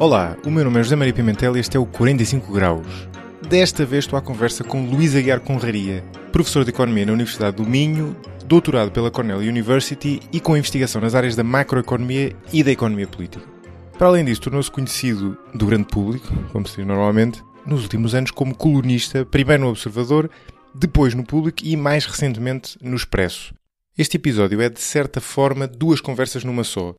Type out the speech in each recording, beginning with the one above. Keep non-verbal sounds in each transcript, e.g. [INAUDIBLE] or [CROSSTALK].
Olá, o meu nome é José Maria Pimentel e este é o 45 Graus. Desta vez estou à conversa com Luís Aguiar Conraria, professor de Economia na Universidade do Minho, doutorado pela Cornell University e com investigação nas áreas da macroeconomia e da economia política. Para além disso, tornou-se conhecido do grande público, como se diz normalmente, nos últimos anos como colunista, primeiro no Observador, depois no Público e mais recentemente no Expresso. Este episódio é, de certa forma, duas conversas numa só.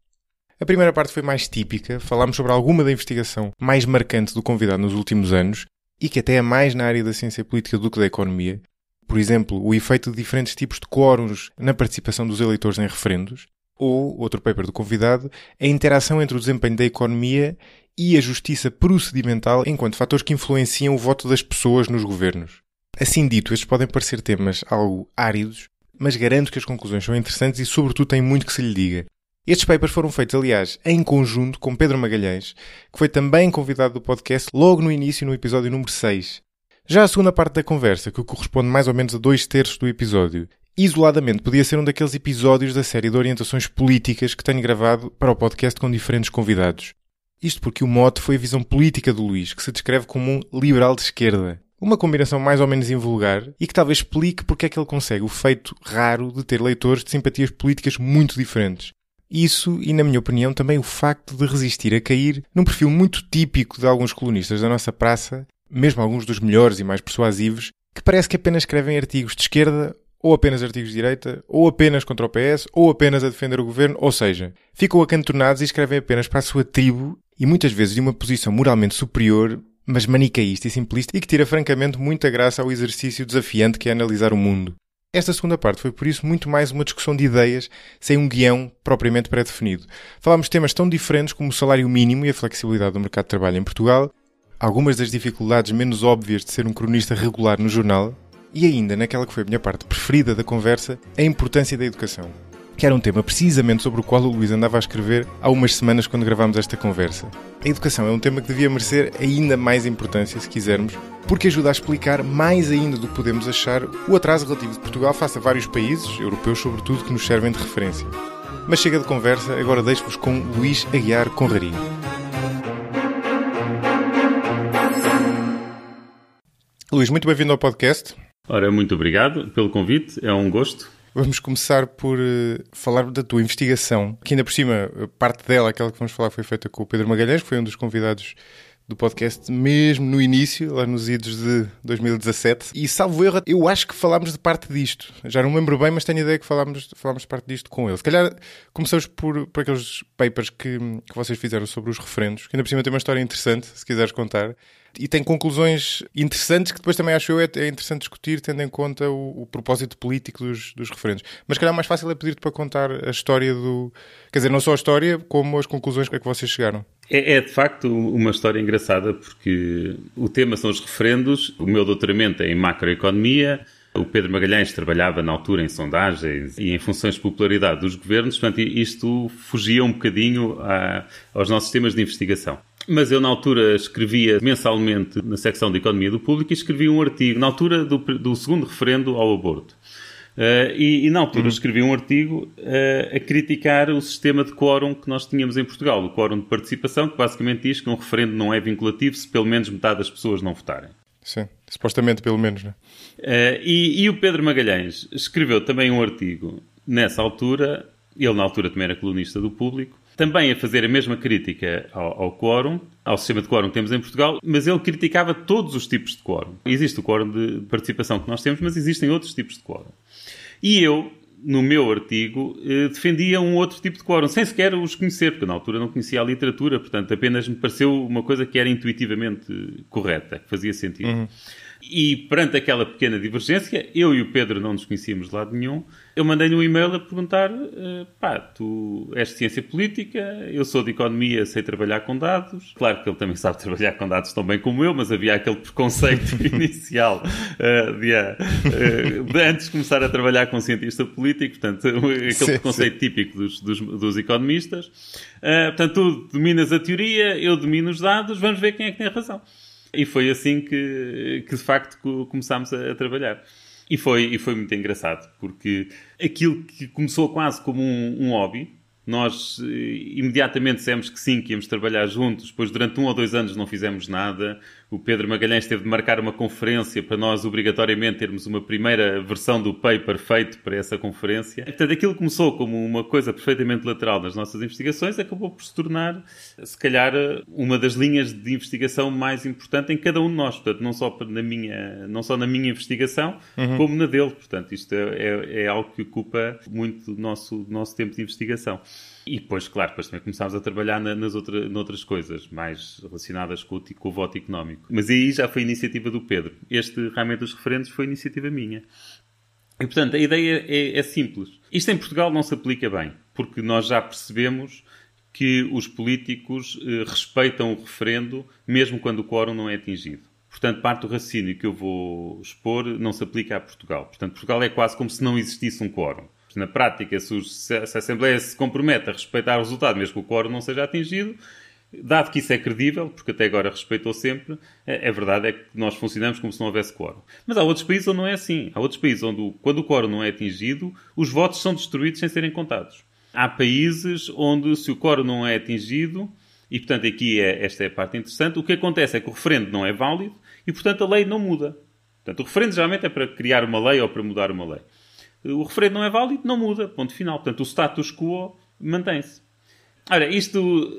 A primeira parte foi mais típica, falámos sobre alguma da investigação mais marcante do convidado nos últimos anos e que até é mais na área da ciência política do que da economia. Por exemplo, o efeito de diferentes tipos de quóruns na participação dos eleitores em referendos, ou, outro paper do convidado, a interação entre o desempenho da economia e a justiça procedimental enquanto fatores que influenciam o voto das pessoas nos governos. Assim dito, estes podem parecer temas algo áridos, mas garanto que as conclusões são interessantes e, sobretudo, tem muito que se lhe diga. Estes papers foram feitos, aliás, em conjunto com Pedro Magalhães, que foi também convidado do podcast logo no início, no episódio número 6. Já a segunda parte da conversa, que corresponde mais ou menos a dois terços do episódio, isoladamente podia ser um daqueles episódios da série de orientações políticas que tenho gravado para o podcast com diferentes convidados. Isto porque o mote foi a visão política do Luís, que se descreve como um liberal de esquerda. Uma combinação mais ou menos invulgar e que talvez explique porque é que ele consegue o feito raro de ter leitores de simpatias políticas muito diferentes. Isso e, na minha opinião, também o facto de resistir a cair num perfil muito típico de alguns colunistas da nossa praça, mesmo alguns dos melhores e mais persuasivos, que parece que apenas escrevem artigos de esquerda ou apenas artigos de direita, ou apenas contra o PS, ou apenas a defender o governo, ou seja, ficam acantonados e escrevem apenas para a sua tribo e muitas vezes de uma posição moralmente superior, mas manicaísta e simplista e que tira francamente muita graça ao exercício desafiante que é analisar o mundo. Esta segunda parte foi, por isso, muito mais uma discussão de ideias, sem um guião propriamente pré-definido. Falámos de temas tão diferentes como o salário mínimo e a flexibilidade do mercado de trabalho em Portugal, algumas das dificuldades menos óbvias de ser um cronista regular no jornal e ainda, naquela que foi a minha parte preferida da conversa, a importância da educação que era um tema precisamente sobre o qual o Luís andava a escrever há umas semanas quando gravámos esta conversa. A educação é um tema que devia merecer ainda mais importância, se quisermos, porque ajuda a explicar mais ainda do que podemos achar o atraso relativo de Portugal face a vários países, europeus sobretudo, que nos servem de referência. Mas chega de conversa, agora deixo-vos com Luís Aguiar Conraria. Luís, muito bem-vindo ao podcast. Ora, muito obrigado pelo convite, é um gosto. Vamos começar por eh, falar da tua investigação, que ainda por cima, eh, parte dela, aquela que vamos falar, foi feita com o Pedro Magalhães, que foi um dos convidados do podcast mesmo no início, lá nos idos de 2017. E salvo erro, eu acho que falámos de parte disto. Já não me lembro bem, mas tenho a ideia que falámos, falámos de parte disto com ele. Se calhar começamos por, por aqueles papers que, que vocês fizeram sobre os referendos, que ainda por cima tem uma história interessante, se quiseres contar e tem conclusões interessantes que depois também acho eu é, é interessante discutir, tendo em conta o, o propósito político dos, dos referentes. Mas calhar é mais fácil é pedir-te para contar a história do. Quer dizer, não só a história, como as conclusões a que vocês chegaram. É, é, de facto uma história engraçada porque o tema são os referendos, o meu doutoramento é em macroeconomia. O Pedro Magalhães trabalhava na altura em sondagens e em funções de popularidade dos governos, portanto, isto fugia um bocadinho a, aos nossos temas de investigação. Mas eu, na altura, escrevia mensalmente na secção de Economia do Público e escrevi um artigo, na altura do, do segundo referendo ao aborto. Uh, e, e, na altura, uhum. escrevi um artigo uh, a criticar o sistema de quórum que nós tínhamos em Portugal, o quórum de participação, que basicamente diz que um referendo não é vinculativo se pelo menos metade das pessoas não votarem. Sim, supostamente, pelo menos, né? Uh, e, e o Pedro Magalhães escreveu também um artigo, nessa altura, ele na altura também era colunista do público, também a fazer a mesma crítica ao, ao quórum, ao sistema de quórum que temos em Portugal, mas ele criticava todos os tipos de quórum. Existe o quórum de participação que nós temos, mas existem outros tipos de quórum. E eu, no meu artigo, eh, defendia um outro tipo de quórum, sem sequer os conhecer, porque na altura não conhecia a literatura, portanto apenas me pareceu uma coisa que era intuitivamente correta, que fazia sentido. Uhum. E perante aquela pequena divergência, eu e o Pedro não nos conhecíamos de lado nenhum, eu mandei-lhe um e-mail a perguntar: eh, pá, tu és de ciência política, eu sou de economia, sei trabalhar com dados. Claro que ele também sabe [LAUGHS] trabalhar com dados tão bem como eu, mas havia aquele preconceito [LAUGHS] inicial uh, de, uh, de, antes de começar a trabalhar com cientista político, portanto, [LAUGHS] aquele sim, preconceito sim. típico dos, dos, dos economistas. Uh, portanto, tu dominas a teoria, eu domino os dados, vamos ver quem é que tem razão. E foi assim que, que de facto começámos a, a trabalhar. E foi, e foi muito engraçado, porque aquilo que começou quase como um, um hobby, nós eh, imediatamente dissemos que sim, que íamos trabalhar juntos, depois durante um ou dois anos não fizemos nada, o Pedro Magalhães teve de marcar uma conferência para nós, obrigatoriamente, termos uma primeira versão do paper feito para essa conferência. portanto, aquilo começou como uma coisa perfeitamente lateral nas nossas investigações, acabou por se tornar, se calhar, uma das linhas de investigação mais importante em cada um de nós. Portanto, não só na minha, não só na minha investigação, uhum. como na dele. Portanto, isto é, é, é algo que ocupa muito do nosso, do nosso tempo de investigação. E depois, claro, depois também começámos a trabalhar na, nas outra, noutras coisas mais relacionadas com o, com o voto económico. Mas aí já foi iniciativa do Pedro. Este realmente dos referentes foi iniciativa minha. E, portanto, a ideia é, é simples. Isto em Portugal não se aplica bem, porque nós já percebemos que os políticos eh, respeitam o referendo mesmo quando o quórum não é atingido. Portanto, parte do raciocínio que eu vou expor não se aplica a Portugal. Portanto, Portugal é quase como se não existisse um quórum na prática, se, os, se, a Assembleia se compromete a respeitar o resultado, mesmo que o quórum não seja atingido, dado que isso é credível, porque até agora respeitou sempre, é, é verdade é que nós funcionamos como se não houvesse quórum. Mas há outros países onde não é assim. Há outros países onde, quando o quórum não é atingido, os votos são destruídos sem serem contados. Há países onde, se o quórum não é atingido, e portanto aqui é, esta é a parte interessante, o que acontece é que o referendo não é válido e portanto a lei não muda. Portanto, o referendo geralmente é para criar uma lei ou para mudar uma lei o referendo não é válido, não muda, ponto final. Portanto, o status quo mantém-se. Ora, isto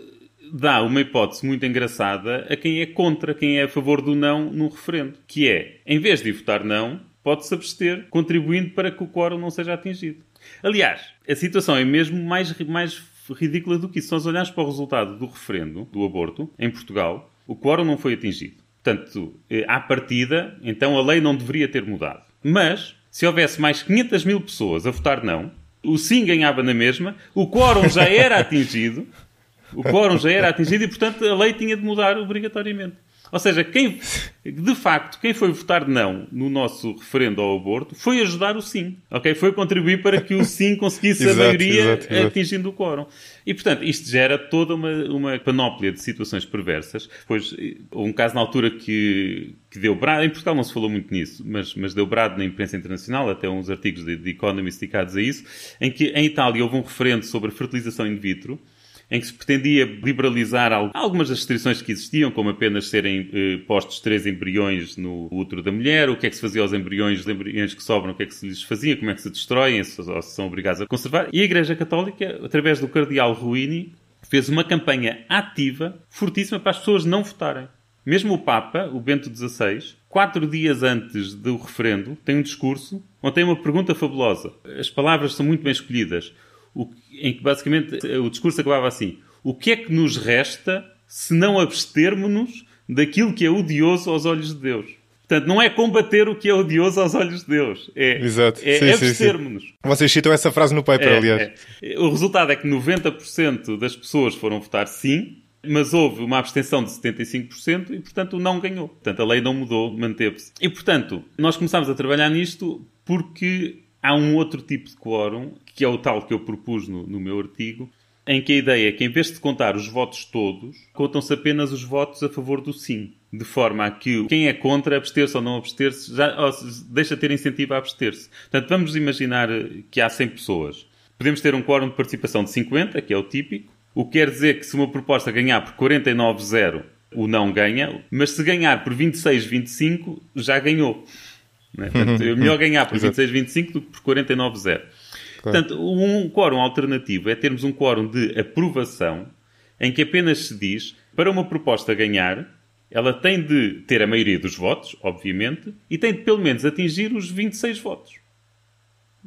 dá uma hipótese muito engraçada a quem é contra, quem é a favor do não no referendo, que é, em vez de votar não, pode-se abster, contribuindo para que o quórum não seja atingido. Aliás, a situação é mesmo mais, mais ridícula do que isso. Se nós olharmos para o resultado do referendo do aborto em Portugal, o quórum não foi atingido. Portanto, eh, à partida, então a lei não deveria ter mudado. Mas se houvesse mais 500 mil pessoas a votar não, o sim ganhava na mesma, o quórum já era atingido, o quórum já era atingido e, portanto, a lei tinha de mudar obrigatoriamente. Ou seja, quem, de facto, quem foi votar não no nosso referendo ao aborto foi ajudar o sim, ok? Foi contribuir para que o sim [LAUGHS] conseguisse exato, a maioria exato, exato. atingindo o quórum. E, portanto, isto gera toda uma, uma panóplia de situações perversas. Pois, eh, um caso na altura que, que deu brado, em Portugal não se falou muito nisso, mas, mas deu brado na imprensa internacional, até uns artigos de, de Economist dedicados a isso, em que em Itália houve um referendo sobre a fertilização in vitro, em que se pretendia liberalizar algumas das restrições que existiam, como apenas serem eh, postos três embriões no útero da mulher, o que é que se fazia aos embriões, os embriões que sobram, o que é que se lhes fazia, como é que se destroem, se, ou se são obrigados a conservar. E a Igreja Católica, através do Cardeal Ruini, fez uma campanha ativa, fortíssima, para as pessoas não votarem. Mesmo o Papa, o Bento XVI, quatro dias antes do referendo, tem um discurso onde tem uma pergunta fabulosa. As palavras são muito bem escolhidas. O em que basicamente eh, o discurso acabava assim: O que é que nos resta se não abstermos-nos daquilo que é odioso aos olhos de Deus? Portanto, não é combater o que é odioso aos olhos de Deus. É, Exato. É, abstermos-nos. Vocês citam essa frase no paper, é, aliás. É. O resultado é que 90% das pessoas foram votar sim, mas houve uma abstenção de 75% e, portanto, não ganhou. Portanto, a lei não mudou, manteve-se. E, portanto, nós começámos a trabalhar nisto porque há um outro tipo de quórum que é o tal que eu propus no, no meu artigo, em que a ideia é que, em vez de contar os votos todos, contam-se apenas os votos a favor do sim. De forma a que quem é contra abster-se ou não abster-se já deixa de ter incentivo a abster-se. Portanto, vamos imaginar eh, que há 100 pessoas. Podemos ter um quórum de participação de 50, que é o típico, o que quer dizer que se uma proposta ganhar por 49-0, o não ganha, mas se ganhar por 26-25, já ganhou. É? Portanto, é melhor uhum. ganhar por 26-25 do que por 49-0. Portanto, um quórum alternativo é termos um quórum de aprovação em que apenas se diz para uma proposta ganhar, ela tem de ter a maioria dos votos, obviamente, e tem de pelo menos atingir os 26 votos.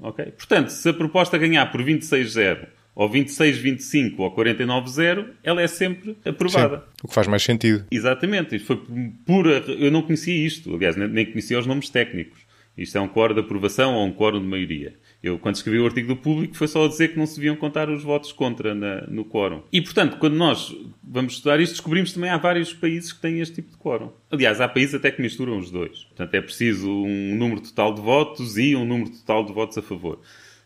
Ok? Portanto, se a proposta ganhar por 26-0 ou 26-25 ou 49-0, ela é sempre aprovada. Sim, o que faz mais sentido. Exatamente. foi pura. Eu não conhecia isto, aliás, nem conhecia os nomes técnicos. Isto é um quórum de aprovação ou um quórum de maioria. Eu, quando escrevi o artigo do público, foi só a dizer que não se deviam contar os votos contra na, no quórum. E, portanto, quando nós vamos estudar isto, descobrimos também há vários países que têm este tipo de quórum. Aliás, há países até que misturam os dois. Portanto, é preciso um número total de votos e um número total de votos a favor.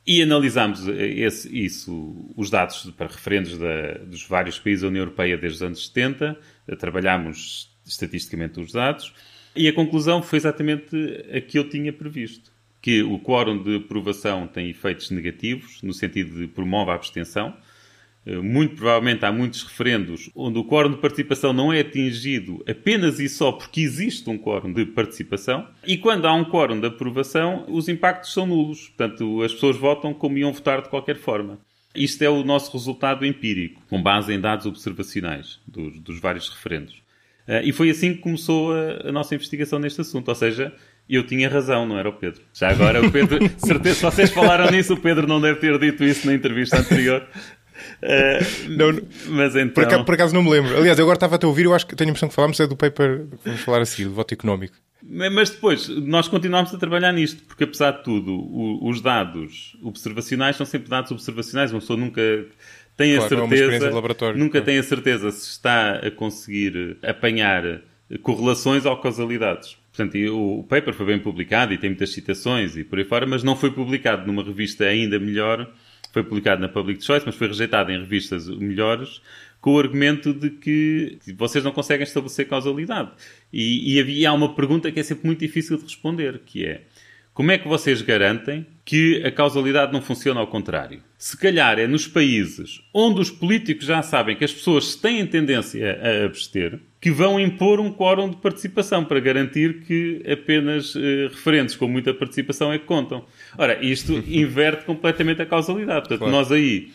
E analisámos esse, isso, os dados para referendos da, dos vários países da União Europeia desde os anos 70, trabalhámos estatisticamente os dados, e a conclusão foi exatamente a que eu tinha previsto que o quórum de aprovação tem efeitos negativos, no sentido de promove a abstenção. Eh, muito provavelmente há muitos referendos onde o quórum de participação não é atingido apenas e só porque existe um quórum de participação, e quando há um quórum de aprovação, os impactos são nulos. Portanto, as pessoas votam como iam votar de qualquer forma. Isto é o nosso resultado empírico, com base em dados observacionais dos, dos vários referendos. Eh, e foi assim que começou a, a nossa investigação neste assunto, ou seja, eu tinha razão, não era o Pedro. Já agora, o Pedro, [LAUGHS] certeza, se vocês falaram nisso, o Pedro não deve ter dito isso na entrevista anterior. Uh, [LAUGHS] não, mas então... Por acaso, por, acaso, não me lembro. Aliás, eu agora estava a ouvir, eu acho que tenho a impressão que falámos é do paper que vamos falar a seguir, do voto económico. Mas depois, nós continuámos a trabalhar nisto, porque apesar de tudo, o, os dados observacionais são sempre dados observacionais, uma pessoa nunca tem claro, é a certeza, é nunca claro. tem a certeza se está a conseguir apanhar correlações ou causalidades. Portanto, o paper foi bem publicado e tem muitas citações e por aí fora, mas não foi publicado numa revista ainda melhor. Foi publicado na Public Choice, mas foi rejeitado em revistas melhores, com o argumento de que vocês não conseguem estabelecer causalidade. E, e havia há uma pergunta que é sempre muito difícil de responder, que é como é que vocês garantem que a causalidade não funciona ao contrário? se calhar é nos países onde os políticos já sabem que as pessoas têm tendência a abster, que vão impor um quórum de participação para garantir que apenas eh, referentes com muita participação é que contam. Ora, isto [LAUGHS] inverte completamente a causalidade. Portanto, claro. nós aí,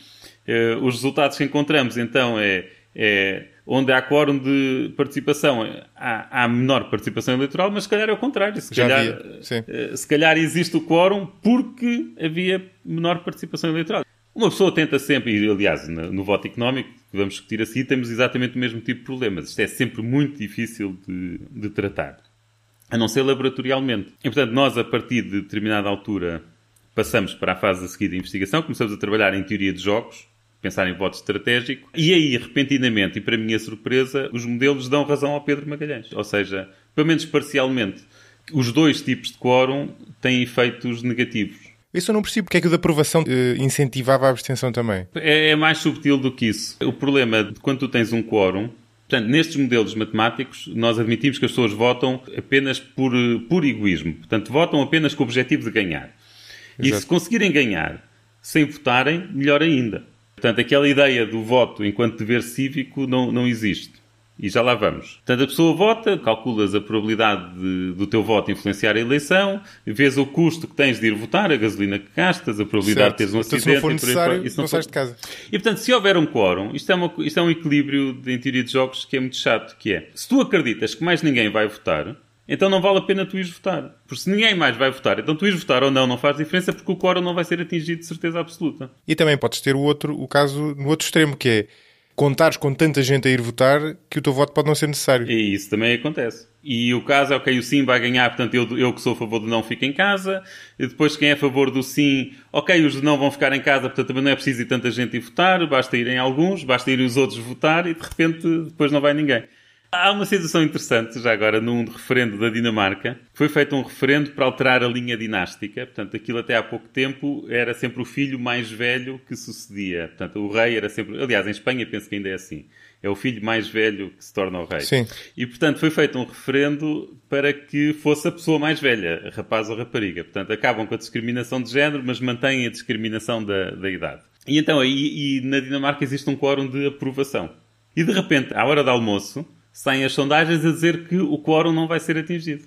eh, os resultados que encontramos, então, é, é onde há quórum de participação, há, há, menor participação eleitoral, mas se calhar é o contrário. Se calhar, eh, se calhar existe o quórum porque havia menor participação eleitoral. Uma pessoa tenta sempre, e aliás, no voto económico, que vamos discutir assim, temos exatamente o mesmo tipo de problemas. Isto é sempre muito difícil de, de tratar, a não ser laboratorialmente. E, portanto, nós, a partir de determinada altura, passamos para a fase a seguir de investigação, começamos a trabalhar em teoria de jogos, pensar em voto estratégico, e aí, repentinamente, e para minha surpresa, os modelos dão razão ao Pedro Magalhães. Ou seja, pelo menos parcialmente, os dois tipos de quórum têm efeitos negativos isso eu não percebo porque é que o da aprovação eh, incentivava a abstenção também. É, é, mais subtil do que isso. O problema é de quando tu tens um quórum, portanto, nestes modelos matemáticos, nós admitimos que as pessoas votam apenas por, por egoísmo. Portanto, votam apenas com o objetivo de ganhar. Exato. E se conseguirem ganhar sem votarem, melhor ainda. Portanto, aquela ideia do voto enquanto dever cívico não, não existe. E já lá vamos. Portanto, a pessoa vota, calculas a probabilidade de, do teu voto influenciar a eleição, vês o custo que tens de ir votar, a gasolina que gastas, a probabilidade certo. de teres um acidente... Então, se não for necessário, e, não, não for... de casa. E, portanto, se houver um quórum, isto é, isto é um equilíbrio de, em teoria de jogos que é muito chato, que é, se tu acreditas que mais ninguém vai votar, então não vale a pena tu ires votar. Porque se ninguém mais vai votar, então tu ires votar ou não não faz diferença porque o quórum não vai ser atingido de certeza absoluta. E também podes ter o outro, o caso no outro extremo, que é contares com tanta gente a ir votar que o teu voto pode não ser necessário. E isso também acontece. E o caso é, ok, o sim vai ganhar, portanto, eu, eu que sou a favor do não fico em casa. E depois, quem é a favor do sim, ok, os não vão ficar em casa, portanto, também não é preciso ir tanta gente a votar, basta irem alguns, basta irem os outros votar e, de repente, depois não vai ninguém. Há uma situação interessante, já agora, num referendo da Dinamarca. Foi feito um referendo para alterar a linha dinástica. Portanto, aquilo até há pouco tempo era sempre o filho mais velho que sucedia. Portanto, o rei era sempre. Aliás, em Espanha penso que ainda é assim. É o filho mais velho que se torna o rei. Sim. E, portanto, foi feito um referendo para que fosse a pessoa mais velha, rapaz ou rapariga. Portanto, acabam com a discriminação de género, mas mantêm a discriminação da, da idade. E então, aí, na Dinamarca existe um quórum de aprovação. E de repente, à hora do almoço, saem as sondagens a dizer que o quórum não vai ser atingido.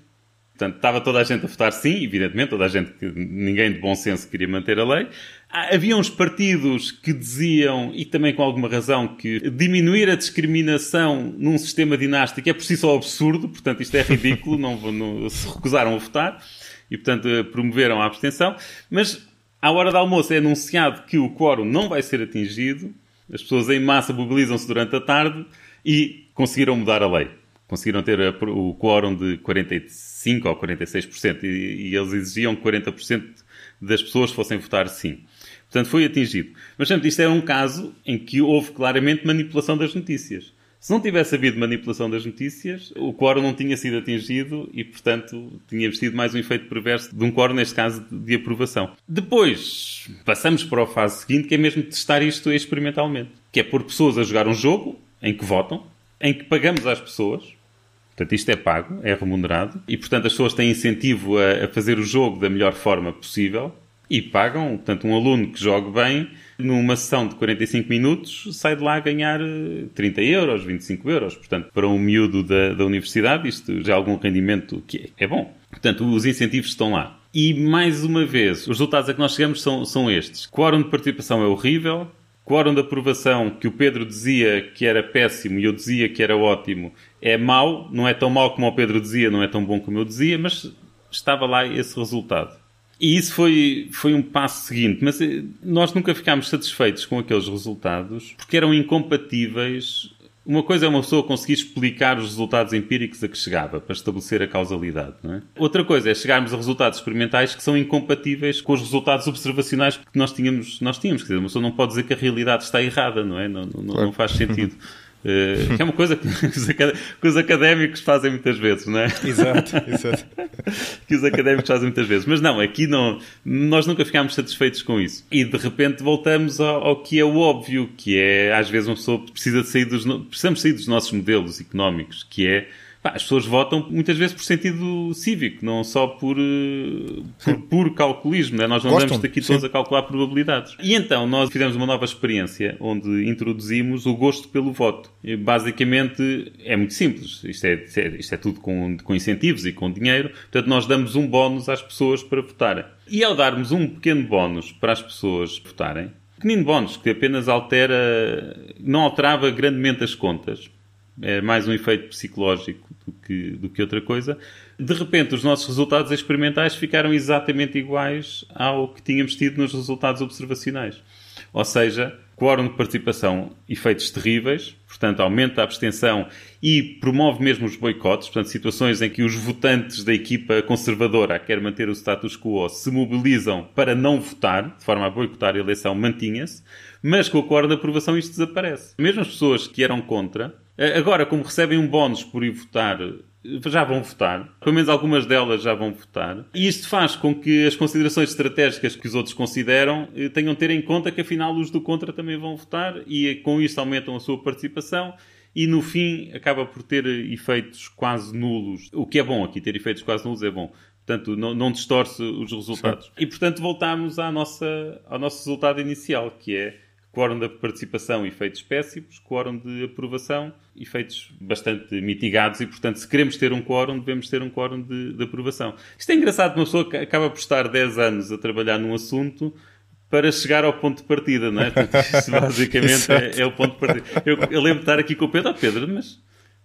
Portanto, estava toda a gente a votar sim, evidentemente, toda a gente, ninguém de bom senso queria manter a lei. Ah, havia uns partidos que diziam, e também com alguma razão, que diminuir a discriminação num sistema dinástico é por si só absurdo, portanto isto é ridículo, não, não, se recusaram a votar e, portanto, eh, promoveram a abstenção. Mas, à hora do almoço, é anunciado que o quórum não vai ser atingido, as pessoas em massa mobilizam-se durante a tarde e conseguiram mudar a lei. Conseguiram ter o quórum de 45% ou 46%, e, e eles exigiam que 40% das pessoas fossem votar sim. Portanto, foi atingido. Mas, sempre isto é um caso em que houve claramente manipulação das notícias. Se não tivesse havido manipulação das notícias, o quórum não tinha sido atingido e, portanto, tínhamos tido mais um efeito perverso de um quórum, neste caso, de aprovação. Depois, passamos para a fase seguinte, que é mesmo testar isto experimentalmente, que é pôr pessoas a jogar um jogo em que votam, em que pagamos às pessoas. Portanto, isto é pago, é remunerado e, portanto, as pessoas têm incentivo a, a fazer o jogo da melhor forma possível e pagam. Portanto, um aluno que jogue bem, numa sessão de 45 minutos, sai de lá a ganhar 30 eh, euros, 25 euros. Portanto, para um miúdo da, da universidade, isto já é algum rendimento que é, é bom. Portanto, os incentivos estão lá. E mais uma vez, os resultados a que nós chegamos são, são estes. Quórum de participação é horrível, quórum de aprovação que o Pedro dizia que era péssimo e eu dizia que era ótimo é mau, não é tão mau como o Pedro dizia, não é tão bom como eu dizia, mas estava lá esse resultado. E isso foi, foi um passo seguinte, mas eh, nós nunca ficámos satisfeitos com aqueles resultados porque eram incompatíveis uma coisa é uma pessoa conseguir explicar os resultados empíricos a que chegava para estabelecer a causalidade. É? Outra coisa é chegarmos a resultados experimentais que são incompatíveis com os resultados observacionais que nós tínhamos. Nós tínhamos. Quer dizer, uma pessoa não pode dizer que a realidade está errada, não é? Não, não, claro. não faz sentido. [LAUGHS] Uh, é uma coisa que, [LAUGHS] que os académicos fazem muitas vezes, não é? Exato, exato. [LAUGHS] que os académicos fazem muitas vezes. Mas não, aqui não, nós nunca ficámos satisfeitos com isso. E de repente voltamos ao, ao que é o óbvio, que é às vezes uma pessoa precisa de sair dos, precisamos sair dos nossos modelos económicos, que é Pá, as pessoas votam muitas vezes por sentido cívico, não só por, eh, por puro calculismo. Né? Nós não andamos aqui todos a calcular probabilidades. E então nós fizemos uma nova experiência onde introduzimos o gosto pelo voto. E, basicamente é muito simples. Isto é, isto é, isto é tudo com, com incentivos e com dinheiro. Portanto, nós damos um bónus às pessoas para votarem. E ao darmos um pequeno bónus para as pessoas votarem, pequenino bónus que apenas altera, não alterava grandemente as contas é mais um efeito psicológico do que, do que outra coisa. De repente, os nossos resultados experimentais ficaram exatamente iguais ao que tínhamos tido nos resultados observacionais. Ou seja, quórum de participação, efeitos terríveis, portanto, aumenta a abstenção e promove mesmo os boicotes, portanto, situações em que os votantes da equipa conservadora, que quer manter o status quo, se mobilizam para não votar, de forma a boicotar a eleição, mantinha-se, mas com o quórum de aprovação isto desaparece. Mesmo as pessoas que eram contra eh, agora, como recebem um bónus por ir votar, eh, já vão votar. Pelo menos algumas delas já vão votar. E isto faz com que as considerações estratégicas que os outros consideram eh, tenham de ter em conta que afinal os do contra também vão votar e com isto aumentam a sua participação e no fim acaba por ter efeitos quase nulos. O que é bom aqui, ter efeitos quase nulos é bom. Portanto, não, não distorce os resultados. Sim. E portanto voltamos à nossa, ao nosso resultado inicial, que é quórum da participação, efeitos péssimos, quórum de aprovação, efeitos bastante mitigados e, portanto, se queremos ter um quórum, devemos ter um quórum de, de aprovação. Isto é engraçado, uma pessoa que acaba por estar 10 anos a trabalhar num assunto para chegar ao ponto de partida, não é? Portanto, [LAUGHS] basicamente é, é, o ponto de partida. Eu, eu, lembro de estar aqui com o Pedro, oh, Pedro, mas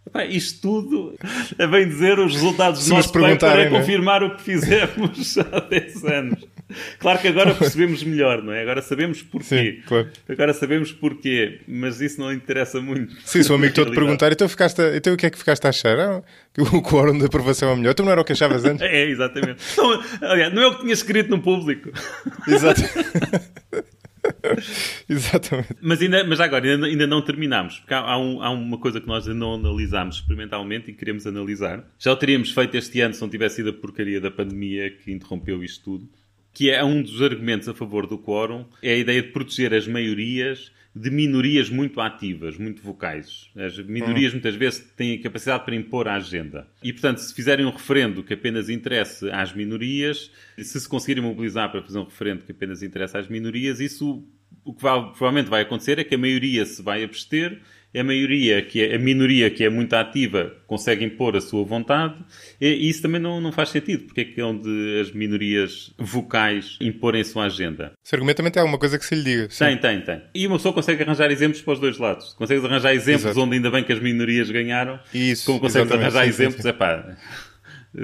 Epá, isto tudo, a bem dizer, os resultados do nosso para é, é confirmar o que fizemos [LAUGHS] há 10 anos. [LAUGHS] Claro que agora percebemos melhor, não é? Agora sabemos porquê. Sim, claro. Agora sabemos porquê, mas isso não interessa muito. Sim, se o amigo [LAUGHS] todo perguntar, então, ficaste a, então o que é que ficaste a achar? Ah, o quórum de aprovação é melhor. Tu não era o que achavas antes? [LAUGHS] É, exatamente. Não, aliás, não é o que tinha escrito no público. Exato. Exatamente. Mas, ainda, mas agora, ainda, ainda não terminámos, porque há, há, um, há, uma coisa que nós ainda não analisámos experimentalmente e queremos analisar. Já o teríamos feito este ano se não tivesse sido a porcaria da pandemia que interrompeu isto tudo que é um dos argumentos a favor do quórum, é a ideia de proteger as maiorias de minorias muito ativas, muito vocais. As minorias hum. muitas vezes têm a capacidade para impor a agenda. E, portanto, se fizerem um referendo que apenas interesse às minorias, se se conseguirem mobilizar para fazer um referendo que apenas interesse às minorias, isso o que vai, provavelmente vai acontecer é que a maioria se vai abster a maioria, que é, a minoria que é muito ativa, consegue impor a sua vontade, e isso também não, não faz sentido, porque é que onde as minorias vocais imporem a sua agenda. Esse argumento também tem alguma coisa que se lhe diga. Sim. Tem, tem, tem. E uma pessoa consegue arranjar exemplos para os dois lados. Consegues arranjar exemplos Exato. onde ainda bem que as minorias ganharam, isso, como consegues arranjar sim, exemplos, é pá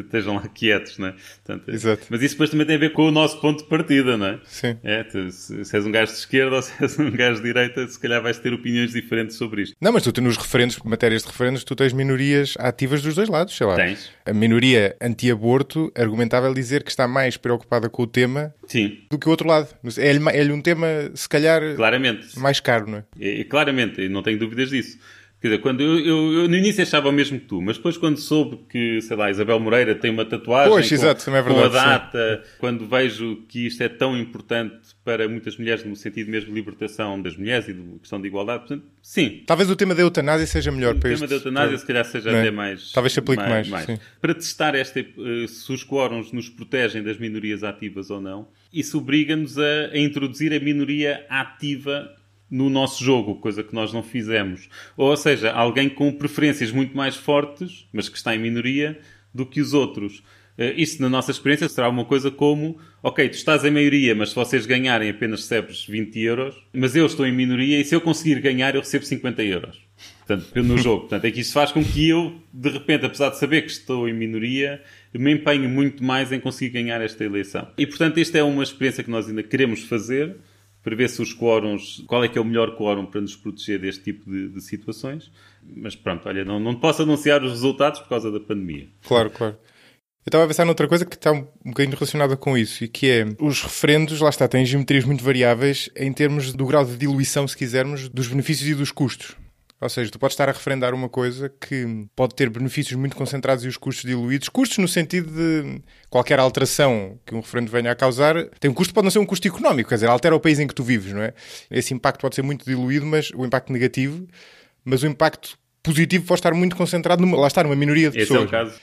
estejam lá quietos, não é? Portanto, é. Exato. Mas isso depois também tem a ver com o nosso ponto de partida, não é? Sim. É, tu, se, se és um gajo de esquerda ou se és um gajo de direita, se calhar vais ter opiniões diferentes sobre isto. Não, mas tu nos referendos, matérias de referendos, tu tens minorias ativas dos dois lados, sei lá. Tens. A minoria anti-aborto argumentável dizer que está mais preocupada com o tema Sim. do que o outro lado. É-lhe é um tema, se calhar, claramente. mais caro, não é? é, é claramente, não tenho dúvidas disso. Quer dizer, quando eu, eu, eu, no início achava o mesmo que tu, mas depois quando soube que, sei lá, Isabel Moreira tem uma tatuagem pois, com, exato, é verdade, com a data, sim. quando vejo que isto é tão importante para muitas mulheres no sentido mesmo de libertação das mulheres e de questão de igualdade, portanto, sim. Talvez o tema da eutanásia seja melhor o para isto. O tema da eutanásia para... se calhar seja é? até mais... Talvez se aplique mais, mais, Para testar esta, eh, se os quórums nos protegem das minorias ativas ou não, isso obriga-nos a, a introduzir a minoria ativa no nosso jogo, coisa que nós não fizemos. Ou, ou seja, alguém com preferências muito mais fortes, mas que está em minoria, do que os outros. Eh, isso, na nossa experiência, será uma coisa como: ok, tu estás em maioria, mas se vocês ganharem apenas recebes 20 euros, mas eu estou em minoria e se eu conseguir ganhar, eu recebo 50 euros. Portanto, no jogo. Portanto, é que isso faz com que eu, de repente, apesar de saber que estou em minoria, me empenho muito mais em conseguir ganhar esta eleição. E, portanto, esta é uma experiência que nós ainda queremos fazer prevê-se os quórums, qual é que é o melhor quórum para nos proteger deste tipo de, de situações. Mas pronto, olha, não, não posso anunciar os resultados por causa da pandemia. Claro, claro. Eu estava a pensar noutra coisa que está um bocadinho relacionada com isso, e que é os referendos, lá está, têm geometrias muito variáveis em termos do grau de diluição, se quisermos, dos benefícios e dos custos. Ou seja, tu podes estar a referendar uma coisa que pode ter benefícios muito concentrados e os custos diluídos. Custos no sentido de qualquer alteração que um referendo venha a causar tem um custo, pode não ser um custo económico, quer dizer, altera o país em que tu vives, não é? Esse impacto pode ser muito diluído, mas o impacto negativo, mas o impacto positivo pode estar muito concentrado numa, lá está, numa minoria de Esse pessoas. É o é? caso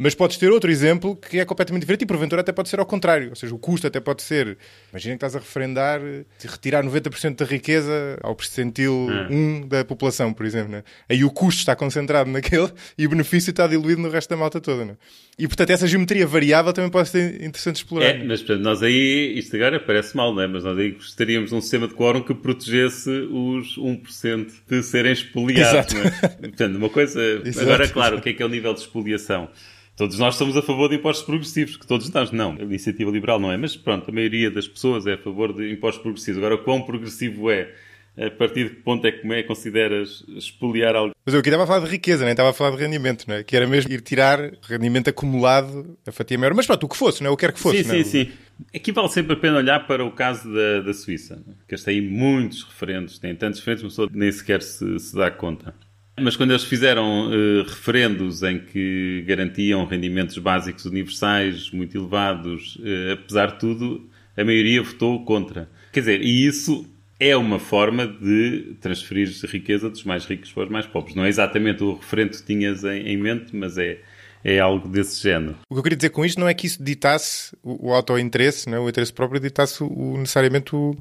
mas podes ter outro exemplo que é completamente diferente e porventura até pode ser ao contrário. Ou seja, o custo até pode ser. Imagina que estás a referendar eh, retirar 90% da riqueza ao percentil é. 1 da população, por exemplo. Né? Aí o custo está concentrado naquele [LAUGHS] e o benefício está diluído no resto da malta toda. Né? E portanto, essa geometria variável também pode ser interessante explorar. É, né? mas portanto, nós aí, isto agora parece mal, não é? Mas nós aí gostaríamos de um sistema de quórum que protegesse os 1% de serem [LAUGHS] expoliados. Exato. É? Portanto, uma coisa. [LAUGHS] Exato. Agora, é claro, o que é que é o nível de expoliação? Todos nós somos a favor de impostos progressivos, que todos nós não. A iniciativa liberal não é, mas pronto, a maioria das pessoas é a favor de impostos progressivos. Agora, quão progressivo é? A partir de que ponto é que é, consideras expoliar algo? Mas eu aqui estava a falar de riqueza, nem estava a falar de rendimento, não é? Que era mesmo ir tirar rendimento acumulado a fatia maior. Mas pronto, o que fosse, não é? O que quer que fosse, Sim, não é? sim, sim. Aqui vale sempre a pena olhar para o caso da, da Suíça, que está aí muitos referendos, tem tantos referendos que pessoa nem sequer se, se dá conta. Mas quando eles fizeram uh, referendos em que garantiam rendimentos básicos universais muito elevados, uh, apesar de tudo, a maioria votou contra. Quer dizer, e isso é uma forma de transferir riqueza dos mais ricos para os mais pobres. Não é exatamente o referendo que tinhas em, em mente, mas é, é algo desse género. O que eu queria dizer com isto não é que isso ditasse o, o interesse é? o interesse próprio, ditasse o, necessariamente o,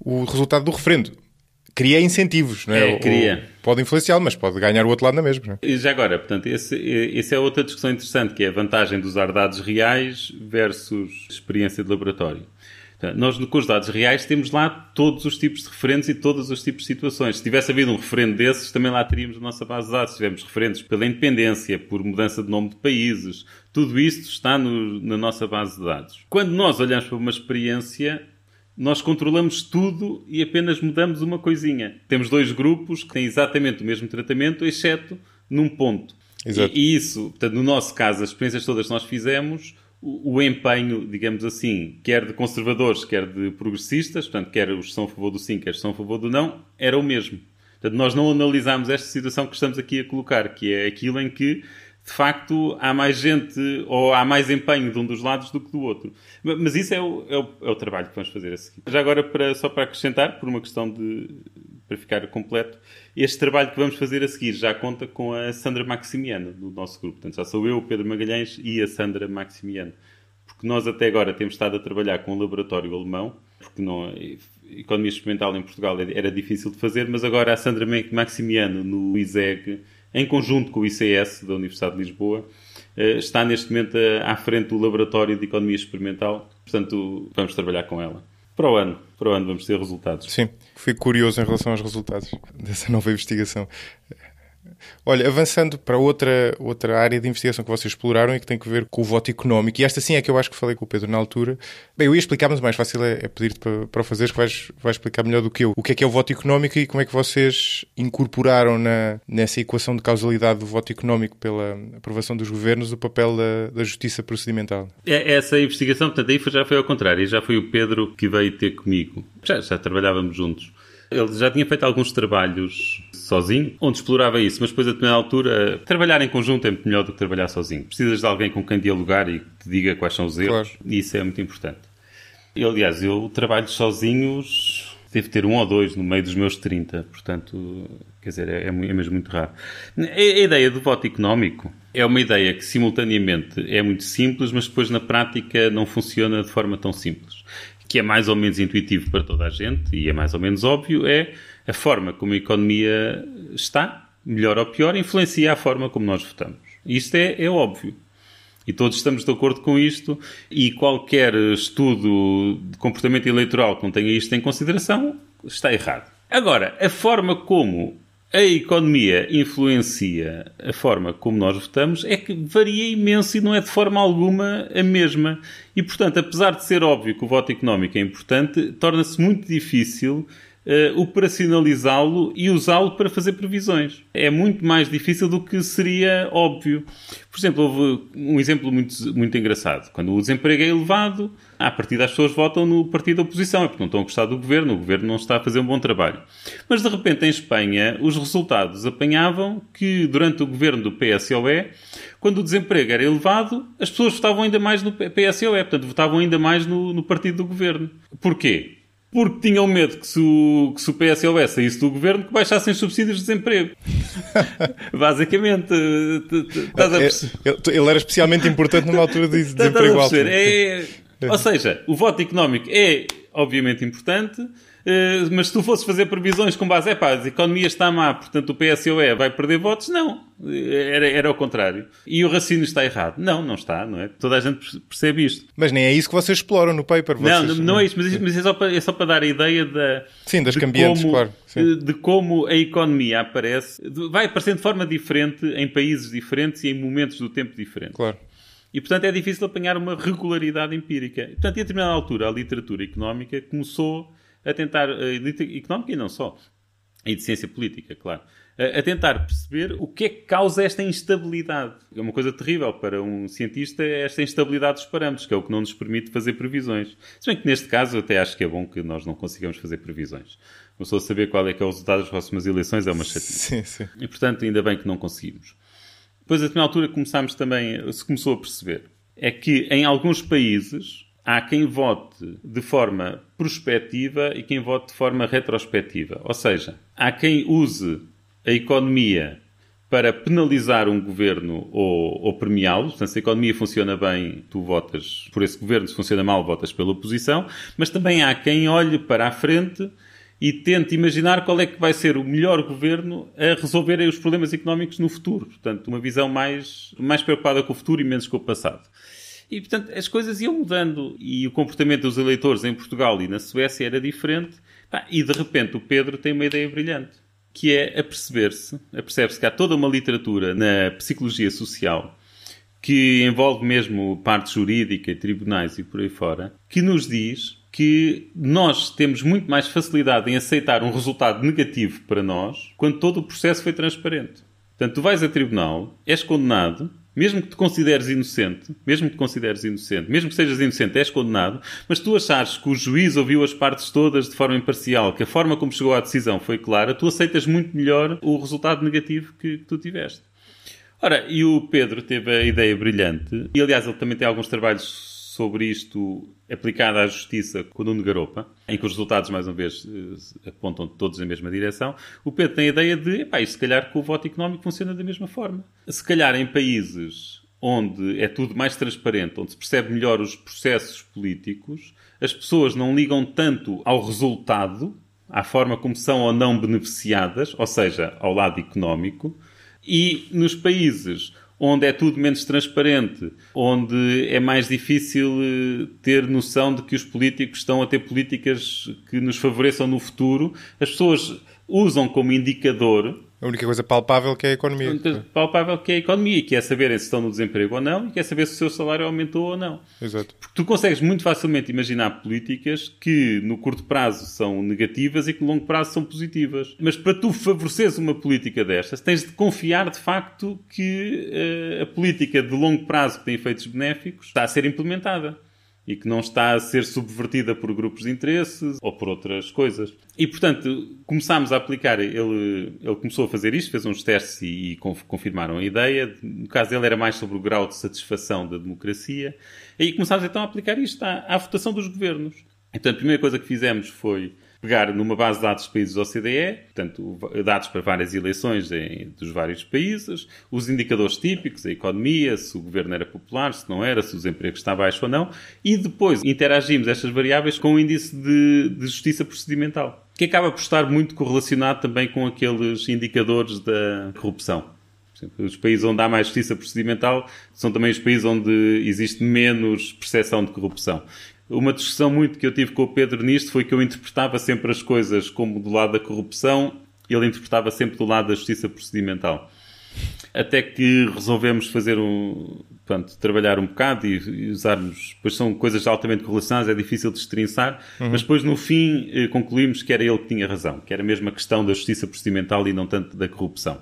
o resultado do referendo cria incentivos, não é? é cria. O, pode influenciar, mas pode ganhar o outro lado na mesma. É? E já agora, portanto, essa é outra discussão interessante, que é a vantagem de usar dados reais versus experiência de laboratório. Então, nós, com os dados reais, temos lá todos os tipos de referentes e todos os tipos de situações. Se tivesse havido um referendo desses, também lá teríamos a nossa base de dados. Se tivermos referentes pela independência, por mudança de nome de países, tudo isto está no, na nossa base de dados. Quando nós olhamos para uma experiência, nós controlamos tudo e apenas mudamos uma coisinha. Temos dois grupos que têm exatamente o mesmo tratamento, exceto num ponto. Exato. E, e isso, portanto, no nosso caso, as experiências todas que nós fizemos, o, o, empenho, digamos assim, quer de conservadores, quer de progressistas, portanto, quer os que são a favor do sim, quer os que são a favor do não, era o mesmo. Portanto, nós não analisámos esta situação que estamos aqui a colocar, que é aquilo em que de facto há mais gente ou há mais empenho de um dos lados do que do outro. Mas isso é o, é o, é o trabalho que vamos fazer a seguir. Já agora, para, só para acrescentar, por uma questão de. para ficar completo, este trabalho que vamos fazer a seguir já conta com a Sandra Maximiano do nosso grupo. Portanto, já sou eu, o Pedro Magalhães e a Sandra Maximiano. Porque nós até agora temos estado a trabalhar com um laboratório alemão, porque não, economia experimental em Portugal era difícil de fazer, mas agora a Sandra Maximiano no ISEG em conjunto com o ICS da Universidade de Lisboa, eh, está neste momento eh, à frente do Laboratório de Economia Experimental. Portanto, vamos trabalhar com ela. Para o ano, para o ano vamos ter resultados. Sim, fui curioso em relação aos resultados dessa nova investigação. Olha, avançando para outra, outra área de investigação que vocês exploraram e que tem que ver com o voto económico, e esta sim é que eu acho que falei com o Pedro na altura. Bem, eu ia explicar, mas o mais fácil é, é pedir-te para, para o fazeres, que vais, vais explicar melhor do que eu o que é que é o voto económico e como é que vocês incorporaram na, nessa equação de causalidade do voto económico pela aprovação dos governos o papel da, da justiça procedimental. É, é essa investigação, portanto, aí já foi ao contrário, já foi o Pedro que veio ter comigo. Já, já trabalhávamos juntos. Ele já tinha feito alguns trabalhos sozinho, onde explorava isso, mas depois, a determinada altura, trabalhar em conjunto é muito melhor do que trabalhar sozinho. Precisas de alguém com quem dialogar e que te diga quais são os erros, claro. e isso é muito importante. Eu, aliás, eu trabalho sozinhos devo ter um ou dois no meio dos meus 30, portanto, quer dizer, é, é, é mesmo muito raro. É, é a, ideia do voto económico é uma ideia que simultaneamente é muito simples, mas depois na prática não funciona de forma tão simples que é mais ou menos intuitivo para toda a gente e é mais ou menos óbvio, é a forma como a economia está, melhor ou pior, influencia a forma como nós votamos. Isto é, é óbvio. E todos estamos de acordo com isto, e qualquer estudo de comportamento eleitoral que não tenha isto em consideração está errado. Agora, a forma como a economia influencia a forma como nós votamos é que varia imenso e não é de forma alguma a mesma. E, portanto, apesar de ser óbvio que o voto económico é importante, torna-se muito difícil uh, operacionalizá-lo e usá-lo para fazer previsões. É muito mais difícil do que seria óbvio. Por exemplo, houve um exemplo muito, muito engraçado. Quando o desemprego é elevado, à partida as pessoas votam no partido da oposição, é porque não estão a gostar do governo, o governo não está a fazer um bom trabalho. Mas de repente em Espanha, os resultados apanhavam que durante o governo do PSOE, quando o desemprego era elevado, as pessoas votavam ainda mais no PSOE, portanto votavam ainda mais no, no partido do governo. Porquê? porque tinham medo que se o, que se o PSOE saísse do governo que baixassem os subsídios de desemprego. [LAUGHS] Basicamente, estás a é, perceber? É, ele era especialmente importante numa altura de desemprego alto. É, ou seja, o voto económico é obviamente importante, eh, mas se tu fosse fazer previsões com base, é pá, a economia está má, portanto o PSOE vai perder votos, não. Eh, era, era o contrário. E o raciocínio está errado. Não, não está, não é? Toda a gente percebe isto. Mas nem é isso que vocês exploram no paper. Vocês, não, não, não é isso, mas, mas é, só para, é, só para, dar a ideia da. Sim, das cambiantes, como, claro. Sim. Eh, de como a economia aparece, vai aparecendo de forma diferente em países diferentes e em momentos do tempo diferentes. Claro. E, portanto, é difícil apanhar uma regularidade empírica. E, portanto, a determinada altura, a literatura económica começou a tentar, a eh, elite económica e não só, e de ciência política, claro, eh, a, tentar perceber o que é que causa esta instabilidade. É uma coisa terrível para um cientista é esta instabilidade dos parâmetros, que é o que não nos permite fazer previsões. Se bem que neste caso eu até acho que é bom que nós não consigamos fazer previsões. Começou a saber qual é que é o resultado das próximas eleições é uma chatice. Sim, sim. E portanto, ainda bem que não conseguimos. Depois, a primeira altura, começámos também, se começou a perceber, é que em alguns países há quem vote de forma prospectiva e quem vote de forma retrospectiva. Ou seja, há quem use a economia para penalizar um governo ou, ou premiá-lo. Portanto, se a economia funciona bem, tu votas por esse governo, se funciona mal, votas pela oposição. Mas também há quem olhe para a frente e tente imaginar qual é que vai ser o melhor governo a resolver os problemas económicos no futuro. Portanto, uma visão mais, mais preocupada com o futuro e menos com o passado. E, portanto, as coisas iam mudando e o comportamento dos eleitores em Portugal e na Suécia era diferente. E, de repente, o Pedro tem uma ideia brilhante, que é aperceber-se, apercebe-se que há toda uma literatura na psicologia social que envolve mesmo parte jurídica e tribunais e por aí fora, que nos diz que nós temos muito mais facilidade em aceitar um resultado negativo para nós quando todo o processo foi transparente. Portanto, tu vais a tribunal, és condenado, mesmo que te consideres inocente, mesmo que te consideres inocente, mesmo que sejas inocente, és condenado, mas tu achares que o juiz ouviu as partes todas de forma imparcial, que a forma como chegou à decisão foi clara, tu aceitas muito melhor o resultado negativo que, que tu tiveste. Ora, e o Pedro teve a ideia brilhante, e aliás ele também tem alguns trabalhos sobre isto aplicada à justiça com o Nuno Garopa, em que os resultados, mais uma vez, eh, apontam todos na mesma direção, o Pedro tem a ideia de, epá, isto se calhar com o voto económico funciona da mesma forma. Se calhar em países onde é tudo mais transparente, onde se percebe melhor os processos políticos, as pessoas não ligam tanto ao resultado, à forma como são ou não beneficiadas, ou seja, ao lado económico, e nos países onde é tudo menos transparente, onde é mais difícil eh, ter noção de que os políticos estão a ter políticas que nos favoreçam no futuro, as pessoas usam como indicador a única coisa palpável é que é a economia. A única coisa palpável é que é a economia, que é saber se estão no desemprego ou não e que é saber se o seu salário aumentou ou não. Exato. Porque tu consegues muito facilmente imaginar políticas que no curto prazo são negativas e que no longo prazo são positivas. Mas para tu favoreceres uma política destas, tens de confiar de facto que uh, a política de longo prazo que tem efeitos benéficos está a ser implementada e que não está a ser subvertida por grupos de interesses ou por outras coisas. E, portanto, começámos a aplicar. Ele, ele começou a fazer isto, fez uns testes e, e confirmaram a ideia. No caso dele, era mais sobre o grau de satisfação da democracia. E começámos então a aplicar isto à, à votação dos governos. Então, a primeira coisa que fizemos foi pegar numa base de dados de países da OCDE, portanto, dados para várias eleições em, dos vários países, os indicadores típicos, a economia, se o governo era popular, se não era, se os empregos estavam baixo ou não, e depois interagimos estas variáveis com o índice de, de justiça procedimental, que acaba por estar muito correlacionado também com aqueles indicadores da corrupção. os países onde há mais justiça procedimental são também os países onde existe menos percepção de corrupção uma discussão muito que eu tive com o Pedro nisto foi que eu interpretava sempre as coisas como do lado da corrupção, ele interpretava sempre do lado da justiça procedimental. Até que resolvemos fazer um. Portanto, trabalhar um bocado e, e usarmos. Pois são coisas altamente correlacionadas, é difícil destrinçar, uhum. mas depois no fim eh, concluímos que era ele que tinha razão, que era mesmo a questão da justiça procedimental e não tanto da corrupção.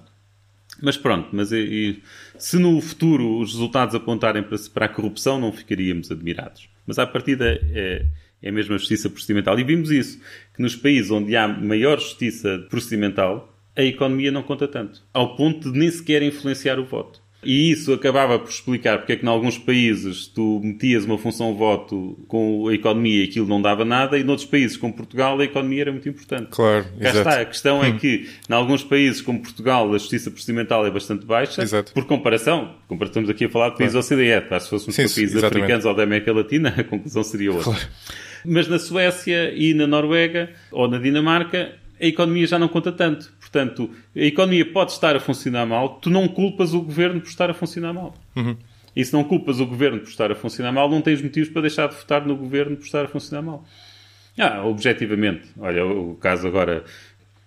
Mas pronto, mas e, eh, e, se no futuro os resultados apontarem para, para a corrupção, não ficaríamos admirados. Mas à partida é, é a mesma justiça procedimental. E vimos isso, que nos países onde há maior justiça procedimental, a economia não conta tanto, ao ponto de nem sequer influenciar o voto. E isso acabava por explicar porque é que, em alguns países, tu metias uma função voto com a economia e aquilo não dava nada, e noutros países, como Portugal, a economia era muito importante. Claro, Cá exato. está. A questão é hum. é que, em alguns países, como Portugal, a justiça procedimental é bastante baixa, exato. por comparação. Estamos aqui a falar de países claro. OCDE, se fôssemos Sim, países exatamente. africanos ou da América Latina, [LAUGHS] a conclusão seria outra. Claro. Mas na Suécia e na Noruega, ou na Dinamarca, a economia já não conta tanto. Portanto, a economia pode estar a funcionar mal, tu não culpas o governo por estar a funcionar mal. Uhum. E se não culpas o governo por estar a funcionar mal, não tens motivos para deixar de votar no governo por estar a funcionar mal. Ah, objetivamente. Olha, o caso agora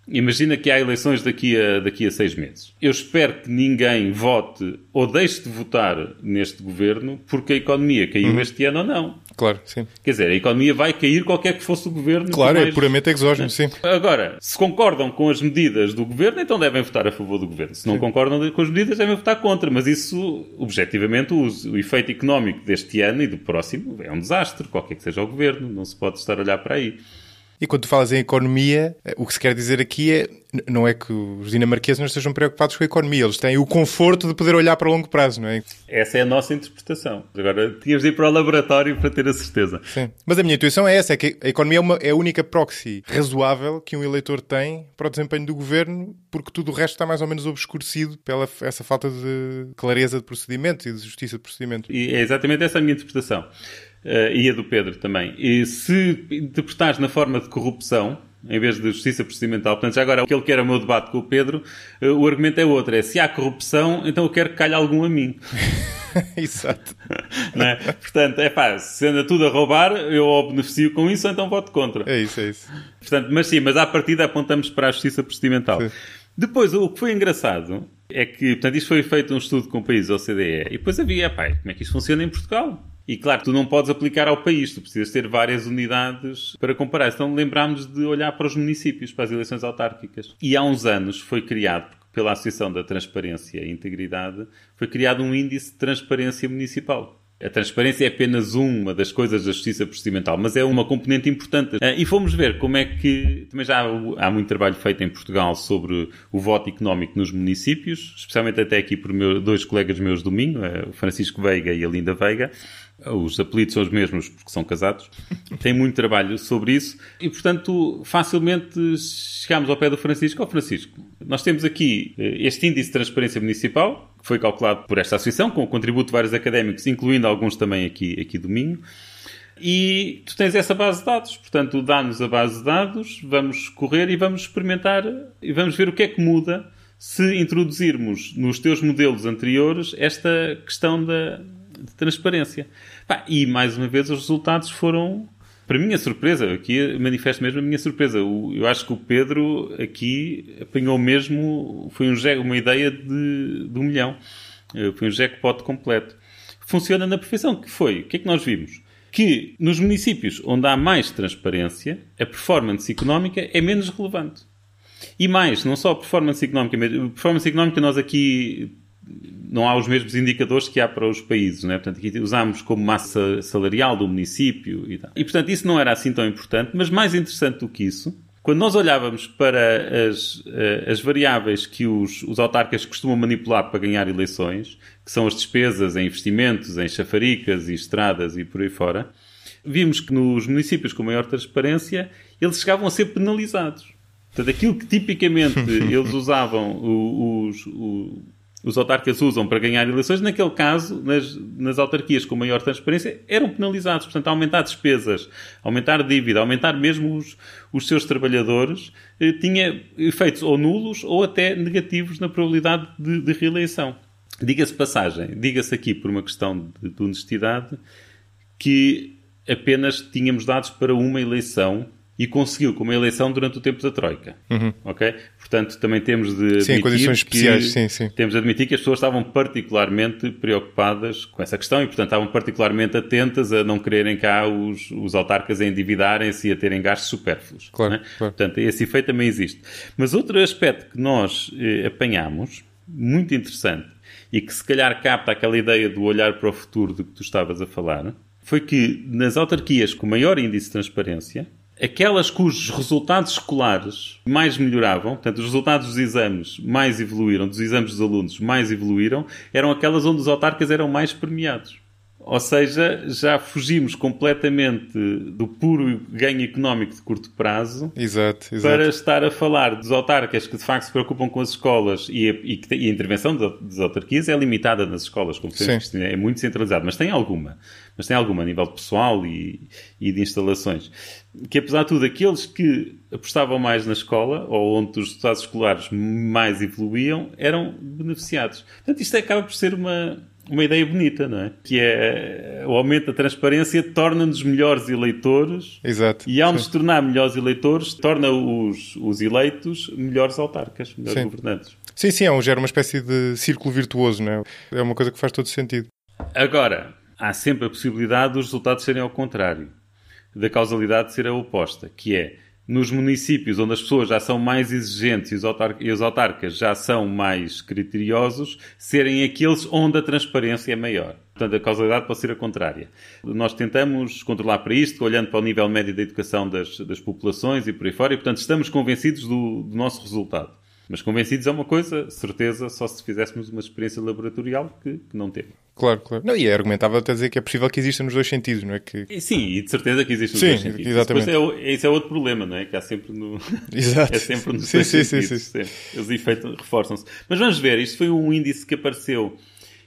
Imagina que há eleições daqui a, daqui a seis meses. Eu espero que ninguém vote ou deixe de votar neste governo porque a economia caiu uhum. este ano ou não. Claro, sim. Quer dizer, a economia vai cair qualquer que fosse o governo. Claro, é mais... é puramente exógeno, né? sim. Agora, se concordam com as medidas do governo, então devem votar a favor do governo. Se não sim. concordam com as medidas, devem votar contra. Mas isso, objetivamente, o, o efeito económico deste ano e do próximo é um desastre, qualquer que seja o governo. Não se pode estar a olhar para aí. E quando tu falas em economia, eh, o que se quer dizer aqui é não é que os dinamarqueses não estejam preocupados com a economia, eles têm o conforto de poder olhar para longo prazo, não é? Essa é a nossa interpretação. Agora tinhas de ir para o laboratório para ter a certeza. Sim. Mas a minha intuição é essa: é que a economia é, uma, é a única proxy razoável que um eleitor tem para o desempenho do governo, porque tudo o resto está mais ou menos obscurecido pela essa falta de clareza de procedimento e de justiça de procedimento. E é exatamente essa a minha interpretação. Eh, e a do Pedro também. E se interpretares na forma de corrupção, em vez de justiça procedimental. Portanto, já agora, aquele que era o meu debate com o Pedro, eh, o argumento é outro: é se há corrupção, então eu quero que calhe algum a mim. [LAUGHS] Exato. [LAUGHS] É? Portanto, é pá, se anda tudo a roubar, eu o beneficio com isso, então voto contra. É isso, é isso. Portanto, mas sim, mas à partida apontamos para a justiça procedimental. Sim. Depois, o que foi engraçado é que, portanto, isto foi feito um estudo com o país, OCDE, e depois havia, pá, como é que isto funciona em Portugal? E claro, tu não podes aplicar ao país, tu precisas ter várias unidades para comparar. Então lembrámos de olhar para os municípios, para as eleições autárquicas. E há uns anos foi criado, pela Associação da Transparência e Integridade, foi criado um índice de transparência municipal. A transparência é apenas uma das coisas da justiça procedimental, mas é uma componente importante. Ah, e fomos ver como é que. Também já há muito trabalho feito em Portugal sobre o voto económico nos municípios, especialmente até aqui por meu, dois colegas meus do Minho, ah, o Francisco Veiga e a Linda Veiga os apelidos são os mesmos porque são casados, [LAUGHS] tem muito trabalho sobre isso e, portanto, facilmente chegamos ao pé do Francisco. Ó oh, Francisco, nós temos aqui eh, este índice de transparência municipal, que foi calculado por esta associação, com o contributo de vários académicos, incluindo alguns também aqui, aqui do Minho. E tu tens essa base de dados, portanto, dá-nos a base de dados, vamos correr e vamos experimentar e vamos ver o que é que muda se introduzirmos nos teus modelos anteriores esta questão da, de transparência. Pá, e mais uma vez os resultados foram para minha surpresa, aqui manifesto mesmo a minha surpresa. O, eu acho que o Pedro aqui apanhou mesmo, foi um, uma ideia de, de um milhão. Eh, foi um jackpot completo. Funciona na perfeição. que foi? O que é que nós vimos? Que nos municípios onde há mais transparência, a performance económica é menos relevante. E mais, não só a performance económica, a performance económica nós aqui não há os mesmos indicadores que há para os países, né? portanto aqui usámos como massa salarial do município e tal. E portanto isso não era assim tão importante, mas mais interessante do que isso, quando nós olhávamos para as, eh, as variáveis que os, os autarcas costumam manipular para ganhar eleições, que são as despesas em investimentos, em chafaricas e estradas e por aí fora, vimos que nos municípios com maior transparência eles chegavam a ser penalizados. Portanto, aquilo que tipicamente [LAUGHS] eles usavam, os, os autarcas usam para ganhar eleições, naquele caso, nas, nas autarquias com maior transparência, eram penalizados. Portanto, aumentar despesas, aumentar dívida, aumentar mesmo os, os seus trabalhadores, eh, tinha efeitos ou nulos ou até negativos na probabilidade de, de reeleição. Diga-se passagem, diga-se aqui por uma questão de, de honestidade, que apenas tínhamos dados para uma eleição e conseguiu com uma eleição durante o tempo da Troika. Uhum. Ok? Portanto, também temos de admitir. Sim, condições que, sim, sim. Temos de admitir que as pessoas estavam particularmente preocupadas com essa questão e, portanto, estavam particularmente atentas a não quererem cá os, os autarcas a endividarem-se e a terem gastos supérfluos. Claro, é? claro, Portanto, esse efeito também existe. Mas outro aspecto que nós eh, apanhamos, muito interessante, e que se calhar capta aquela ideia do olhar para o futuro de que tu estavas a falar, foi que nas autarquias com maior índice de transparência, aquelas cujos resultados escolares mais melhoravam, portanto, os resultados dos exames mais evoluíram, dos exames dos alunos mais evoluíram, eram aquelas onde os autarcas eram mais premiados. Ou seja, já fugimos completamente do puro ganho económico de curto prazo exato, exato. para estar a falar dos autarcas que de facto se preocupam com as escolas e a, e a intervenção das autarquias é limitada nas escolas, como Cristina, é muito centralizado, mas tem alguma. Mas tem alguma a nível pessoal e, e de instalações que apesar de tudo, aqueles que apostavam mais na escola, ou onde os resultados escolares mais evoluíam, eram beneficiados. Portanto, isto acaba por ser uma, uma ideia bonita, não é? Que é o aumento da transparência torna-nos melhores eleitores. Exato. E ao nos tornar melhores eleitores, torna os, os eleitos melhores autarcas, melhores sim. governantes. Sim, sim, é um, gera uma espécie de círculo virtuoso, não é? É uma coisa que faz todo sentido. Agora, há sempre a possibilidade dos resultados serem ao contrário da causalidade ser a oposta, que é nos municípios onde as pessoas já são mais exigentes e os, autarcas, e os autarcas já são mais criteriosos, serem aqueles onde a transparência é maior. Portanto, a causalidade pode ser a contrária. Nós tentamos controlar para isto, olhando para o nível médio da educação das, das populações e por aí fora, e portanto estamos convencidos do, do nosso resultado. Mas convencidos é uma coisa, certeza, só se fizéssemos uma experiência laboratorial que, que não teve. Claro, claro. Não, e é argumentável até dizer que é possível que exista nos dois sentidos, não é? Que... Sim, e de certeza que existe nos sim, dois sentidos. Exatamente. Depois é, isso é outro problema, não é? Que há sempre no. [LAUGHS] Exato. é sempre nos sim, dois sim, sentidos. Sim, sim. sim. Os efeitos reforçam-se. Mas vamos ver, isto foi um índice que apareceu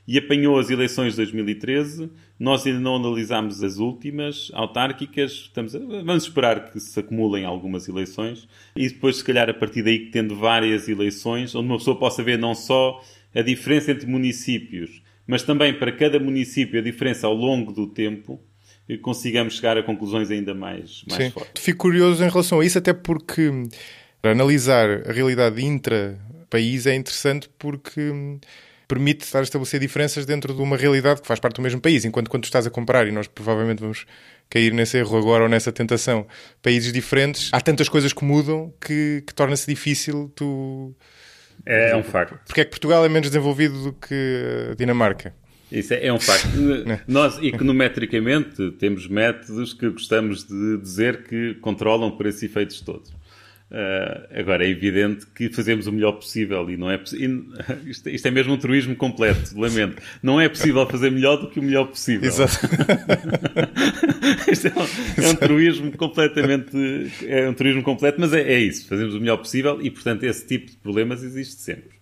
e apanhou as eleições de 2013. Nós ainda não analisámos as últimas autárquicas. Estamos a... Vamos esperar que se acumulem algumas eleições e depois, se calhar, a partir daí, tendo várias eleições, onde uma pessoa possa ver não só a diferença entre municípios mas também para cada município a diferença ao longo do tempo eh, consigamos chegar a conclusões ainda mais, mais Sim. fortes. Fico curioso em relação a isso, até porque hum, analisar a realidade intra-país é interessante porque hum, permite estar a estabelecer diferenças dentro de uma realidade que faz parte do mesmo país, enquanto quando estás a comparar, e nós provavelmente vamos cair nesse erro agora ou nessa tentação, países diferentes, há tantas coisas que mudam que, que torna-se difícil tu é, é um facto. Porque é que Portugal é menos desenvolvido do que a eh, Dinamarca? Isso é, é um facto. [LAUGHS] Né? Nós, econometricamente, temos métodos que gostamos de dizer que controlam por esses efeitos todos. Uh, agora, é evidente que fazemos o melhor possível e não é e, [LAUGHS] isto, isto, é mesmo um truísmo completo, lamento. Não é possível fazer melhor do que o melhor possível. Exato. [LAUGHS] isto é um, é um, truísmo completamente. É um truísmo completo, mas é, é isso. Fazemos o melhor possível e, portanto, esse tipo de problemas existe sempre.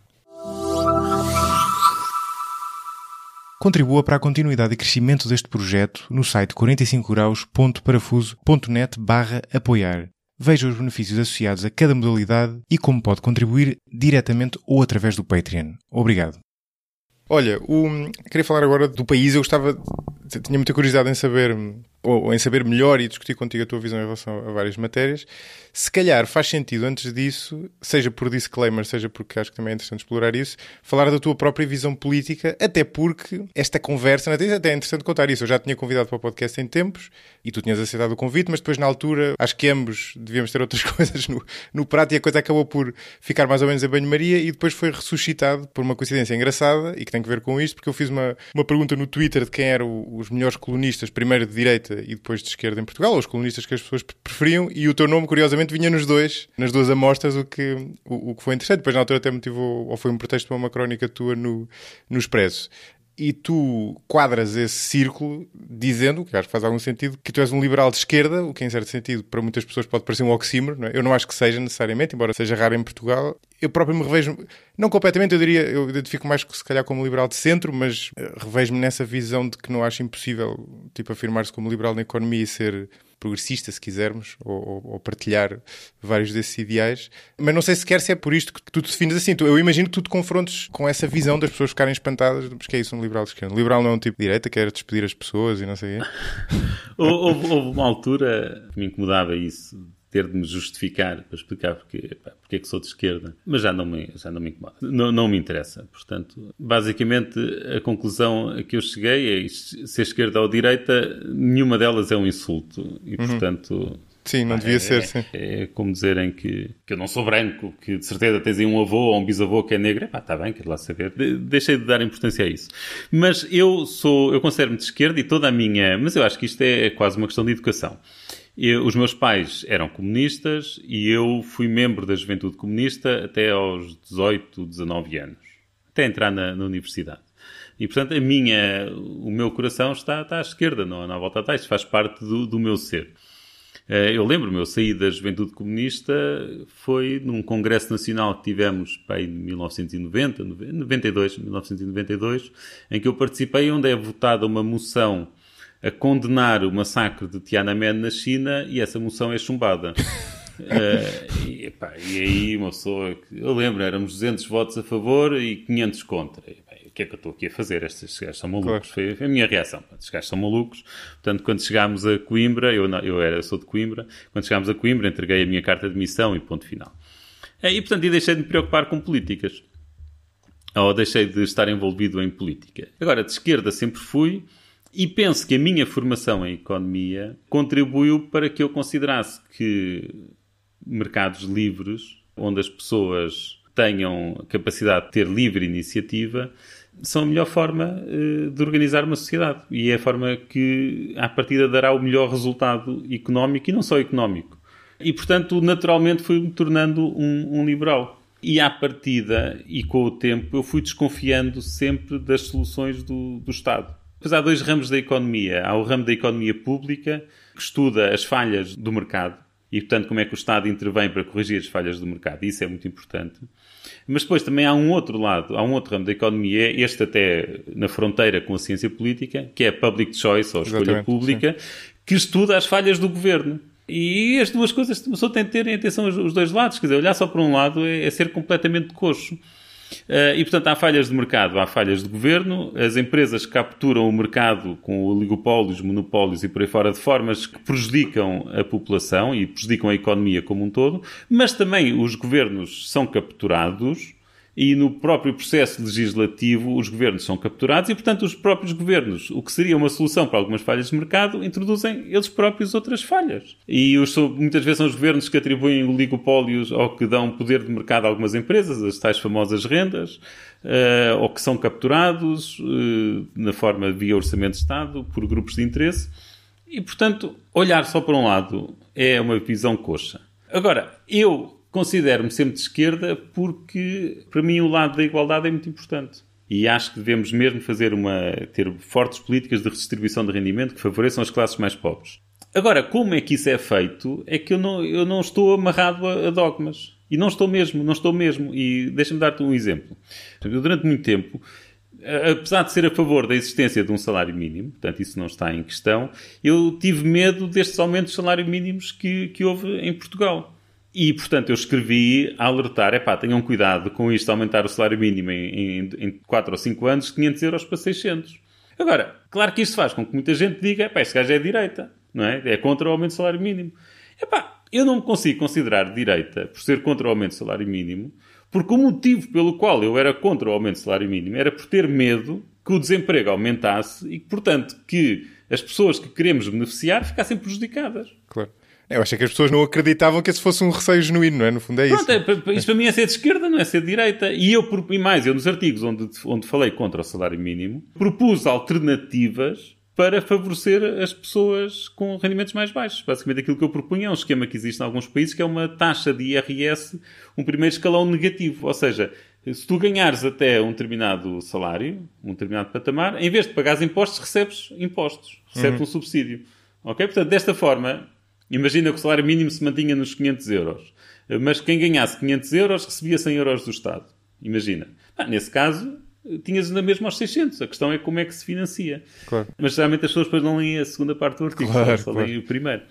Contribua para a continuidade e crescimento deste projeto no site 45graus.parafuso.net barra apoiar veja os benefícios associados a cada modalidade e como pode contribuir diretamente ou através do Patreon. Obrigado. Olha, o... queria falar agora do país. Eu gostava, tinha muita curiosidade em saber hum, ou, em saber melhor e discutir contigo a tua visão em relação a várias matérias, se calhar faz sentido antes disso, seja por disclaimer, seja porque acho que também é interessante explorar isso, falar da tua própria visão política, até porque esta conversa, até é interessante contar isso, eu já tinha convidado para o podcast em tempos e tu tinhas aceitado o convite, mas depois na altura acho que ambos devíamos ter outras [LAUGHS] coisas no, no prato e a coisa acabou por ficar mais ou menos a banho-maria e depois foi ressuscitado por uma coincidência engraçada e que tem que ver com isto, porque eu fiz uma, uma pergunta no Twitter de quem eram os melhores colunistas, primeiro de direita direita e depois de esquerda em Portugal, ou os colunistas que as pessoas preferiam, e o teu nome, curiosamente, vinha nos dois, nas duas amostras, o que, o, o que foi interessante. Depois, na altura, até motivou, ou foi um pretexto para uma crónica tua no, no Expresso e tu quadras esse círculo dizendo, que acho que faz algum sentido, que tu és um liberal de esquerda, o que em certo sentido para muitas pessoas pode parecer um oxímoro, não é? eu não acho que seja necessariamente, embora seja raro em Portugal, eu próprio me revejo, não completamente, eu diria, eu identifico mais que se calhar como liberal de centro, mas eh, revejo-me nessa visão de que não acho impossível, tipo, afirmar-se como liberal na economia e ser progressista, se quisermos, ou, ou, partilhar vários desses ideais. Mas não sei sequer se é por isto que tu te defines assim. Eu imagino que tu te confrontes com essa visão das pessoas ficarem espantadas, porque é isso, um liberal de esquerda. Um liberal não é um tipo de direita, quer despedir as pessoas e não sei o quê. [LAUGHS] houve, houve uma altura que me incomodava isso ter de me justificar para explicar porque, pá, porque é que sou de esquerda, mas já não me, já não me incomoda, não, não me interessa. Portanto, basicamente, a conclusão a que eu cheguei é se a esquerda ou a direita, nenhuma delas é um insulto e, uhum. portanto. Sim, não devia é, ser, sim. É, é como dizerem que, que eu não sou branco, que de certeza tens aí um avô ou um bisavô que é negro. Pá, está bem, quero lá saber. De, deixei de dar importância a isso. Mas eu sou, eu considero-me de esquerda e toda a minha, mas eu acho que isto é, é quase uma questão de educação. Eu, os meus pais eram comunistas e eu fui membro da Juventude Comunista até aos 18, 19 anos, até entrar na, na universidade. E, portanto, a minha, o meu coração está, está à esquerda, não na volta atrás, faz parte do, do meu ser. Eh, eu lembro-me, eu saí da Juventude Comunista, foi num congresso nacional que tivemos em 1990, 92, 1992, em que eu participei, onde é votada uma moção a condenar o massacre de Tiananmen na China e essa moção é chumbada. uh, [LAUGHS] e, epá, e, aí uma pessoa eu lembro, éramos 200 votos a favor e 500 contra. E, o que é que eu estou aqui a fazer? Estes gajos são malucos. Claro. Foi a minha reação. Estes gajos são malucos. Portanto, quando chegámos a Coimbra, eu, não, eu era, sou de Coimbra, quando chegámos a Coimbra entreguei a minha carta de missão e ponto final. Eh, e, portanto, eu deixei de me preocupar com políticas. Ou deixei de estar envolvido em política. Agora, de esquerda sempre fui, e penso que a minha formação em economia contribuiu para que eu considerasse que mercados livres, onde as pessoas tenham capacidade de ter livre iniciativa, são a melhor forma eh, de organizar uma sociedade e é a forma que, à partida, dará o melhor resultado económico e não só económico. E, portanto, naturalmente fui-me tornando um, um liberal. E à partida, e com o tempo, eu fui desconfiando sempre das soluções do, do Estado depois há dois ramos da economia. Há o ramo da economia pública, que estuda as falhas do mercado e, portanto, como é que o Estado intervém para corrigir as falhas do mercado. Isso é muito importante. Mas depois também há um outro lado, há um outro ramo da economia, este até na fronteira com a ciência política, que é a public choice, ou escolha Exatamente, pública, sim. que estuda as falhas do governo. E as duas coisas, só pessoa tem de ter em atenção os dois lados. Quer dizer, olhar só para um lado é, é ser completamente coxo. Eh, e, portanto, há falhas de mercado, há falhas de governo, as empresas capturam o mercado com oligopólios, monopólios e por aí fora, de formas que prejudicam a população e prejudicam a economia como um todo, mas também os governos são capturados e no próprio processo legislativo os governos são capturados e, portanto, os próprios governos, o que seria uma solução para algumas falhas de mercado, introduzem eles próprios outras falhas. E os, muitas vezes são os governos que atribuem oligopólios ou que dão poder de mercado a algumas empresas, as tais famosas rendas, uh, ou que são capturados uh, na forma via orçamento de Estado por grupos de interesse. E, portanto, olhar só para um lado é uma visão coxa. Agora, eu Considero-me sempre de esquerda porque, para mim, o lado da igualdade é muito importante. E acho que devemos mesmo fazer uma, ter fortes políticas de redistribuição de rendimento que favoreçam as classes mais pobres. Agora, como é que isso é feito? É que eu não, eu não estou amarrado a, a dogmas. E não estou mesmo, não estou mesmo. E deixa-me dar-te um exemplo. Eu, durante muito tempo, apesar de ser a favor da existência de um salário mínimo, portanto, isso não está em questão, eu tive medo destes aumentos de salário mínimos que, que houve em Portugal. E, portanto, eu escrevi a alertar, é pá, tenham cuidado com isto, aumentar o salário mínimo em, em, em 4 ou 5 anos, de 500 euros para 600. Agora, claro que isto faz com que muita gente diga, é pá, este gajo é direita, não é? É contra o aumento do salário mínimo. É pá, eu não me consigo considerar direita por ser contra o aumento do salário mínimo, porque o motivo pelo qual eu era contra o aumento do salário mínimo era por ter medo que o desemprego aumentasse e, portanto, que as pessoas que queremos beneficiar ficassem prejudicadas. Claro. Eu acho que as pessoas não acreditavam que esse fosse um receio genuíno, não é? No fundo é isso. Pronto, é, isso para mim é ser de esquerda, não é ser de direita. E eu, e mais, eu nos artigos onde, onde falei contra o salário mínimo, propus alternativas para favorecer as pessoas com rendimentos mais baixos. Basicamente aquilo que eu propunha é um esquema que existe em alguns países, que é uma taxa de IRS, um primeiro escalão negativo. Ou seja, se tu ganhares até um determinado salário, um determinado patamar, em vez de pagares impostos, recebes impostos, recebes uhum. um subsídio. Ok? Portanto, desta forma, Imagina que o salário mínimo se mantinha nos 500 euros, mas quem ganhasse 500 euros recebia 100 euros do Estado. Imagina. Ah, nesse caso, tinhas ainda mesmo aos 600. A questão é como é que se financia. Claro. Mas geralmente as pessoas depois não leem a segunda parte do artigo, claro, só claro. leem o primeiro.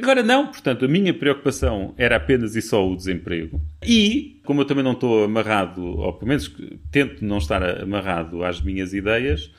Agora não, portanto, a minha preocupação era apenas e só o desemprego. E, como eu também não estou amarrado, ou pelo menos tento não estar amarrado às minhas ideias,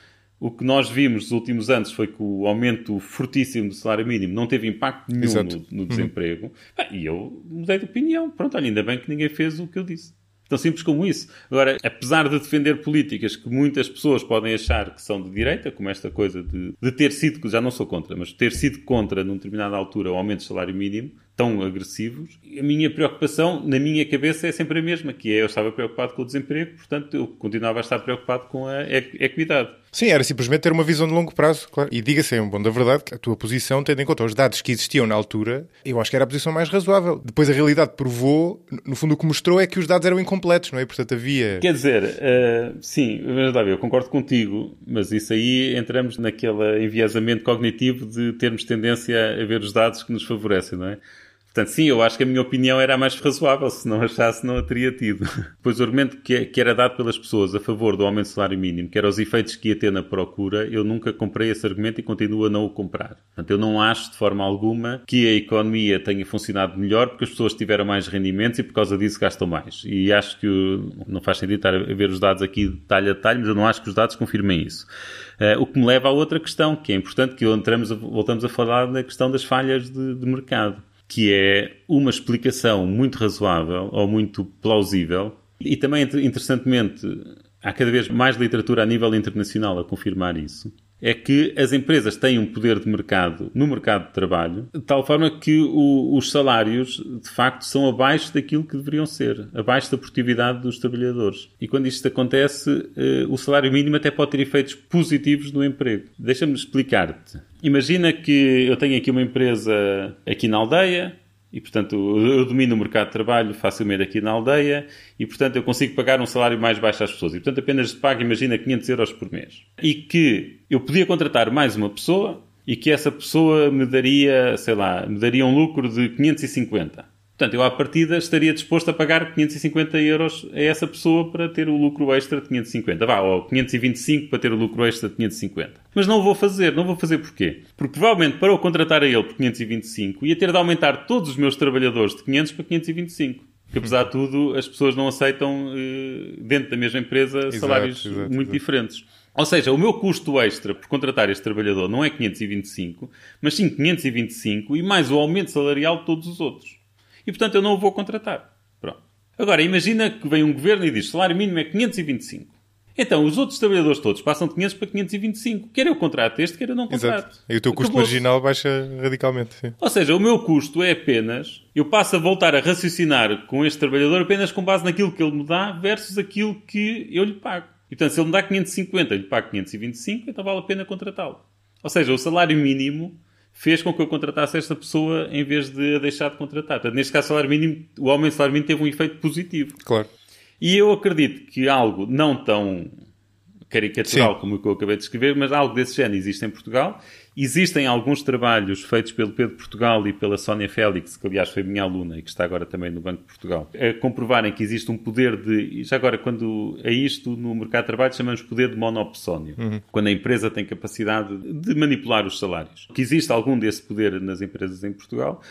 o que nós vimos nos últimos anos foi que o aumento fortíssimo do salário mínimo não teve impacto nenhum no, no, uhum. desemprego. Uhum. Ah, e eu mudei de opinião. Pronto, olha, ainda bem que ninguém fez o que eu disse. Tão simples como isso. Agora, apesar de defender políticas que muitas pessoas podem achar que são de direita, como esta coisa de, de ter sido, já não sou contra, mas ter sido contra, numa determinada altura, o aumento do salário mínimo, tão agressivos, a minha preocupação, na minha cabeça, é sempre a mesma, que é eu estava preocupado com o desemprego, portanto, eu continuava a estar preocupado com a equidade. Sim, era simplesmente ter uma visão de longo prazo, claro. E diga-se, bom, da verdade, a tua posição, tendo em conta os dados que existiam na altura, eu acho que era a posição mais razoável. Depois a realidade provou, no fundo o que mostrou é que os dados eram incompletos, não é? Portanto havia... Quer dizer, uh, sim, Davi, eu concordo contigo, mas isso aí entramos naquele enviesamento cognitivo de termos tendência a ver os dados que nos favorecem, não é? Portanto, sim, eu acho que a minha opinião era a mais razoável, se não achasse, não a teria tido. [LAUGHS] Pois o argumento que, é, que era dado pelas pessoas a favor do aumento do salário mínimo, que era os efeitos que ia ter na procura, eu nunca comprei esse argumento e continuo a não o comprar. Portanto, eu não acho de forma alguma que a economia tenha funcionado melhor porque as pessoas tiveram mais rendimentos e por causa disso gastam mais. E acho que o, não faz sentido estar a ver os dados aqui detalhe a detalhe, mas eu não acho que os dados confirmem isso. Uh, o que me leva a outra questão, que é importante, que entramos a, voltamos a falar da questão das falhas de, de mercado que é uma explicação muito razoável ou muito plausível. E também, interessantemente, há cada vez mais literatura a nível internacional a confirmar isso é que as empresas têm um poder de mercado no mercado de trabalho, de tal forma que o, os salários, de facto, são abaixo daquilo que deveriam ser, abaixo da produtividade dos trabalhadores. E quando isto acontece, eh, o salário mínimo até pode ter efeitos positivos no emprego. Deixa-me explicar-te. Imagina que eu tenho aqui uma empresa aqui na aldeia, e, portanto, eu domino o mercado de trabalho facilmente aqui na aldeia e, portanto, eu consigo pagar um salário mais baixo às pessoas. E, portanto, apenas pago, imagina, 500 euros por mês. E que eu podia contratar mais uma pessoa e que essa pessoa me daria, sei lá, me daria um lucro de 550. Portanto, eu à partida estaria disposto a pagar 550 euros a essa pessoa para ter o lucro extra de 550. Vá, ou 525 para ter o lucro extra de 550. Mas não vou fazer. Não vou fazer porquê? Porque provavelmente para o contratar a ele por 525 ia ter de aumentar todos os meus trabalhadores de 500 para 525. Que apesar de tudo as pessoas não aceitam eh, dentro da mesma empresa exato, salários exato, muito exato. diferentes. Ou seja, o meu custo extra por contratar este trabalhador não é 525, mas sim 525 e mais o aumento salarial de todos os outros e portanto eu não o vou contratar. Pronto. Agora, imagina que vem um governo e diz salário mínimo é 525. Então, os outros trabalhadores todos passam de 500 para 525. Quer eu contrato este, quer eu não contrato. Exato. E o teu custo marginal baixa radicalmente. Sim. Ou seja, o meu custo é apenas... Eu passo a voltar a raciocinar com este trabalhador apenas com base naquilo que ele me dá versus aquilo que eu lhe pago. E, portanto, se ele me dá 550, eu lhe pago 525, então vale a pena contratá-lo. Ou seja, o salário mínimo fez com que eu contratasse esta pessoa em vez de a deixar de contratar. Portanto, neste caso, salário mínimo, o aumento do salário mínimo teve um efeito positivo. Claro. E eu acredito que algo não tão caricatural Sim. como o que eu acabei de escrever, mas algo desse género existe em Portugal Existem alguns trabalhos feitos pelo Pedro Portugal e pela Sónia Félix, que aliás foi minha aluna e que está agora também no Banco de Portugal, a comprovarem que existe um poder de. Já agora, quando é isto no mercado de trabalho chamamos poder de monopsónio, uhum. quando a empresa tem capacidade de manipular os salários. Que existe algum desse poder nas empresas em Portugal.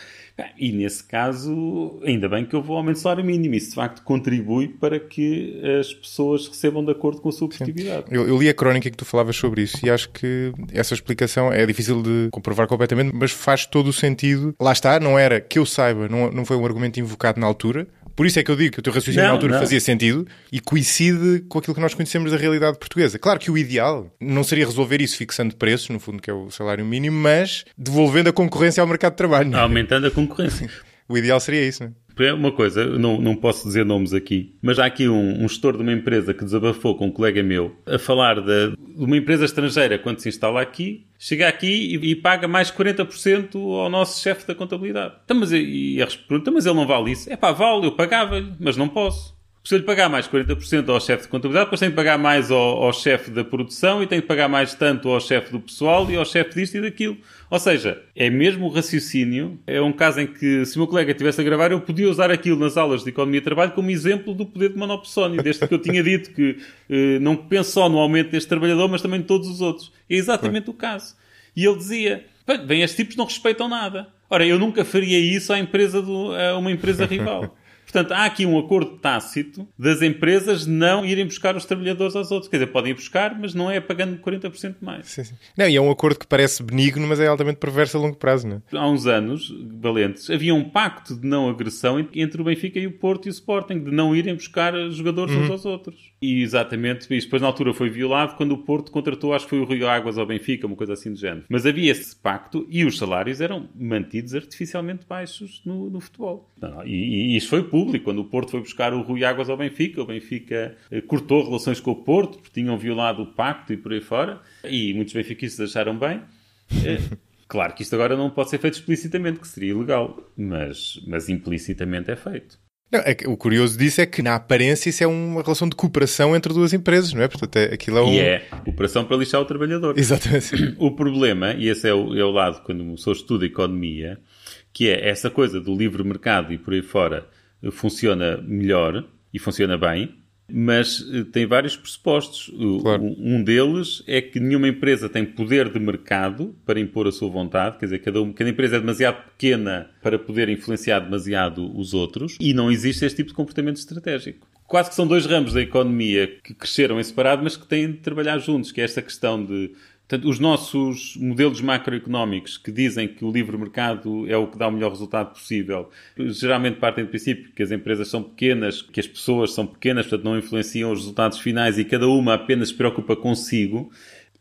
E nesse caso, ainda bem que eu vou aumentar o salário mínimo. Isso de facto contribui para que as pessoas recebam de acordo com a sua produtividade. Eu, eu, li a crónica que tu falavas sobre isso e acho que essa explicação é difícil de comprovar completamente, mas faz todo o sentido. Lá está, não era que eu saiba, não, não foi um argumento invocado na altura, por isso é que eu digo que o teu raciocínio não, na altura não. fazia sentido e coincide com aquilo que nós conhecemos da realidade portuguesa. Claro que o ideal não seria resolver isso fixando preços, no fundo, que é o salário mínimo, mas devolvendo a concorrência ao mercado de trabalho. É? Aumentando a concorrência. o ideal seria isso, não é? uma coisa, não, não posso dizer nomes aqui, mas há aqui um, um gestor de uma empresa que desabafou com um colega meu a falar de, de uma empresa estrangeira quando se instala aqui, chega aqui e, e paga mais 40% ao nosso chefe da contabilidade. Então, mas, e, a resposta mas ele não vale isso? É pá, vale, eu pagava-lhe, mas não posso se eu lhe pagar mais 40% ao chefe de contabilidade, depois tem que pagar mais ao, ao chefe da produção e tem que pagar mais tanto ao chefe do pessoal e ao chefe disto e daquilo. Ou seja, é mesmo o raciocínio, é um caso em que se o meu colega estivesse a gravar, eu podia usar aquilo nas aulas de Economia e Trabalho como exemplo do poder de monopsónio, desde que eu tinha dito que eh, não penso só no aumento deste trabalhador, mas também de todos os outros. É exatamente o caso. E ele dizia, bem, estes tipos não respeitam nada. Ora, eu nunca faria isso à empresa do, a uma empresa rival. Portanto, há aqui um acordo tácito das empresas não irem buscar os trabalhadores aos outros. Quer dizer, podem ir buscar, mas não é pagando 40% mais. Sim, sim. Não, e é um acordo que parece benigno, mas é altamente perverso a longo prazo, não é? Há uns anos, valentes, havia um pacto de não agressão entre o Benfica e o Porto e o Sporting, de não irem buscar jogadores uhum. uns aos outros. E, exatamente, e depois na altura foi violado quando o Porto contratou, acho que foi o Rio Águas ao Benfica, uma coisa assim do género. Mas havia esse pacto e os salários eram mantidos artificialmente baixos no, no futebol. Não, e, e, isso foi público, quando o Porto foi buscar o Rui Águas ao Benfica, o Benfica eh, cortou relações com o Porto, porque tinham violado o pacto e por aí fora, e muitos benfiquistas acharam bem. Eh, [LAUGHS] claro que isto agora não pode ser feito explicitamente, que seria ilegal, mas, mas implicitamente é feito. Não, é, o curioso disso é que, na aparência, isso é uma relação de cooperação entre duas empresas, não é? Portanto, é, aquilo é um... E é cooperação para lixar o trabalhador. Exatamente. O problema, e esse é o, é o lado quando o pessoa estuda economia, que é essa coisa do livre mercado e por aí fora funciona melhor e funciona bem, mas eh, tem vários pressupostos. Claro. Um deles é que nenhuma empresa tem poder de mercado para impor a sua vontade, quer dizer, cada, uma, cada empresa é demasiado pequena para poder influenciar demasiado os outros e não existe este tipo de comportamento estratégico. Quase que são dois ramos da economia que cresceram em separado, mas que têm de trabalhar juntos, que é esta questão de Portanto, os nossos modelos macroeconómicos que dizem que o livre mercado é o que dá o melhor resultado possível, geralmente partem do princípio que as empresas são pequenas, que as pessoas são pequenas, portanto não influenciam os resultados finais e cada uma apenas se preocupa consigo.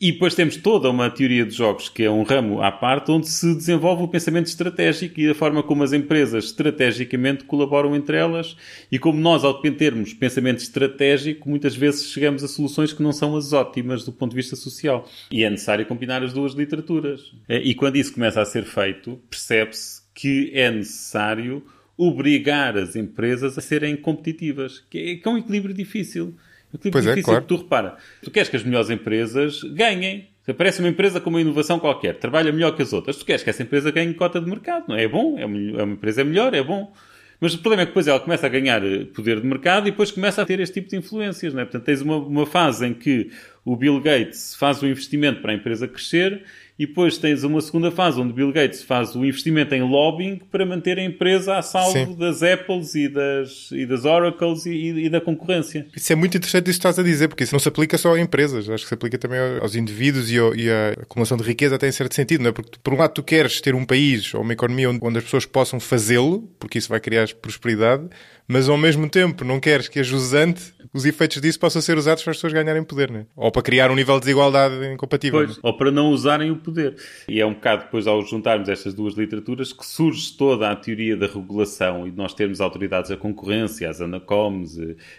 E depois temos toda uma teoria de jogos, que é um ramo à parte, onde se desenvolve o pensamento estratégico e a forma como as empresas estrategicamente colaboram entre elas. E como nós, ao dependermos pensamento estratégico, muitas vezes chegamos a soluções que não são as ótimas do ponto de vista social. E é necessário combinar as duas literaturas. É, e quando isso começa a ser feito, percebe-se que é necessário obrigar as empresas a serem competitivas, que é, é um equilíbrio difícil. Que é pois é, é claro. tu repara, tu queres que as melhores empresas ganhem. Se aparece uma empresa com uma inovação qualquer, trabalha melhor que as outras, tu queres que essa empresa ganhe cota de mercado, não é? É bom, é uma é empresa melhor, é bom. Mas o problema é que depois ela começa a ganhar eh, poder de mercado e depois começa a ter este tipo de influências, não é? Portanto, tens uma, uma fase em que o Bill Gates faz o investimento para a empresa crescer e depois tens uma segunda fase onde Bill Gates faz o investimento em lobbying para manter a empresa a salvo Sim. das Apples e das, e das Oracles e, e, e, da concorrência. Isso é muito interessante isso que estás a dizer, porque isso não se aplica só a empresas, acho que se aplica também aos indivíduos e, ao, e à acumulação de riqueza até em certo sentido, não é? Porque por um lado tu queres ter um país ou uma economia onde, onde as pessoas possam fazê-lo, porque isso vai criar prosperidade, mas ao mesmo tempo não queres que a jusante os efeitos disso possam ser usados para as pessoas ganharem poder, né? Ou para criar um nível de desigualdade incompatível. Pois, é? ou para não usarem o poder. E é um bocado depois, ao juntarmos estas duas literaturas, que surge toda a teoria da regulação e de nós termos autoridades da concorrência, as anacoms,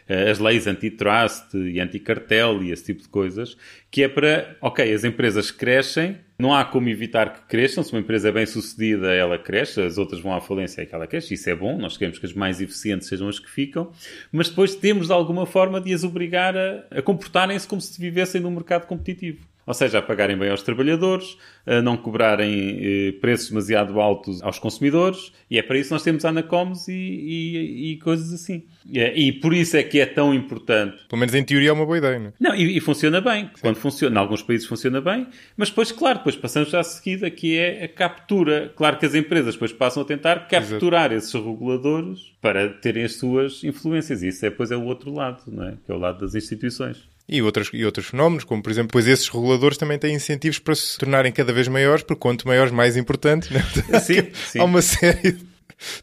eh, as leis antitrust e anticartel e esse tipo de coisas, que é para, ok, as empresas crescem, não há como evitar que cresçam. Se uma empresa é bem sucedida, ela cresce, as outras vão à falência é e ela cresce. Isso é bom, nós queremos que as mais eficientes sejam as que ficam, mas depois temos de alguma forma de as obrigar a, a comportarem-se como se vivessem num mercado competitivo. Ou seja, a pagarem bem aos trabalhadores, a não cobrarem eh, preços demasiado altos aos consumidores, e é para isso que nós temos Anacoms e, e, e coisas assim. É, e, por isso é que é tão importante. Pelo menos em teoria é uma boa ideia, não é? Não, e, funciona bem. Sim. Quando funciona, em alguns países funciona bem, mas depois, claro, depois passamos à a seguida, que é a captura. Claro que as empresas depois passam a tentar capturar Exato. esses reguladores para terem as suas influências. isso é, depois é o outro lado, não é? que é o lado das instituições e outros, e outros fenómenos, como por exemplo, pois esses reguladores também têm incentivos para se tornarem cada vez maiores, porque quanto maiores, mais importantes. Né? Sim, [LAUGHS] sim. Há uma série.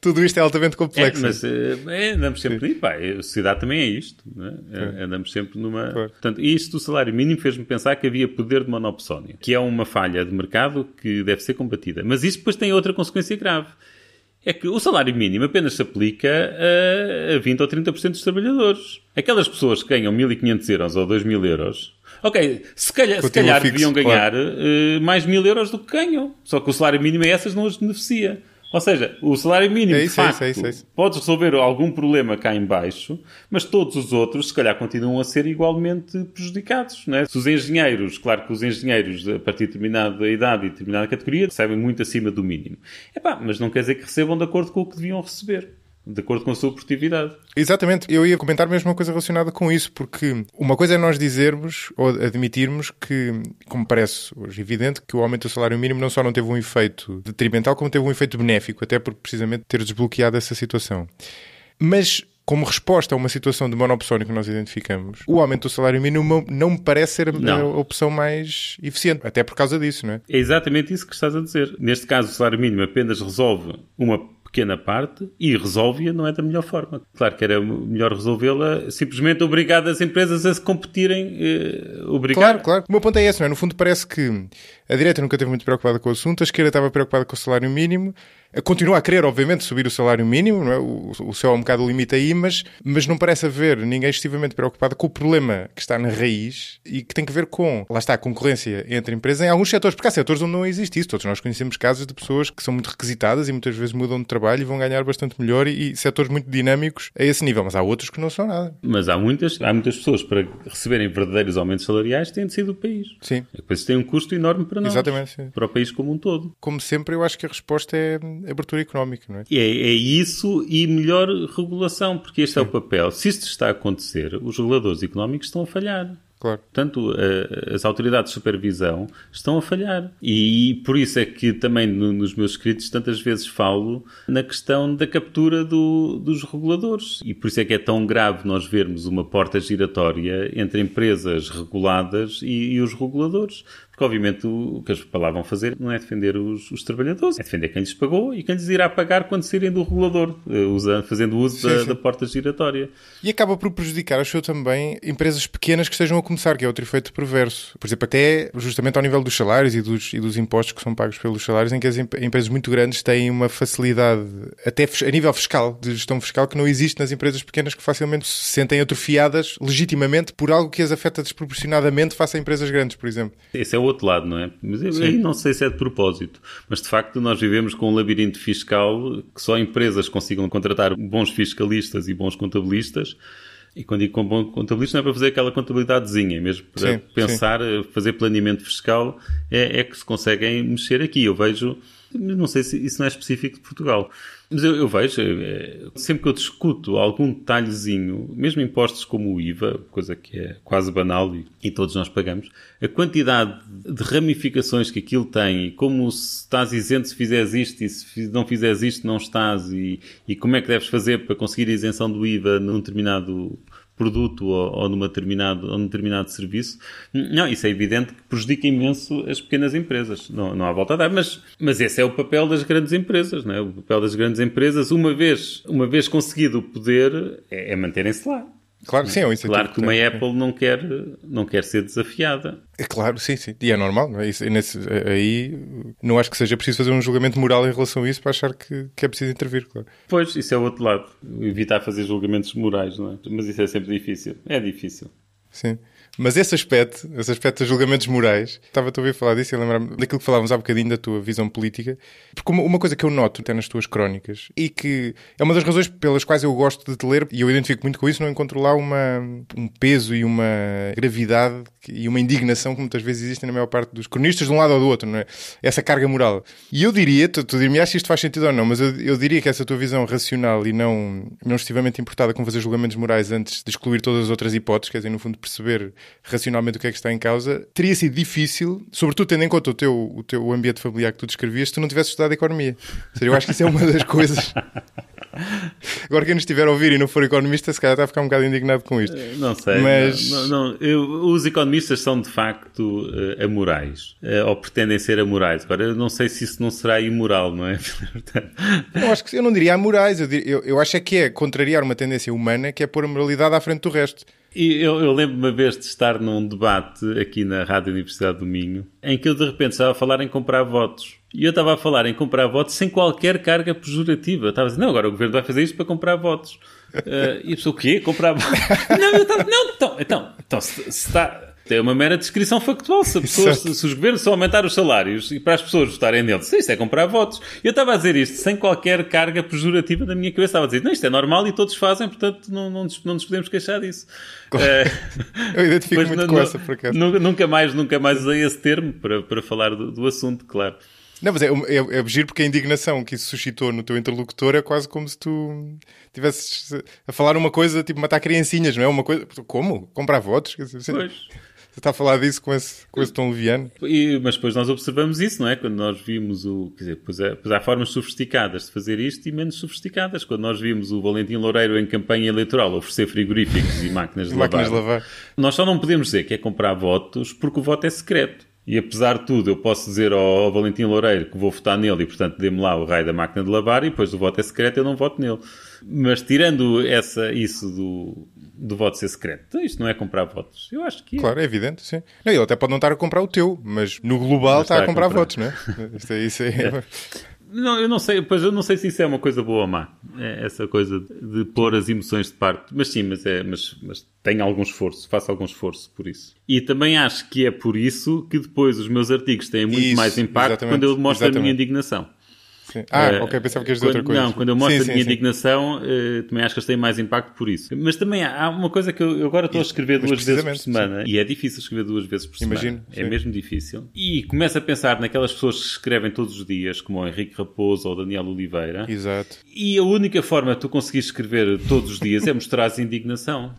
Tudo isto é altamente complexo. É, mas eh, é, andamos sempre. Sim. E, pá, a sociedade também é isto. Né? É? Andamos sempre numa. Claro. Portanto, isto do salário mínimo fez-me pensar que havia poder de monopsónio, que é uma falha de mercado que deve ser combatida. Mas isso depois tem outra consequência grave é que o salário mínimo apenas se aplica a 20 ou 30% dos trabalhadores. Aquelas pessoas que ganham 1.500 euros ou 2.000 euros, ok, se calhar, se calhar fixo, deviam ganhar claro. uh, eh, mais 1.000 euros do que ganham. Só que o salário mínimo a é essas não as beneficia. Ou seja, o salário mínimo, é isso, de é facto, é isso, é isso, pode resolver algum problema cá em baixo, mas todos os outros, se calhar, continuam a ser igualmente prejudicados. Não é? Se os engenheiros, claro que os engenheiros, a partir de determinada idade e determinada categoria, recebem muito acima do mínimo. Epá, mas não quer dizer que recebam de acordo com o que deviam receber de acordo com a sua produtividade. Exatamente, eu ia comentar mesmo uma coisa relacionada com isso, porque uma coisa é nós dizermos ou admitirmos que, como parece hoje evidente, que o aumento do salário mínimo não só não teve um efeito detrimental, como teve um efeito benéfico, até por precisamente ter desbloqueado essa situação. Mas como resposta a uma situação de monopsónio que nós identificamos, o aumento do salário mínimo não me parece ser não. a opção mais eficiente, até por causa disso, não é? É exatamente isso que estás a dizer. Neste caso, o salário mínimo apenas resolve uma pequena parte e resolve-a não é da melhor forma. Claro que era melhor resolvê-la simplesmente obrigado as empresas a se competirem. Eh, obrigar. Claro, claro. O meu ponto é esse, não é? No fundo parece que a direita nunca esteve muito preocupada com o assunto, a esquerda estava preocupada com o salário mínimo, eh, continua a querer, obviamente, subir o salário mínimo, é? o, o céu é um bocado limite aí, mas, mas não parece haver ninguém excessivamente preocupado com o problema que está na raiz e que tem que ver com, lá está, a concorrência entre empresas em alguns setores, porque há setores onde não existe isso. Todos nós conhecemos casos de pessoas que são muito requisitadas e muitas vezes mudam de trabalho e vão ganhar bastante melhor e, e setores muito dinâmicos a esse nível, mas há outros que não são nada. Mas há muitas, há muitas pessoas para receberem verdadeiros aumentos salariais têm de sair do país. Sim. E depois tem um custo enorme para nós. Exatamente. Sim. Para o país como um todo. Como sempre, eu acho que a resposta é abertura económica, não é? É, é isso e melhor regulação, porque este Sim. é o papel. Se isto está a acontecer, os reguladores económicos estão a falhar. Claro. Portanto, eh, as autoridades de supervisão estão a falhar. E, e por isso é que também no, nos meus escritos tantas vezes falo na questão da captura do, dos reguladores. E por isso é que é tão grave nós vermos uma porta giratória entre empresas reguladas e, e os reguladores porque obviamente o que eles para lá vão fazer não é defender os, os, trabalhadores, é defender quem lhes pagou e quem lhes irá pagar quando saírem do regulador, eh, usando, fazendo uso sim, da, sim. da, porta giratória. E acaba por prejudicar, acho eu também, empresas pequenas que estejam a começar, que é outro efeito perverso. Por exemplo, até justamente ao nível dos salários e dos, e dos impostos que são pagos pelos salários, em que as empresas muito grandes têm uma facilidade, até a nível fiscal, de gestão fiscal, que não existe nas empresas pequenas que facilmente se sentem atrofiadas legitimamente por algo que as afeta desproporcionadamente face a empresas grandes, por exemplo. Esse é o outro lado, não é? Mas eu, aí não sei se é de propósito. Mas de facto, nós vivemos com um labirinto fiscal que só empresas consigam contratar bons fiscalistas e bons contabilistas. E quando digo com bom contabilista, não é para fazer aquela contabilidadezinha, é mesmo para sim, pensar, sim. Eh, fazer planeamento fiscal, é, é que se conseguem mexer aqui. Eu vejo, não sei se isso não é específico de Portugal mas eu, eu vejo, é, é, sempre que eu discuto algum detalhezinho, mesmo impostos como o IVA, coisa que é quase banal e, e todos nós pagamos, a quantidade de ramificações que aquilo tem e como se estás isento se fizeres isto e se não fizeres isto não estás e, e como é que deves fazer para conseguir a isenção do IVA num determinado produto ou, ou, numa determinado, ou num determinado serviço, não, isso é evidente que prejudica imenso as pequenas empresas. Não, não há volta a dar, mas, mas esse é o papel das grandes empresas. Não é? O papel das grandes empresas, uma vez, uma vez conseguido o poder, é, é manterem-se lá. Claro que sim, é um incentivo. Claro que uma Apple não quer, não quer ser desafiada. É claro, sim, sim. E é normal. Não é? nesse, aí não acho que seja preciso fazer um julgamento moral em relação a isso para achar que, que é preciso intervir, claro. Pois, isso é o outro lado. Evitar fazer julgamentos morais, não é? Mas isso é sempre difícil. É difícil. Sim. Mas esse aspecto, esse aspecto dos julgamentos morais, estava-te a ouvir falar disso e lembrar-me daquilo que falávamos há bocadinho da tua visão política, porque uma, uma, coisa que eu noto até nas tuas crónicas e que é uma das razões pelas quais eu gosto de te ler e eu identifico muito com isso, não encontro lá uma, um peso e uma gravidade e uma indignação que muitas vezes existem na maior parte dos cronistas de um lado ou do outro, não é? Essa carga moral. E eu diria, tu, tu dirias se isto faz sentido ou não, mas eu, eu diria que essa tua visão racional e não, não estivamente importada com fazer julgamentos morais antes de excluir todas as outras hipóteses, quer dizer, no fundo perceber racionalmente o que é que está em causa, teria sido difícil, sobretudo tendo em conta o teu, o teu ambiente familiar que tu descrevias, se tu não tivesse estudado economia. Ou seja, eu acho que isso é uma das coisas Agora quem nos estiver a ouvir e não for economista, se calhar está a ficar um bocado indignado com isto. Eh, não sei. Mas... Não, não, não. Eu, os economistas são de facto uh, amorais, uh, ou pretendem ser amorais. Agora, eu não sei se isso não será imoral, não é? [LAUGHS] eu, acho que, eu não diria amorais, eu, eu, eu acho é que é contrariar uma tendência humana que é pôr a moralidade à frente do resto. E eu, eu lembro-me uma vez de estar num debate aqui na Rádio Universidade do Minho, em que eu de repente estava a falar em comprar votos. E eu estava a falar em comprar votos sem qualquer carga pejorativa. estava a dizer, não, agora o governo vai fazer isto para comprar votos. Uh, [LAUGHS] e a pessoa, o quê? Comprar votos? [LAUGHS] não, eu estava, não, então, então, então se, está. É uma mera descrição factual. Se, pessoas, se, os governos só aumentar os salários e para as pessoas votarem neles, isto é comprar votos. Eu estava a dizer isto sem qualquer carga pejorativa na minha cabeça. Estava a dizer, não, isto é normal e todos fazem, portanto não, não, nos, não nos podemos queixar disso. Claro. Eh, [LAUGHS] eu identifico muito não, com essa, por acaso. Nunca mais, nunca mais usei esse termo para, para falar do, do assunto, claro. Não, mas é, é, é giro porque a indignação que isso suscitou no teu interlocutor é quase como se tu estivesses a falar uma coisa, tipo matar criancinhas, não é? Uma coisa. Como? Comprar votos? Você, pois. Você está a falar disso com esse, com esse tom leviano. E, mas depois nós observamos isso, não é? Quando nós vimos o. Quer dizer, pois, é, pois há formas sofisticadas de fazer isto e menos sofisticadas. Quando nós vimos o Valentim Loureiro em campanha eleitoral oferecer frigoríficos e máquinas de, [LAUGHS] máquinas lavar, de lavar, nós só não podemos dizer que é comprar votos porque o voto é secreto. E apesar de tudo, eu posso dizer ao, ao Valentim Loureiro que vou votar nele e, portanto, dê-me lá o raio da máquina de lavar e depois o voto é secreto, eu não voto nele. Mas tirando essa, isso do, do voto ser secreto, então isto não é comprar votos. Eu acho que. É. Claro, é evidente, sim. Não, ele até pode não estar a comprar o teu, mas no global mas está, está, a comprar, comprar. votos, não é? Isso, [LAUGHS] isso é. é. [LAUGHS] é. Não, eu não sei, pois eu não sei se isso é uma coisa boa ou má, é essa coisa de, pôr as emoções de parte, mas sim, mas, é, mas, mas tenho algum esforço, faço algum esforço por isso. E também acho que é por isso que depois os meus artigos têm muito isso, mais impacto quando eu mostro exatamente. a minha indignação. Sim. Ah, uh, ok, pensava que ias dizer outra coisa. Não, quando eu mostro sim, sim, a minha indignação, uh, também acho que eles têm mais impacto por isso. Mas também há, uma coisa que eu, agora estou a escrever duas vezes por semana, e é difícil escrever duas vezes por semana. Imagino. É mesmo difícil. E começo a pensar naquelas pessoas que escrevem todos os dias, como o Henrique Raposo ou o Daniel Oliveira. Exato. E a única forma de tu conseguir escrever todos os dias é mostrar a indignação.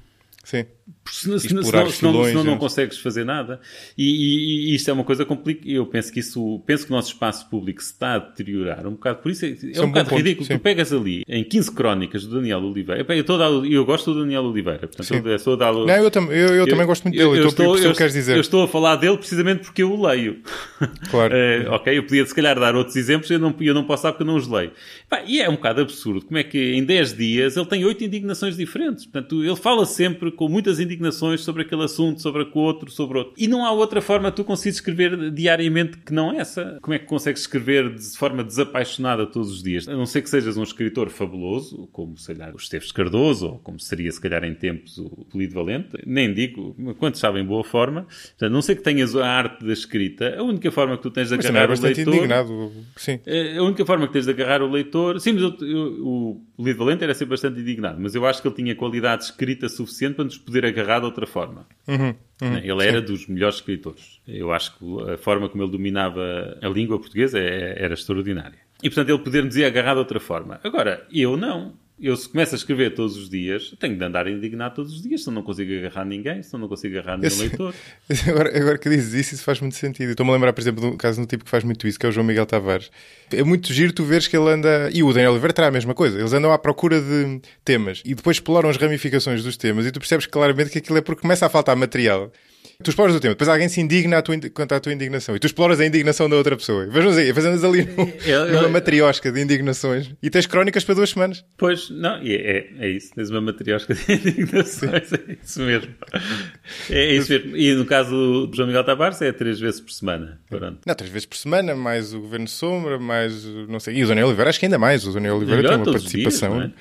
Sim. Senão, senão, senão, senão não consegues fazer nada. E, e, e, isto é uma coisa complicada. Eu penso que isso, penso que o nosso espaço público se está a deteriorar um bocado. Por isso é, é, é um, um, um bocado ponto, ridículo. Sim. Tu pegas ali em 15 crónicas do Daniel Oliveira. Eu, estou a eu gosto do Daniel Oliveira, portanto, eu estou a dar. Não, eu, tam eu, eu, eu, também gosto muito dele. Eu, estou, eu, que dizer. eu estou a falar dele precisamente porque eu o leio. [LAUGHS] Claro. Eh, ok, eu podia se calhar dar outros exemplos, eu não, eu não posso dar porque eu não os leio. e é um bocado absurdo. Como é que em 10 dias ele tem 8 indignações diferentes? Portanto, ele fala sempre com muitas indignações sobre aquele assunto, sobre aquele outro, sobre outro. E não há outra forma tu consigas escrever diariamente que não é essa. Como é que consegues escrever de forma desapaixonada todos os dias? A não ser que sejas um escritor fabuloso, como, sei lá, o Esteves Cardoso, ou como seria, se calhar, em tempos o Polido Valente. Nem digo, quantos sabem boa forma. Portanto, a não ser que tenhas a arte da escrita, a única forma que tu tens de mas é agarrar o leitor... indignado, sim. É, a única forma que tens de agarrar o leitor... Sim, mas eu, eu, o Polido Valente era ser bastante indignado, mas eu acho que ele tinha qualidade escrita suficiente para nos poder agarrar de outra forma. Uhum, uhum, né? ele era sim. dos melhores escritores. Eu acho que a forma como ele dominava a língua portuguesa é, era extraordinária. E, portanto, ele poder nos ir agarrar de outra forma. Agora, eu não eu se começo a escrever todos os dias, tenho de andar indignado todos os dias, se não consigo agarrar ninguém, se não consigo agarrar nenhum leitor. [LAUGHS] Agora, agora que dizes isso, isso faz muito sentido. Estou-me a lembrar, por exemplo, de um caso de um tipo que faz muito isso, que é o João Miguel Tavares. É muito giro tu veres que ele anda. E o Daniel Oliveira terá a mesma coisa. Eles andam à procura de temas e depois exploram as ramificações dos temas e tu percebes claramente que aquilo é porque começa a faltar material. Tu exploras o tema, depois alguém se indigna tua, quanto à tua indignação e tu exploras a indignação da outra pessoa. Vejam aí, fazemos ali num, [LAUGHS] eu, eu, matriosca de indignações e tens crónicas para duas semanas. Pois, não, é, é, é isso, tens uma matriosca de [LAUGHS] indignações, Sim. é isso mesmo. É, é, isso mesmo. E no caso do João Miguel Tavares é três vezes por semana. Pronto. Não, três vezes por semana, mais o Governo Sombra, mais não sei, e o Daniel Oliveira, acho que ainda mais. O Daniel Oliveira tem uma participação. Dias,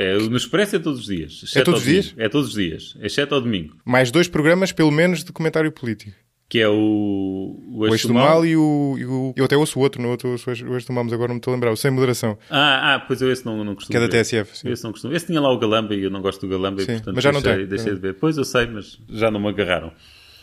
é, o expresso é todos os dias. É todos os dias? É todos os dias, exceto ao domingo. Mais dois programas, pelo menos, de comentário político. Que é o, o, o do Mal e o, e o, Eu até ouço o outro, no outro, o Eixo do Mal, mas agora não me estou a lembrar, o Sem Moderação. Ah, ah pois eu esse não, não costumo. Que é da TSF. Sim. Esse não costumo. Esse tinha lá o Galamba e eu não gosto do Galamba, sim, e, portanto mas já deixei, não tem. deixei de ver. Pois eu sei, mas já não me agarraram.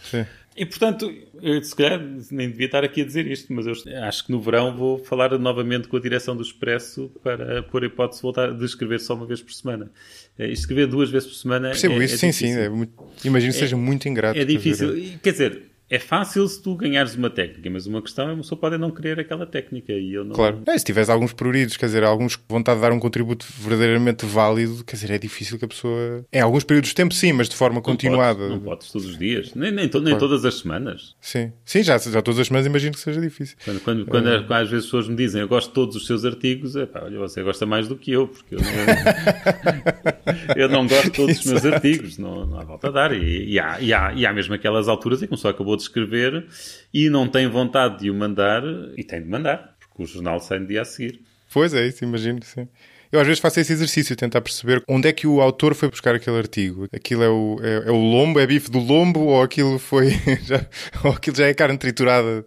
Sim. E portanto, eu, se calhar nem devia estar aqui a dizer isto, mas eu acho que no verão vou falar novamente com a direção do Expresso para pôr a hipótese de voltar de escrever só uma vez por semana. É, escrever duas vezes por semana. Percebo é, é isso, é sim, difícil. sim. É muito, imagino que é seja muito ingrato. É difícil. Quer dizer, é fácil se tu ganhares uma técnica, mas uma questão é uma pessoa pode não querer aquela técnica e eu não... Claro, é, se tiveres alguns pruridos, quer dizer, alguns com vontade de dar um contributo verdadeiramente válido, quer dizer, é difícil que a pessoa... Em alguns períodos de tempo sim, mas de forma não continuada. Podes, não podes todos os dias, nem, nem, to, nem claro. todas as semanas. Sim, sim já, já todas as semanas imagino que seja difícil. Quando, quando, quando é. É, às vezes as pessoas me dizem, eu gosto de todos os seus artigos, é pá, olha, você gosta mais do que eu, porque eu não, [LAUGHS] eu não gosto de todos Exato. os meus artigos, não, não há volta a dar. E, e, há, e, há, e há mesmo aquelas alturas em que uma pessoa acabou de escrever e não tem vontade de o mandar e tem de mandar, porque o jornal sai no dia a seguir. Pois é, isso imagino, sim. Eu às vezes faço esse exercício, tentar perceber onde é que o autor foi buscar aquele artigo. Aquilo é o, é, é o lombo, é bife do lombo, ou aquilo foi. [LAUGHS] já, ou aquilo já é carne triturada.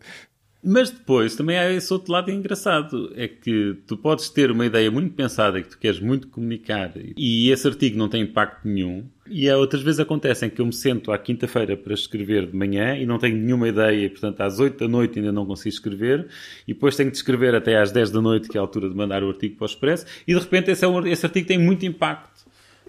Mas depois também há esse outro lado engraçado: é que tu podes ter uma ideia muito pensada que tu queres muito comunicar e esse artigo não tem impacto nenhum. E há outras vezes acontecem que eu me sento à quinta-feira para escrever de manhã e não tenho nenhuma ideia, e portanto às 8 da noite ainda não consigo escrever, e depois tenho de escrever até às 10 da noite, que é a altura de mandar o artigo para o Expresso, e de repente esse, é um, esse artigo tem muito impacto.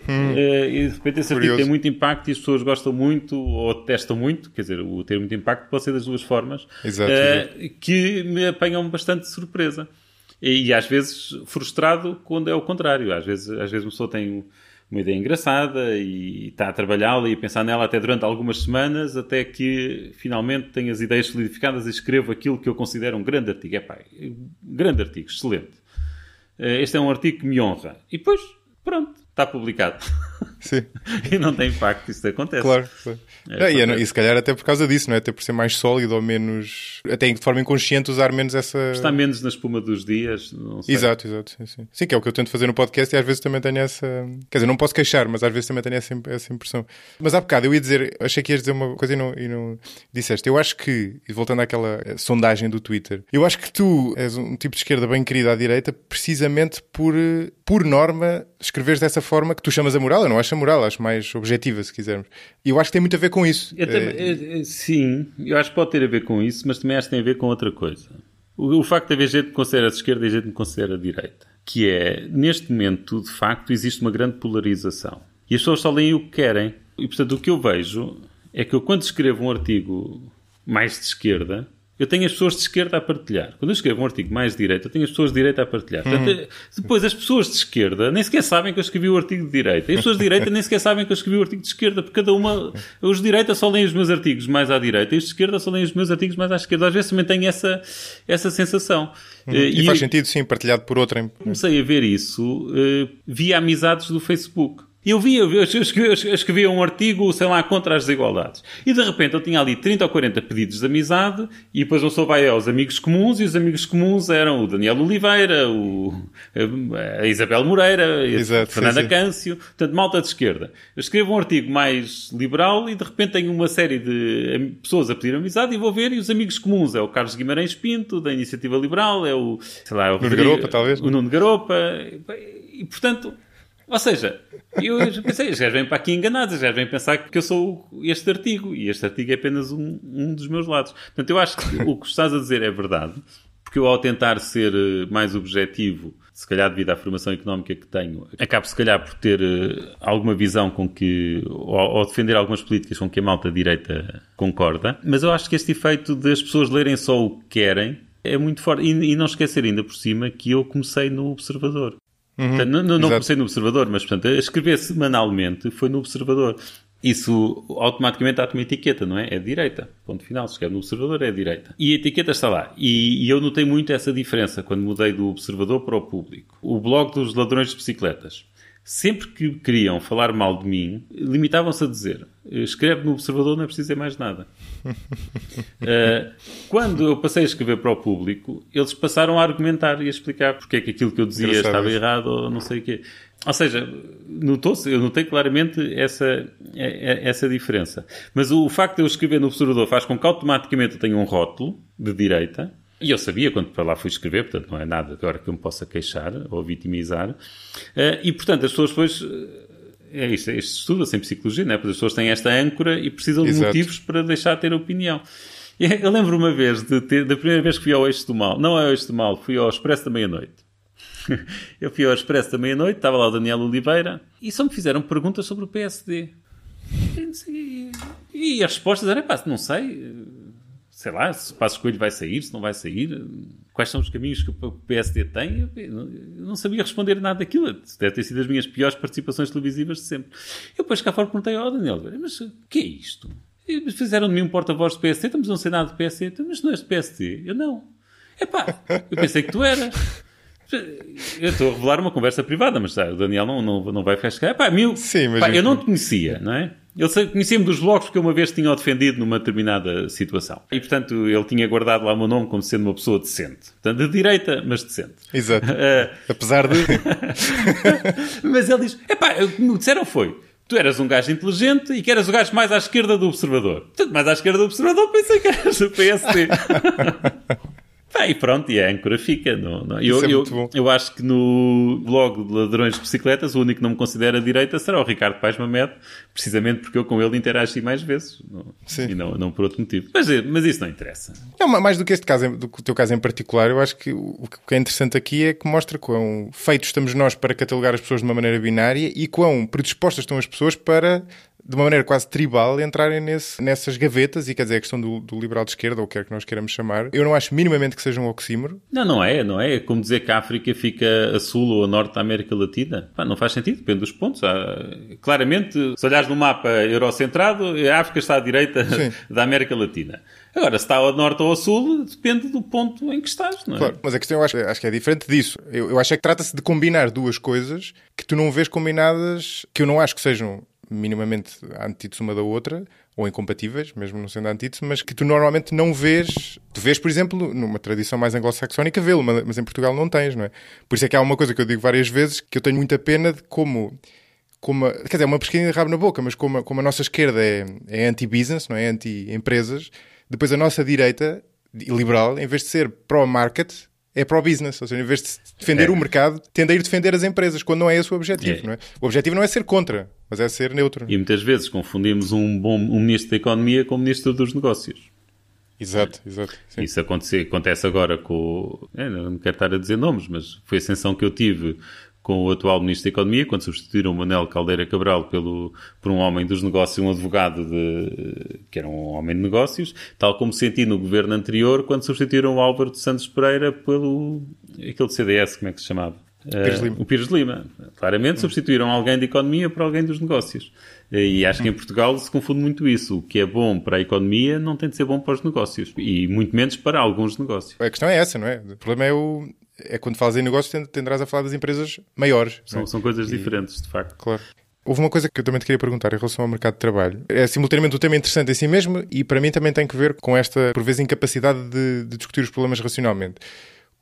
Hum, uh, e de repente esse curioso. artigo tem muito impacto e as pessoas gostam muito ou testam muito, quer dizer, o ter muito impacto pode ser das duas formas, exato, uh, exato. que me apanham bastante de surpresa. E, e, às vezes frustrado quando é o contrário, às vezes, às vezes uma pessoa tem uma ideia engraçada e está a trabalhá-la e a pensar nela até durante algumas semanas, até que finalmente tenho as ideias solidificadas e escrevo aquilo que eu considero um grande artigo. É pá, grande artigo, excelente. Eh, este é um artigo que me honra. E depois, pronto, está publicado. [LAUGHS] Sim. [LAUGHS] e não tem impacto, isso acontece. Claro, claro. É, e, é, e, se calhar até por causa disso, não é? Até por ser mais sólido ou menos. Até de forma inconsciente usar menos essa. Está menos na espuma dos dias, não sei. Exato, exato. Sim, sim. sim, que é o que eu tento fazer no podcast e às vezes também tenho essa. Quer dizer, não posso queixar, mas às vezes também tenho essa, essa impressão. Mas há bocado eu ia dizer, achei que ias dizer uma coisa e não, e não disseste. Eu acho que, e voltando àquela sondagem do Twitter, eu acho que tu és um tipo de esquerda bem querida à direita precisamente por, por norma, escreveres dessa forma que tu chamas a moral. Eu não acho moral, acho mais objetiva, se quisermos. E eu acho que tem muito a ver com isso. Eu também, eh, eh, eh, sim, eu acho que pode ter a ver com isso, mas também acho que tem a ver com outra coisa. O, o facto de haver gente que considera-se esquerda e gente que considera direita. Que é, neste momento, de facto, existe uma grande polarização. E as pessoas só leem o que querem. E, portanto, o que eu vejo é que eu, quando escrevo um artigo mais de esquerda, eu tenho as pessoas de esquerda a partilhar. Quando eu escrevo um artigo mais de direita, eu tenho as pessoas de direita a partilhar. Portanto, hum. eh, depois, as pessoas de esquerda nem sequer sabem que eu escrevi o artigo de direita. E as pessoas de direita nem sequer sabem que eu escrevi o artigo de esquerda, porque cada uma. Os de direita só leem os meus artigos mais à direita e os de esquerda só leem os meus artigos mais à esquerda. Às vezes também tenho essa, essa sensação. Uhum. E, eh, e, faz sentido, sim, partilhado por outra. Comecei a ver isso eh, via amizades do Facebook. Eu vi, eu, eu, eu um artigo, sei lá, contra as desigualdades. E de repente eu tinha ali 30 ou 40 pedidos de amizade, e depois eu só vai aos amigos comuns, e os amigos comuns eram o Daniel Oliveira, o, a Isabel Moreira, Exato, a Fernanda sim, sim. Câncio, portanto, malta de esquerda. Eu escrevo um artigo mais liberal e de repente tenho uma série de pessoas a pedir amizade e vou ver, e os amigos comuns é o Carlos Guimarães Pinto, da Iniciativa Liberal, é o, sei lá, é o Nuno Garopa, talvez. O é? Nuno Garopa, e portanto ou seja, eu já pensei, os gajos vêm para aqui enganados, os gajos vêm pensar que eu sou este artigo, e este artigo é apenas um, um dos meus lados. Portanto, eu acho que o que estás a dizer é verdade, porque eu ao tentar ser eh, mais objetivo, se calhar devido à formação económica que tenho, acabo se calhar por ter eh, alguma visão com que, ou, ou defender algumas políticas com que a malta direita concorda, mas eu acho que este efeito das pessoas lerem só o que querem, é muito forte. E, e, não esquecer ainda por cima que eu comecei no Observador. Uhum, portanto, não, comecei no Observador, mas portanto, escrever semanalmente foi no Observador. Isso automaticamente dá-te uma etiqueta, não é? É direita. Ponto final. Se escreve no Observador, é direita. E a etiqueta está lá. E, e, eu notei muito essa diferença quando mudei do Observador para o Público. O blog dos ladrões de bicicletas sempre que queriam falar mal de mim, limitavam-se a dizer: escreve no Observador, não é preciso dizer mais nada. uh, [LAUGHS] quando eu passei a escrever para o público, eles passaram a argumentar e a explicar porque é que aquilo que eu dizia estava errado ou não sei o quê. Ou seja, notou-se, eu notei claramente essa, é, é, essa diferença. Mas o, o facto de eu escrever no Observador faz com que automaticamente eu tenha um rótulo de direita e eu sabia quando para lá fui escrever, portanto não é nada agora que eu me possa queixar ou vitimizar. Eh, e portanto as pessoas depois eh, é, é isto, isto estuda-se em psicologia, não é? Porque as pessoas têm esta âncora e precisam de motivos para deixar de ter opinião. É, eu lembro uma vez, de ter, da primeira vez que fui ao Eixo do Mal, não é ao Eixo do Mal, fui ao Expresso da Meia-Noite. [LAUGHS] Eu fui ao Expresso da Meia-Noite, estava lá o Daniel Oliveira, e só me fizeram perguntas sobre o PSD. E, e as respostas eram, pá, não sei sei lá, se o Passo Coelho vai sair, se não vai sair, quais são os caminhos que o PSD tem, eu não sabia responder nada daquilo. Deve ter sido as minhas piores participações televisivas de sempre. Eu depois cá fora perguntei ao Daniel, mas o que é isto? fizeram de mim um porta-voz do PSD, estamos num Senado do então, PSD, mas não és do PSD? Eu não. Epá, eu pensei que tu eras. Eu estou a revelar uma conversa privada, mas ah, o Daniel não, não, não vai ficar. Epá, meu, Sim, mas pá, eu não te conhecia, não é? Eu conhecia-me dos blogs porque eu uma vez tinha o defendido numa determinada situação. E, portanto, ele tinha guardado lá o meu nome como sendo uma pessoa decente. Portanto, de direita, mas decente. Exato. Uh... [LAUGHS] Apesar de... [LAUGHS] mas ele diz, epá, o que me disseram foi, tu eras um gajo inteligente e que eras o gajo mais à esquerda do observador. Portanto, mais à esquerda do observador, pensei que eras do PSD. [LAUGHS] e pronto, e a âncora fica. Não, não. Eu, é eu, eu, acho que no blog de Ladrões de Bicicletas, o único que não me considera a direita será o Ricardo Paes Mamed, precisamente porque eu com ele interagi mais vezes. Não, e não, não por outro motivo. Mas, eh, mas isso não interessa. Não, mais do que este caso, do que o teu caso em particular, eu acho que o que é interessante aqui é que mostra quão feitos estamos nós para catalogar as pessoas de uma maneira binária e quão predispostas estão as pessoas para de uma maneira quase tribal, entrarem nesse, nessas gavetas, e quer dizer, a questão do, do liberal de esquerda, ou o que é que nós queiramos chamar, eu não acho minimamente que seja um oxímoro. Não, não é, não é. é. Como dizer que a África fica a sul ou a norte da América Latina. Pá, não faz sentido, depende dos pontos. claramente, se olhares no mapa eurocentrado, a África está à direita Sim. [LAUGHS] da América Latina. Agora, se está ao norte ou ao sul, depende do ponto em que estás, não é? Claro, mas a questão eu acho, acho que é diferente disso. Eu, eu acho é que trata-se de combinar duas coisas que tu não vês combinadas, que eu não acho que sejam minimamente antítese uma da outra, ou incompatíveis, mesmo não sendo antítese, mas que tu normalmente não vês. Tu vês, por exemplo, numa tradição mais anglo-saxónica, vê-lo, mas em Portugal não tens, não é? Por isso é que há uma coisa que eu digo várias vezes, que eu tenho muita pena de como como quer dizer, é uma pesquisa de rabo na boca, mas como a, como a nossa esquerda é, é anti-business, não é? Anti-empresas, depois a nossa direita liberal, em vez de ser pró-market, é para o business, ou seja, em vez de defender é. o mercado, tende a ir defender as empresas, quando não é esse o objetivo. É. Não é? O objetivo não é ser contra, mas é ser neutro. E muitas vezes confundimos um bom um ministro da Economia com o ministro dos Negócios. Exato, exato. Sim. Isso acontece, acontece agora com. É, não quero estar a dizer nomes, mas foi a sensação que eu tive com o atual Ministro da Economia, quando substituíram Manuel Caldeira Cabral pelo, por um homem dos negócios, um advogado de, que era um homem de negócios, tal como senti no governo anterior, quando substituíram o Álvaro de Santos Pereira pelo aquele de CDS, como é que se chamava? Pires uh, o Pires de Lima. Claramente hum. substituíram alguém da economia por alguém dos negócios. Eh, e acho que em Portugal se confunde muito isso. O que é bom para a economia não tem de ser bom para os negócios. E muito menos para alguns negócios. A questão é essa, não é? O problema é o, é quando falas em negócios tenderás a falar das empresas maiores. É? São, é? são coisas e, diferentes, de facto. Claro. Houve uma coisa que eu também te queria perguntar em relação ao mercado de trabalho. É simultaneamente um tema interessante em si mesmo e para mim também tem que ver com esta, por vezes, incapacidade de, de discutir os problemas racionalmente.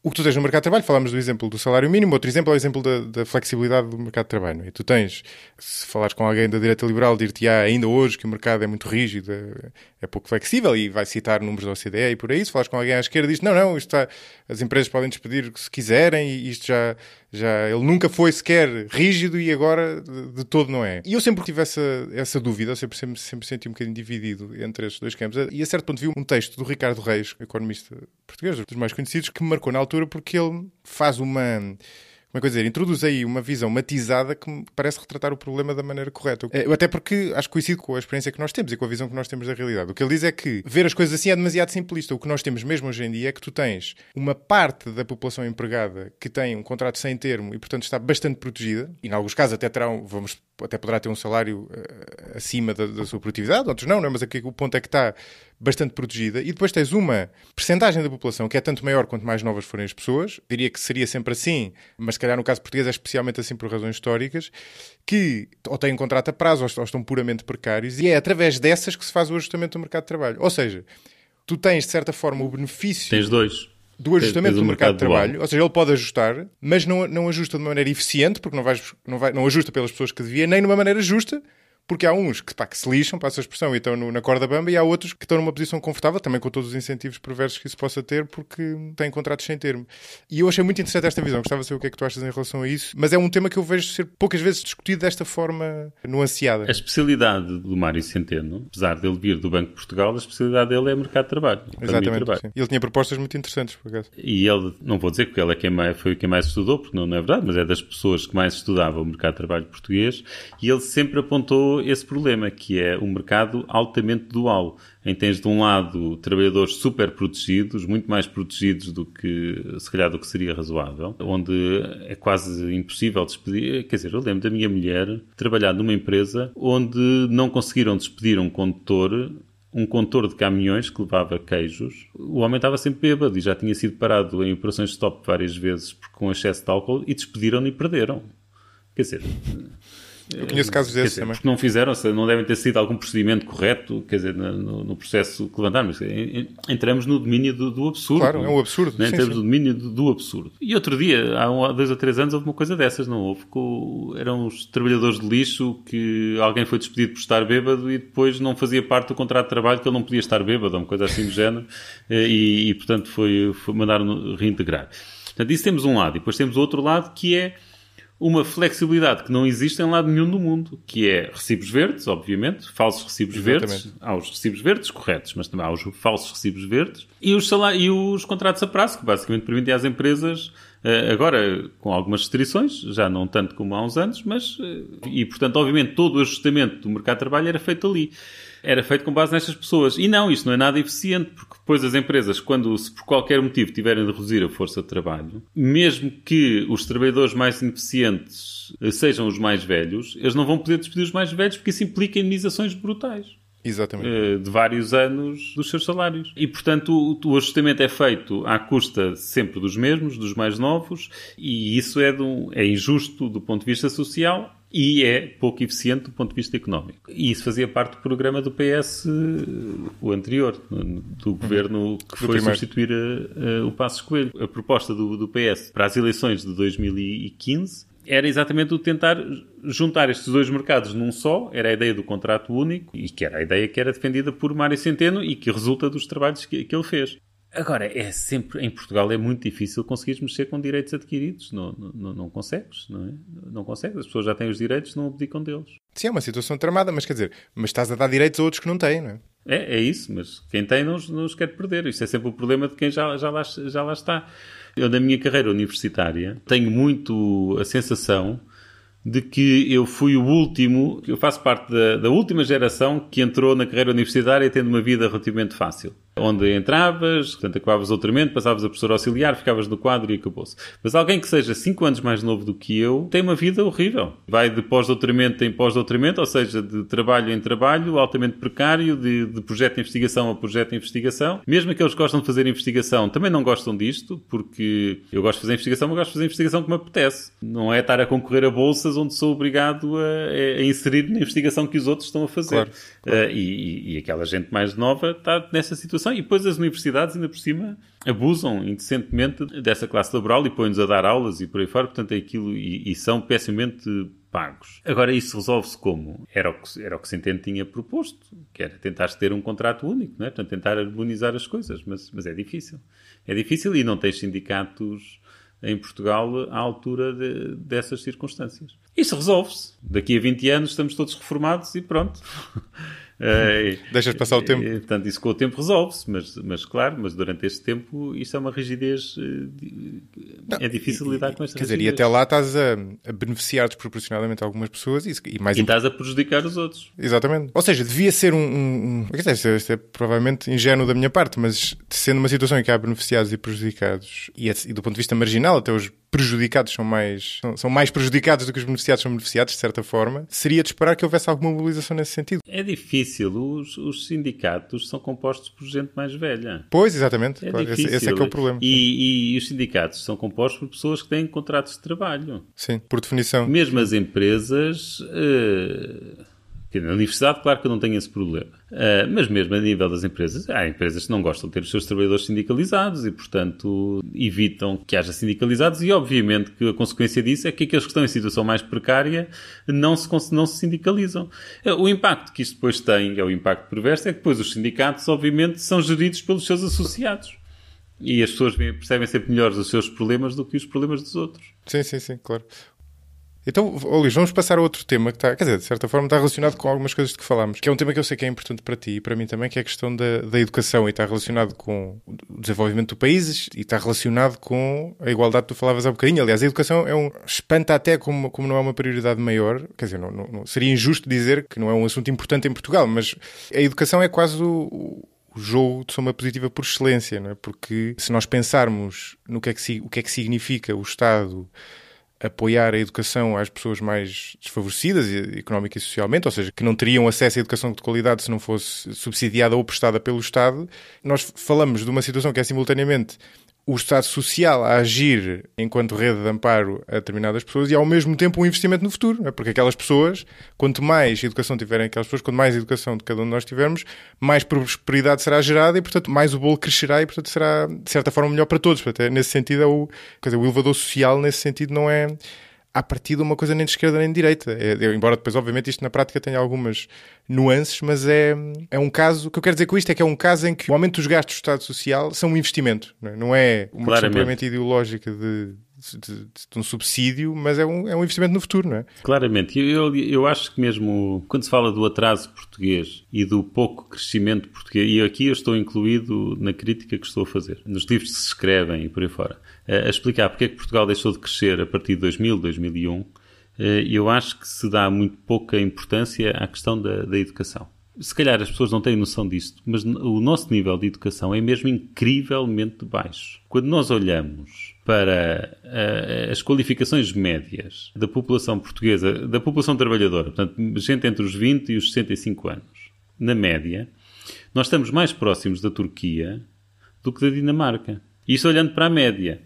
O que tu tens no mercado de trabalho, falámos do exemplo do salário mínimo, outro exemplo é o exemplo da, da flexibilidade do mercado de trabalho. E é? tu tens, se falares com alguém da direita liberal, dir-te-á ah, ainda hoje que o mercado é muito rígido, é, é pouco flexível e vai citar números da OCDE e por aí. Se falares com alguém à esquerda, diz não, não, isto está, as empresas podem despedir se quiserem e isto já, já ele nunca foi sequer rígido e agora de, de todo não é. E eu sempre tive essa, essa dúvida, eu sempre, sempre, sempre senti um bocadinho dividido entre estes dois campos. E a certo ponto vi um texto do Ricardo Reis, economista português, dos mais conhecidos, que me marcou na altura porque ele faz uma como é que eu dizer, introduz aí uma visão matizada que me parece retratar o problema da maneira correta. Eh, eu, até porque acho que com a experiência que nós temos e com a visão que nós temos da realidade. O que ele diz é que ver as coisas assim é demasiado simplista. O que nós temos mesmo hoje em dia é que tu tens uma parte da população empregada que tem um contrato sem termo e, portanto, está bastante protegida, e em alguns casos até terão, vamos até poderá ter um salário uh, acima da, da, sua produtividade, outros não, não é? mas aqui o ponto é que está bastante protegida. E depois tens uma percentagem da população que é tanto maior quanto mais novas forem as pessoas, diria que seria sempre assim, mas se calhar no caso português é especialmente assim por razões históricas, que ou têm contrato a prazo ou estão puramente precários, e é através dessas que se faz o ajustamento do mercado de trabalho. Ou seja, tu tens de certa forma o benefício. Tens dois do ajustamento do, do mercado, mercado de trabalho. Ou seja, ele pode ajustar, mas não, não ajusta de uma maneira eficiente, porque não, vai, não, vai, não ajusta pelas pessoas que devia, nem de uma maneira justa, porque há uns que, pá, que se lixam, passa a expressão, e estão no, na corda bamba, e há outros que estão numa posição confortável, também com todos os incentivos perversos que isso possa ter, porque têm contratos sem termo. E eu achei muito interessante esta visão, gostava de saber o que é que tu achas em relação a isso, mas é um tema que eu vejo ser poucas vezes discutido desta forma nuanceada. A especialidade do Mário Centeno, apesar dele vir do Banco de Portugal, a especialidade dele é mercado de trabalho. Exatamente. Trabalho. Ele tinha propostas muito interessantes, por acaso. E ele, não vou dizer que ele é quem mais, foi quem mais estudou, porque não, não é verdade, mas é das pessoas que mais estudava o mercado de trabalho português, e ele sempre apontou esse problema, que é um mercado altamente dual, em tens de um lado trabalhadores super protegidos, muito mais protegidos do que se calhar do que seria razoável, onde é quase impossível despedir. Quer dizer, eu lembro da minha mulher trabalhar numa empresa onde não conseguiram despedir um condutor um contor de caminhões que levava queijos. O homem estava sempre bêbado e já tinha sido parado em operações de stop várias vezes com excesso de álcool e despediram-no e perderam. Quer dizer, eu conheço eh, casos desses dizer, também. Porque não fizeram, seja, não devem ter sido algum procedimento correto, quer dizer, no, no processo que levantarmos. Eh, eh, entramos no domínio do, do absurdo. Claro, é um absurdo. Né? Entramos sim. no domínio do, do, absurdo. E outro dia, há um, dois ou três anos, houve uma coisa dessas, não houve? Com, eram os trabalhadores de lixo que alguém foi despedido por estar bêbado e depois não fazia parte do contrato de trabalho que ele não podia estar bêbado, uma coisa assim do género, [LAUGHS] e, e portanto foi, foi reintegrar. Portanto, isso temos um lado. E depois temos outro lado que é uma flexibilidade que não existe em lado nenhum do mundo, que é recibos verdes, obviamente, falsos recibos Exatamente. verdes, há os recibos verdes corretos, mas também há os falsos recibos verdes, e os, e os contratos a prazo, que basicamente permitem às empresas eh, agora com algumas restrições, já não tanto como há uns anos, mas eh, e portanto, obviamente, todo o ajustamento do mercado de trabalho era feito ali era feito com base nestas pessoas. E não, isto não é nada eficiente, porque depois as empresas, quando se por qualquer motivo tiverem de reduzir a força de trabalho, mesmo que os trabalhadores mais ineficientes sejam os mais velhos, eles não vão poder despedir os mais velhos, porque isso implica indenizações brutais. Exatamente. Eh, de vários anos dos seus salários. E, portanto, o ajustamento é feito à custa sempre dos mesmos, dos mais novos, e isso é, é injusto do ponto de vista social e é pouco eficiente do ponto de vista económico. E isso fazia parte do programa do PS, eh, o anterior, do governo uhum. que foi substituir a, eh, a, o Passos Coelho. A proposta do, do PS para as eleições de 2015 era exatamente o tentar juntar estes dois mercados num só, era a ideia do contrato único, e que era a ideia que era defendida por Mário Centeno e que resulta dos trabalhos que, que ele fez. Agora, é sempre, em Portugal é muito difícil conseguires mexer com direitos adquiridos, não, não, não consegues, não é? Não consegues, as pessoas já têm os direitos, não abdicam deles. Sim, é uma situação tramada, mas quer dizer, mas estás a dar direitos a outros que não têm, não é? É, é isso, mas quem tem não, não os quer perder, isto é sempre o problema de quem já, já, lá, já lá está. Eu, na minha carreira universitária, tenho muito a sensação de que eu fui o último, eu faço parte da, da última geração que entrou na carreira universitária tendo uma vida relativamente fácil onde entravas, portanto, acabavas o treinamento, passavas a professor auxiliar, ficavas no quadro e acabou-se. Mas alguém que seja 5 anos mais novo do que eu tem uma vida horrível. Vai de pós-doutoramento em pós-doutoramento, ou seja, de trabalho em trabalho, altamente precário, de, de projeto de investigação a projeto de investigação. Mesmo aqueles que gostam de fazer investigação também não gostam disto, porque eu gosto de fazer investigação, mas gosto de fazer investigação que me apetece. Não é estar a concorrer a bolsas onde sou obrigado a, é, a inserir na investigação que os outros estão a fazer. Claro, claro. Uh, eh, e, e aquela gente mais nova está nessa situação e depois as universidades, ainda por cima, abusam indecentemente dessa classe laboral e põem-nos a dar aulas e por aí fora, portanto é aquilo, e, e são pessimamente pagos. Agora, isso resolve-se como? Era o, que, era o que Centeno tinha proposto, que era tentar ter um contrato único, não é? portanto, tentar harmonizar as coisas, mas, mas é difícil. É difícil e não tens sindicatos em Portugal à altura de, dessas circunstâncias. Isso resolve-se. Daqui a 20 anos estamos todos reformados e pronto. [LAUGHS] É, Deixas passar o tempo. E, é, portanto, isso com o tempo resolve-se, mas, mas claro, mas durante este tempo isto é uma rigidez. Eh, Não, é difícil e, lidar com esta quer rigidez. Quer dizer, e até lá estás a, a beneficiar desproporcionadamente algumas pessoas e, e mais. E estás a prejudicar os outros. Exatamente. Ou seja, devia ser um. um, um isto, é, isto é provavelmente ingênuo da minha parte, mas sendo uma situação em que há beneficiados e prejudicados, e, e do ponto de vista marginal, até os prejudicados são mais, são, mais prejudicados do que os beneficiados são beneficiados, de certa forma, seria de esperar que houvesse alguma mobilização nesse sentido. É difícil difícil. Os, os sindicatos são compostos por gente mais velha. Pois, exatamente. É claro. esse, esse, é que é o problema. E, e, e, os sindicatos são compostos por pessoas que têm contratos de trabalho. Sim, por definição. Mesmo as empresas. Uh na universidade, claro que eu não tenho esse problema. Uh, mas mesmo a nível das empresas, há empresas que não gostam de ter os seus trabalhadores sindicalizados e, portanto, evitam que haja sindicalizados e, obviamente, que a consequência disso é que aqueles que estão em situação mais precária não se, não se sindicalizam. Uh, o impacto que isto depois tem, é o impacto perverso, é que depois os sindicatos, obviamente, são geridos pelos seus associados. E as pessoas percebem sempre melhor os seus problemas do que os problemas dos outros. Sim, sim, sim, claro. Então, Luís, vamos passar a outro tema que está, quer dizer, de certa forma está relacionado com algumas coisas de que falámos, que é um tema que eu sei que é importante para ti e para mim também, que é a questão da, da educação e está relacionado com o desenvolvimento do país e está relacionado com a igualdade que tu falavas há bocadinho. Aliás, a educação é um. espanta até como, como não é uma prioridade maior, quer dizer, não, não, seria injusto dizer que não é um assunto importante em Portugal, mas a educação é quase o o jogo de soma positiva por excelência, não é? porque se nós pensarmos no que é que, o que é que significa o Estado apoiar a educação às pessoas mais desfavorecidas económica e socialmente, ou seja, que não teriam acesso à educação de qualidade se não fosse subsidiada ou prestada pelo Estado, nós falamos de uma situação que é simultaneamente o Estado Social a agir enquanto rede de amparo a determinadas pessoas e ao mesmo tempo um investimento no futuro, é? porque aquelas pessoas, quanto mais educação tiverem aquelas pessoas, quanto mais educação de cada um de nós tivermos, mais prosperidade será gerada e, portanto, mais o bolo crescerá e, portanto, será de certa forma melhor para todos. Portanto, é, nesse sentido, é o, quer dizer, o elevador social, nesse sentido, não é à partida uma coisa nem de esquerda nem de direita. É, embora depois, obviamente, isto na prática tenha algumas nuances, mas é, é um caso. O que eu quero dizer com isto é que é um caso em que o aumento dos gastos do Estado Social são um investimento, não é, não é uma questão puramente ideológica de, de, de, um subsídio, mas é um, é um investimento no futuro, não é? Claramente. Eu, eu, eu, acho que mesmo quando se fala do atraso português e do pouco crescimento português, e aqui eu estou incluído na crítica que estou a fazer, nos livros que se escrevem e por aí fora, a explicar porque é que Portugal deixou de crescer a partir de 2000, 2001, eh, eu acho que se dá muito pouca importância à questão da, da educação. Se calhar as pessoas não têm noção disto, mas o nosso nível de educação é mesmo incrivelmente baixo. Quando nós olhamos para eh, eh, as qualificações médias da população portuguesa, da população trabalhadora, portanto, gente entre os 20 e os 65 anos, na média, nós estamos mais próximos da Turquia do que da Dinamarca. Isto olhando para a média,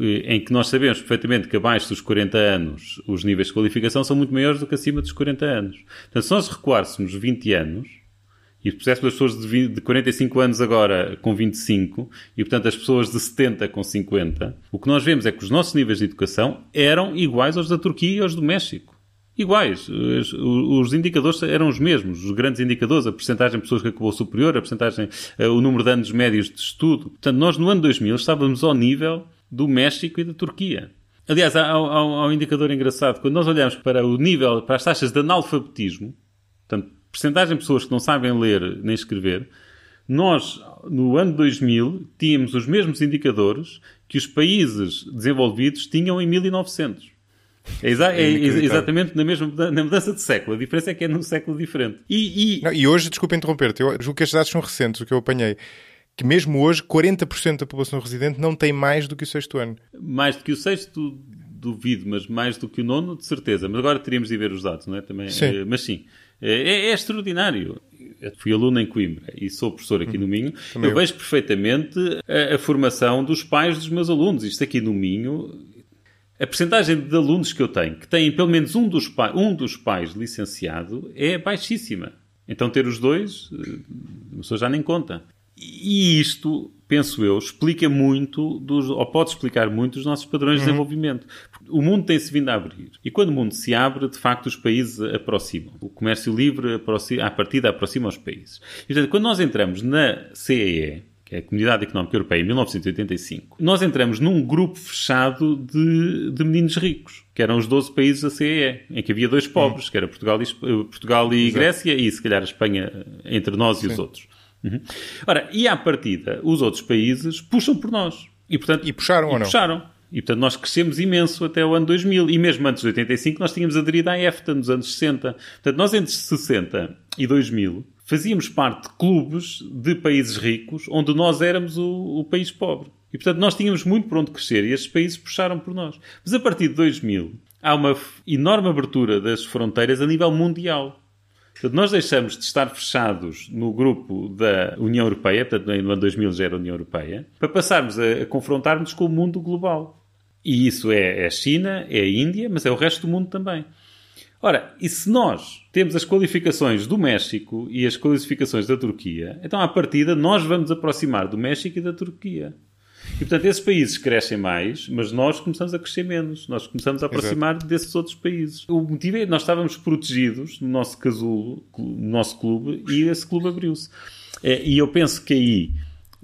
eh, em que nós sabemos perfeitamente que abaixo dos 40 anos os níveis de qualificação são muito maiores do que acima dos 40 anos. então se nós recuássemos 20 anos, e puséssemos as pessoas de, 20, de 45 anos agora com 25, e portanto as pessoas de 70 com 50, o que nós vemos é que os nossos níveis de educação eram iguais aos da Turquia e aos do México iguais. Os indicadores eram os mesmos, os grandes indicadores, a percentagem de pessoas que acabou superior, a percentagem, eh, o número de anos médios de estudo. Portanto, nós no ano 2000 estávamos ao nível do México e da Turquia. Aliás, há, há, há um indicador engraçado. Quando nós olhamos para o nível, para as taxas de analfabetismo, portanto, percentagem de pessoas que não sabem ler nem escrever, nós, no ano 2000, tínhamos os mesmos indicadores que os países desenvolvidos tinham em 1900 exa é, é exatamente na mesma na mudança de século. A diferença é que é num século diferente. E, e... Não, e hoje, desculpa interromper-te, eu julgo que estes dados são recentes, o que eu apanhei. Que mesmo hoje, 40% da população residente não tem mais do que o sexto ano. Mais do que o sexto, duvido, mas mais do que o nono, de certeza. Mas agora teríamos de ver os dados, não é? Também, sim. Eh, mas sim, eh, é, é extraordinário. Eu fui aluno em Coimbra e sou professor aqui hum, no Minho. eu vejo perfeitamente a, a formação dos pais dos meus alunos. Isto aqui no Minho a percentagem de alunos que eu tenho que têm pelo menos um dos, um dos pais licenciado é baixíssima. Então ter os dois, eh, a pessoa já nem conta. E isto, penso eu, explica muito, dos, ou pode explicar muito, os nossos padrões uhum. de desenvolvimento. O mundo tem-se vindo a abrir. E quando o mundo se abre, de facto, os países aproximam. O comércio livre, aproxima, à partida, aproxima os países. E, portanto, quando nós entramos na CEE, é a Comunidade Económica Europeia, em 1985, nós entramos num grupo fechado de, de meninos ricos, que eram os 12 países da CEE, em que havia dois pobres, que era Portugal e, Portugal e Grécia, e se calhar a Espanha eh, entre nós Sim. e os outros. Uhum. Ora, e à partida, os outros países puxam por nós. E, portanto, e puxaram e ou puxaram. E, portanto, nós crescemos imenso até o ano 2000. E mesmo antes de 85, nós tínhamos aderido à EFTA nos anos 60. Portanto, nós entre 60 e 2000 fazíamos parte de clubes de países ricos onde nós éramos o, o país pobre. E, portanto, nós tínhamos muito por onde crescer e estes países puxaram por nós. Mas a partir de 2000 há uma enorme abertura das fronteiras a nível mundial. Portanto, nós deixamos de estar fechados no grupo da União Europeia, portanto, no ano 2000 já era a União Europeia, para passarmos a, a com o mundo global. E isso é, é a China, é a Índia, mas é o resto do mundo também. Ora, e se nós temos as qualificações do México e as qualificações da Turquia, então à partida nós vamos aproximar do México e da Turquia. E portanto esses países crescem mais, mas nós começamos a crescer menos, nós começamos a aproximar Exato. desses outros países. O motivo é que nós estávamos protegidos no nosso casulo, no nosso clube, e esse clube abriu-se. É, e eu penso que aí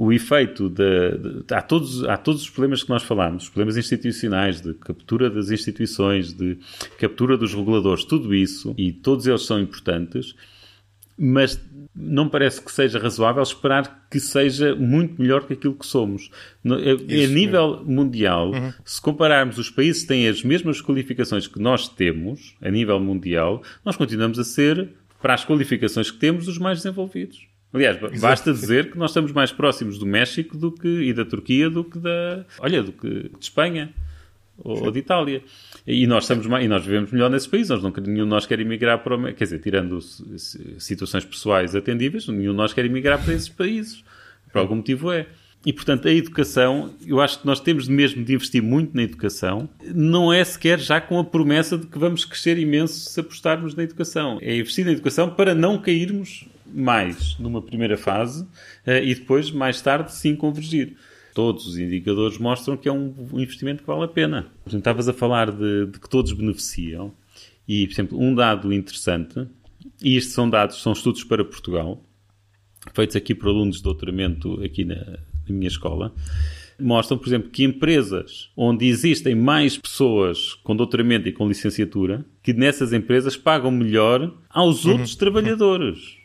o efeito da há, todos, há todos os problemas que nós falámos, os problemas institucionais, de captura das instituições, de captura dos reguladores, tudo isso, e todos eles são importantes, mas não parece que seja razoável esperar que seja muito melhor que aquilo que somos. A, nível mundial, uhum. se compararmos os países que têm as mesmas qualificações que nós temos, a nível mundial, nós continuamos a ser, para as qualificações que temos, os mais desenvolvidos. Aliás, basta dizer que nós estamos mais próximos do México do que, e da Turquia do que da. Olha, do que de Espanha ou, ou de Itália. E nós, estamos mais, e nós vivemos melhor nesses países Nós não, nenhum de nós quer emigrar para o Quer dizer, tirando situações pessoais atendíveis, nenhum de nós quer emigrar para esses países. Por algum motivo é. E, portanto, a educação, eu acho que nós temos mesmo de investir muito na educação. Não é sequer já com a promessa de que vamos crescer imenso se apostarmos na educação. É investir na educação para não cairmos mais numa primeira fase eh, e depois, mais tarde, sim convergir. Todos os indicadores mostram que é um investimento que vale a pena. estavas a falar de, de que todos beneficiam e, por exemplo, um dado interessante, e estes são dados, são estudos para Portugal, feitos aqui por alunos de doutoramento aqui na, na minha escola, mostram, por exemplo, que empresas onde existem mais pessoas com doutoramento e com licenciatura, que nessas empresas pagam melhor aos uhum. outros trabalhadores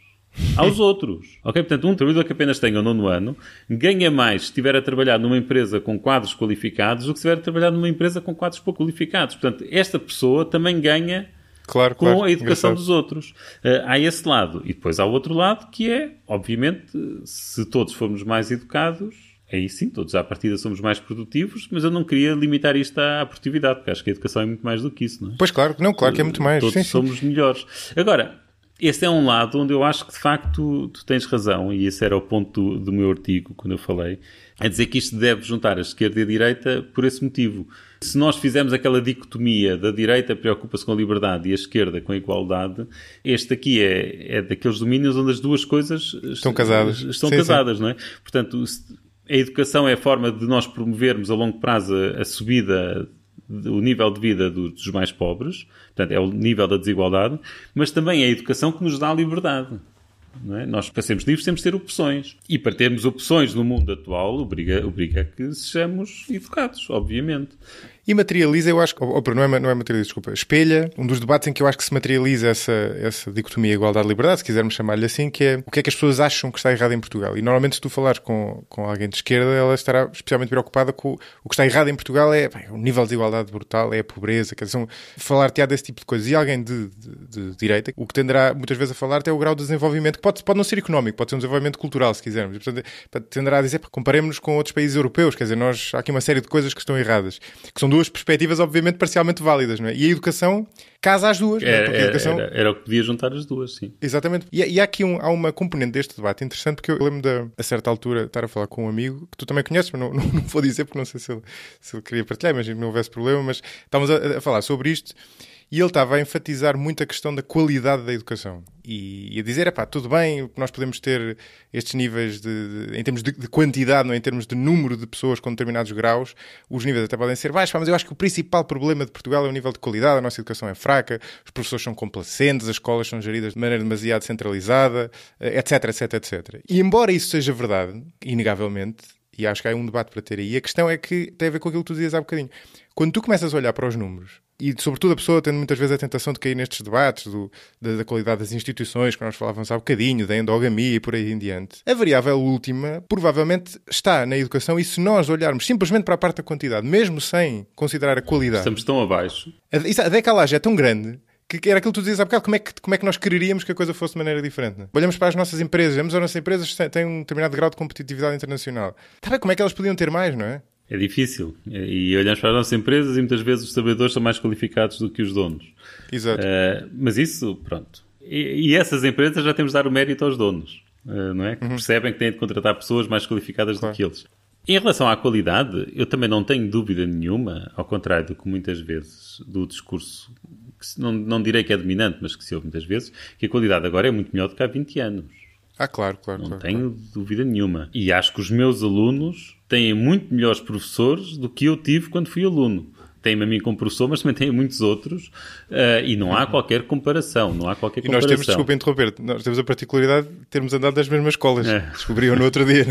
aos outros. [LAUGHS] Ok? Portanto, um trabalhador que apenas tenha o nono ano ganha mais se estiver a trabalhar numa empresa com quadros qualificados do que se estiver a trabalhar numa empresa com quadros pouco qualificados. Portanto, esta pessoa também ganha claro, com claro, a educação engraçado. dos outros. Uh, há esse lado. E depois há o outro lado que é, obviamente, se todos formos mais educados, aí sim, todos à partida somos mais produtivos, mas eu não queria limitar isto à produtividade, porque acho que a educação é muito mais do que isso, não é? Pois claro, não, claro que é muito mais. Todos sim, somos sim. melhores. Agora, este é um lado onde eu acho que de facto tu, tens razão, e esse era o ponto do, do meu artigo quando eu falei, a é dizer que isto deve juntar a esquerda e a direita por esse motivo. Se nós fizermos aquela dicotomia da direita preocupa-se com a liberdade e a esquerda com a igualdade, este aqui é, é daqueles domínios onde as duas coisas estão casadas, estão sim, casadas sim. não é? Portanto, a educação é a forma de nós promovermos a longo prazo a subida o nível de vida dos mais pobres, portanto, é o nível da desigualdade, mas também é a educação que nos dá a liberdade. É? Nós, para sermos livres, temos de ter opções. E para termos opções no mundo atual, obriga, obriga a que sejamos educados, obviamente. E materializa, eu acho ou ou, oh, oh, não, é, não é materializa, desculpa, espelha um dos debates em que eu acho que se materializa essa, essa dicotomia igualdade-liberdade, se quisermos chamar-lhe assim, que é o que é que as pessoas acham que está errado em Portugal. E normalmente, se tu falares com, com alguém de esquerda, ela estará especialmente preocupada com o que está errado em Portugal é bem, o nível de desigualdade brutal, é a pobreza, quer dizer, um, falar-te-á desse tipo de coisas. E alguém de, de, de direita, o que tenderá muitas vezes a falar-te é o grau de desenvolvimento, que pode, pode não ser económico, pode ser um desenvolvimento cultural, se quisermos. E, é, portanto, tenderá a dizer, comparemos-nos com outros países europeus, quer dizer, nós, há aqui uma série de coisas que estão erradas, que são duas perspectivas, obviamente, parcialmente válidas, não é? E a educação casa as duas, é? era, é? educação... era, era, o que podia juntar as duas, sim. Exatamente. E, e há aqui um, há uma componente deste debate interessante, porque eu lembro de, a certa altura, estar a falar com um amigo que tu também conheces, mas não, [LAUGHS] não, não vou dizer porque não sei se ele, se ele queria partilhar, mas não houvesse problema, mas estávamos a, a falar sobre isto. E ele estava a enfatizar muito a questão da qualidade da educação e, e a dizer, pá, tudo bem, nós podemos ter estes níveis de, de em termos de, de quantidade, não é? em termos de número de pessoas com determinados graus, os níveis até podem ser baixos, mas eu acho que o principal problema de Portugal é o nível de qualidade, a nossa educação é fraca, os professores são complacentes, as escolas são geridas de maneira demasiado centralizada, etc, etc, etc. E embora isso seja verdade, inegavelmente, e acho que há um debate para ter aí, a questão é que tem a ver com aquilo que tu dizias há bocadinho. Quando tu começas a olhar para os números e sobretudo a pessoa tendo muitas vezes a tentação de cair nestes debates do, da, da, qualidade das instituições, que nós falávamos há bocadinho, da endogamia e por aí em diante. A variável última provavelmente está na educação e se nós olharmos simplesmente para a parte da quantidade, mesmo sem considerar a qualidade... Estamos tão abaixo. A, decalagem é tão grande que era aquilo que tu dizias há bocado, como é, que, como é que nós quereríamos que a coisa fosse de maneira diferente? Né? Olhamos para as nossas empresas, vemos as nossas empresas têm um determinado grau de competitividade internacional. sabe como é que elas podiam ter mais, não é? É difícil. E olhamos para as nossas empresas e muitas vezes os trabalhadores são mais qualificados do que os donos. Exato. Uh, mas isso, pronto. E, e, essas empresas já temos de dar o mérito aos donos, uh, não é? Que uhum. percebem que têm de contratar pessoas mais qualificadas claro. do que eles. Em relação à qualidade, eu também não tenho dúvida nenhuma, ao contrário do que muitas vezes do discurso, que não, não direi que é dominante, mas que se ouve muitas vezes, que a qualidade agora é muito melhor do que há 20 anos. Ah, claro, claro. Não claro, tenho claro. dúvida nenhuma. E acho que os meus alunos têm muito melhores professores do que eu tive quando fui aluno. Têm-me a mim como professor, mas também têm muitos outros, uh, e não há uhum. qualquer comparação, não há qualquer comparação. E nós temos, desculpa interromper, nós temos a particularidade de termos andado nas mesmas escolas, é. descobriam no outro dia.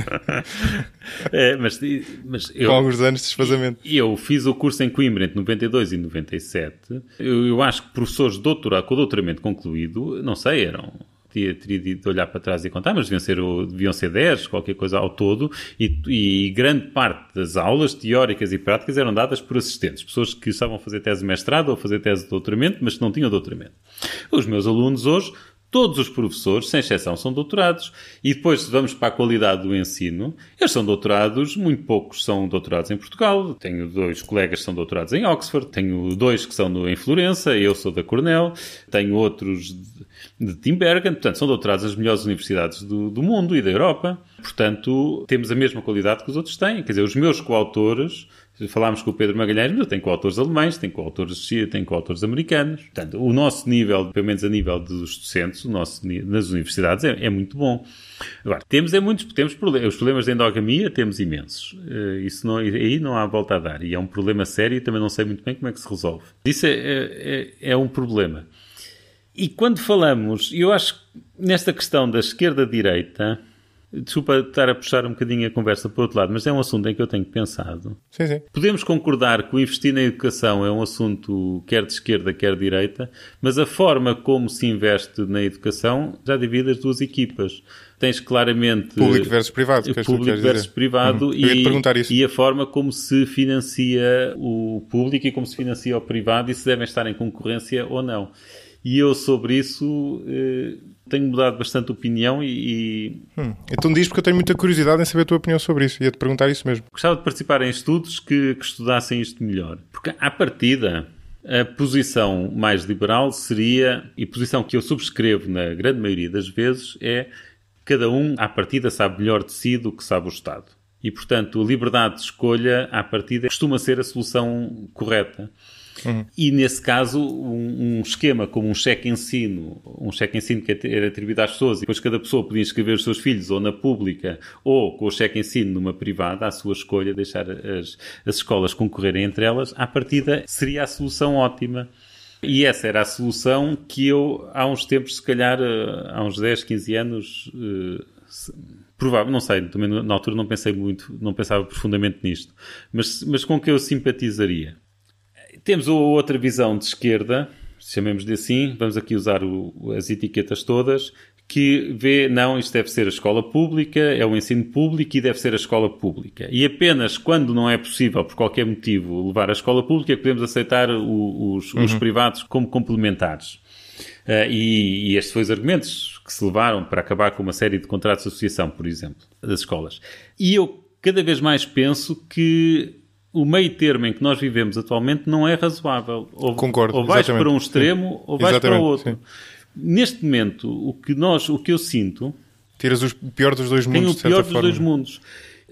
[LAUGHS] é, mas, mas eu, Com alguns anos de desfazamento. Eu fiz o curso em Coimbra entre 92 e 97, eu, eu acho que professores de doutorado, com o doutoramento concluído, não sei, eram teria, teria de olhar para trás e contar, mas deviam ser, deviam ser 10, qualquer coisa ao todo, e, e grande parte das aulas teóricas e práticas eram dadas por assistentes, pessoas que estavam a fazer tese de mestrado ou a fazer tese de doutoramento, mas que não tinham doutoramento. Os meus alunos hoje Todos os professores, sem exceção, são doutorados. E depois, vamos para a qualidade do ensino, eles são doutorados, muito poucos são doutorados em Portugal. Tenho dois colegas que são doutorados em Oxford, tenho dois que são em Florença, eu sou da Cornell, tenho outros de Tim Bergen, portanto, são doutorados as melhores universidades do, do, mundo e da Europa. Portanto, temos a mesma qualidade que os outros têm. Quer dizer, os meus coautores, falámos com o Pedro Magalhães, mas eu tenho coautores alemães, tenho coautores tenho coautores americanos. Portanto, o nosso nível, pelo menos a nível dos docentes, o nosso nas universidades é, é muito bom. Agora, temos é muitos, temos problemas, os problemas de endogamia temos imensos. Eh, isso não, aí não há volta a dar e é um problema sério e também não sei muito bem como é que se resolve. Isso é, é, é, é um problema. E quando falamos, eu acho que nesta questão da esquerda-direita, desculpa estar a puxar um bocadinho a conversa para o outro lado, mas é um assunto em que eu tenho pensado. Sim, sim. Podemos concordar que o investir na educação é um assunto quer de esquerda, quer de direita, mas a forma como se investe na educação já divide as duas equipas. Tens claramente. Público versus privado. É público versus dizer. privado uhum. e, e a forma como se financia o público e como se financia o privado e se devem estar em concorrência ou não. E eu sobre isso eh, tenho mudado bastante opinião e. e... Hum. Então diz porque eu tenho muita curiosidade em saber a tua opinião sobre isso. Ia-te perguntar isso mesmo. Gostava de participar em estudos que, que estudassem isto melhor. Porque à partida. A posição mais liberal seria, e posição que eu subscrevo na grande maioria das vezes, é cada um à partida sabe melhor de si do que sabe o Estado. E, portanto, a liberdade de escolha à partida costuma ser a solução correta. Uhum. E nesse caso, um, um, esquema como um cheque ensino, um cheque ensino que era atribuído às pessoas e depois cada pessoa podia inscrever os seus filhos ou na pública ou com o cheque ensino numa privada, à sua escolha, deixar as, as escolas concorrerem entre elas, à partida seria a solução ótima. E essa era a solução que eu, há uns tempos, se calhar, eh, há uns 10, 15 anos, eh, provável, não sei, também na altura não pensei muito, não pensava profundamente nisto, mas, mas com que eu simpatizaria. Temos outra visão de esquerda, chamemos-lhe assim, vamos aqui usar o, as etiquetas todas, que vê, não, isto deve ser a escola pública, é o ensino público e deve ser a escola pública. E apenas quando não é possível, por qualquer motivo, levar a escola pública, é podemos aceitar o, os, uhum. os, privados como complementares. Uh, e, e estes foram os argumentos que se levaram para acabar com uma série de contratos de associação, por exemplo, das escolas. E eu cada vez mais penso que o meio termo em que nós vivemos atualmente não é razoável. Ou, Concordo. Ou vais exatamente. para um extremo sim. ou vais exatamente, para o outro. Sim. Neste momento, o que, nós, o que eu sinto. Tiras o pior dos dois mundos. Tenho o pior dos dois mundos.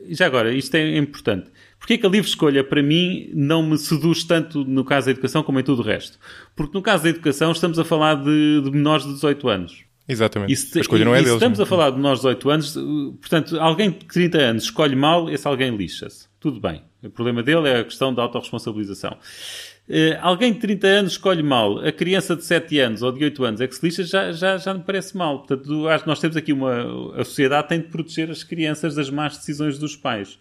Já agora, isto é importante. Porquê é que a livre escolha, para mim, não me seduz tanto no caso da educação como em tudo o resto? Porque no caso da educação estamos a falar de, de menores de 18 anos. Exatamente. Se, a escolha não é deles. estamos é? a falar de menores de 18 anos, portanto, alguém de 30 anos escolhe mal, esse alguém lixa-se. Tudo bem. O problema dele é a questão da autorresponsabilização. Uh, alguém de 30 anos escolhe mal, a criança de 7 anos ou de 8 anos é que se lixa, já, já, já me parece mal. Portanto, acho que nós temos aqui uma. A sociedade tem de proteger as crianças das más decisões dos pais.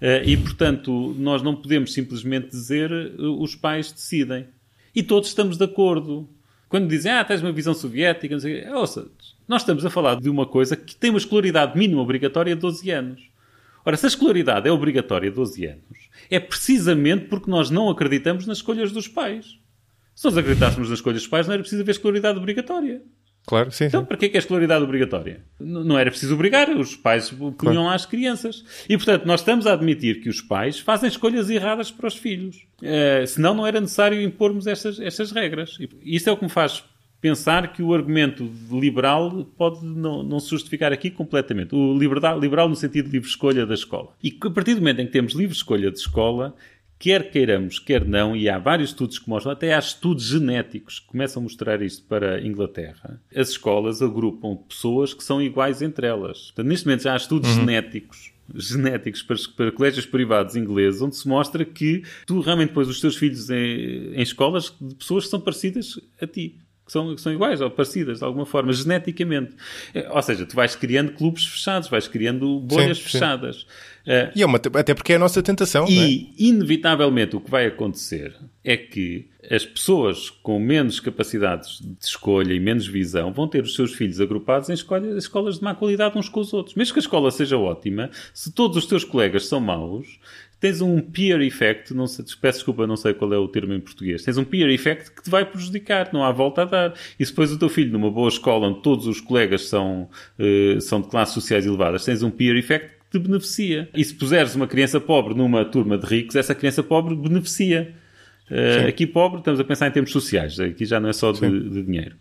Uh, e, portanto, nós não podemos simplesmente dizer uh, os pais decidem. E todos estamos de acordo. Quando dizem, ah, tens uma visão soviética, não sei o quê. Ouça, nós estamos a falar de uma coisa que tem uma escolaridade mínima obrigatória de 12 anos. Ora, se a escolaridade é obrigatória a 12 anos, é precisamente porque nós não acreditamos nas escolhas dos pais. Se nós acreditássemos nas escolhas dos pais, não era preciso haver escolaridade obrigatória. Claro, sim. Então, sim. para que é a é escolaridade obrigatória? Não era preciso obrigar, os pais punham claro. as crianças. E, portanto, nós estamos a admitir que os pais fazem escolhas erradas para os filhos. Uh, senão, não era necessário impormos estas, estas regras. E isso é o que me faz pensar que o argumento liberal pode não, não se justificar aqui completamente. O liberal, liberal no sentido de livre escolha da escola. E a partir do momento em que temos livre escolha de escola, quer queiramos, quer não, e há vários estudos que mostram, até há estudos genéticos que começam a mostrar isto para a Inglaterra, as escolas agrupam pessoas que são iguais entre elas. Portanto, neste momento já há estudos uhum. genéticos genéticos para, para, colégios privados ingleses, onde se mostra que tu realmente pões os teus filhos em, em escolas de pessoas que são parecidas a ti são, são iguais ou parecidas de alguma forma, geneticamente. É, ou seja, tu vais criando clubes fechados, vais criando bolhas sim, fechadas. Sim. e é uma, até porque é a nossa tentação. E, é? inevitavelmente, o que vai acontecer é que as pessoas com menos capacidades de escolha e menos visão vão ter os seus filhos agrupados em escolas escolas de má qualidade uns com os outros. Mesmo que a escola seja ótima, se todos os teus colegas são maus, tens um peer effect, não sei, peço desculpa, não sei qual é o termo em português, tens um peer effect que te vai prejudicar, não há volta a dar. E se depois o teu filho numa boa escola onde todos os colegas são, uh, são de classes sociais elevadas, tens um peer effect que te beneficia. E se puseres uma criança pobre numa turma de ricos, essa criança pobre beneficia. Uh, aqui pobre, estamos a pensar em termos sociais, aqui já não é só de, de, dinheiro.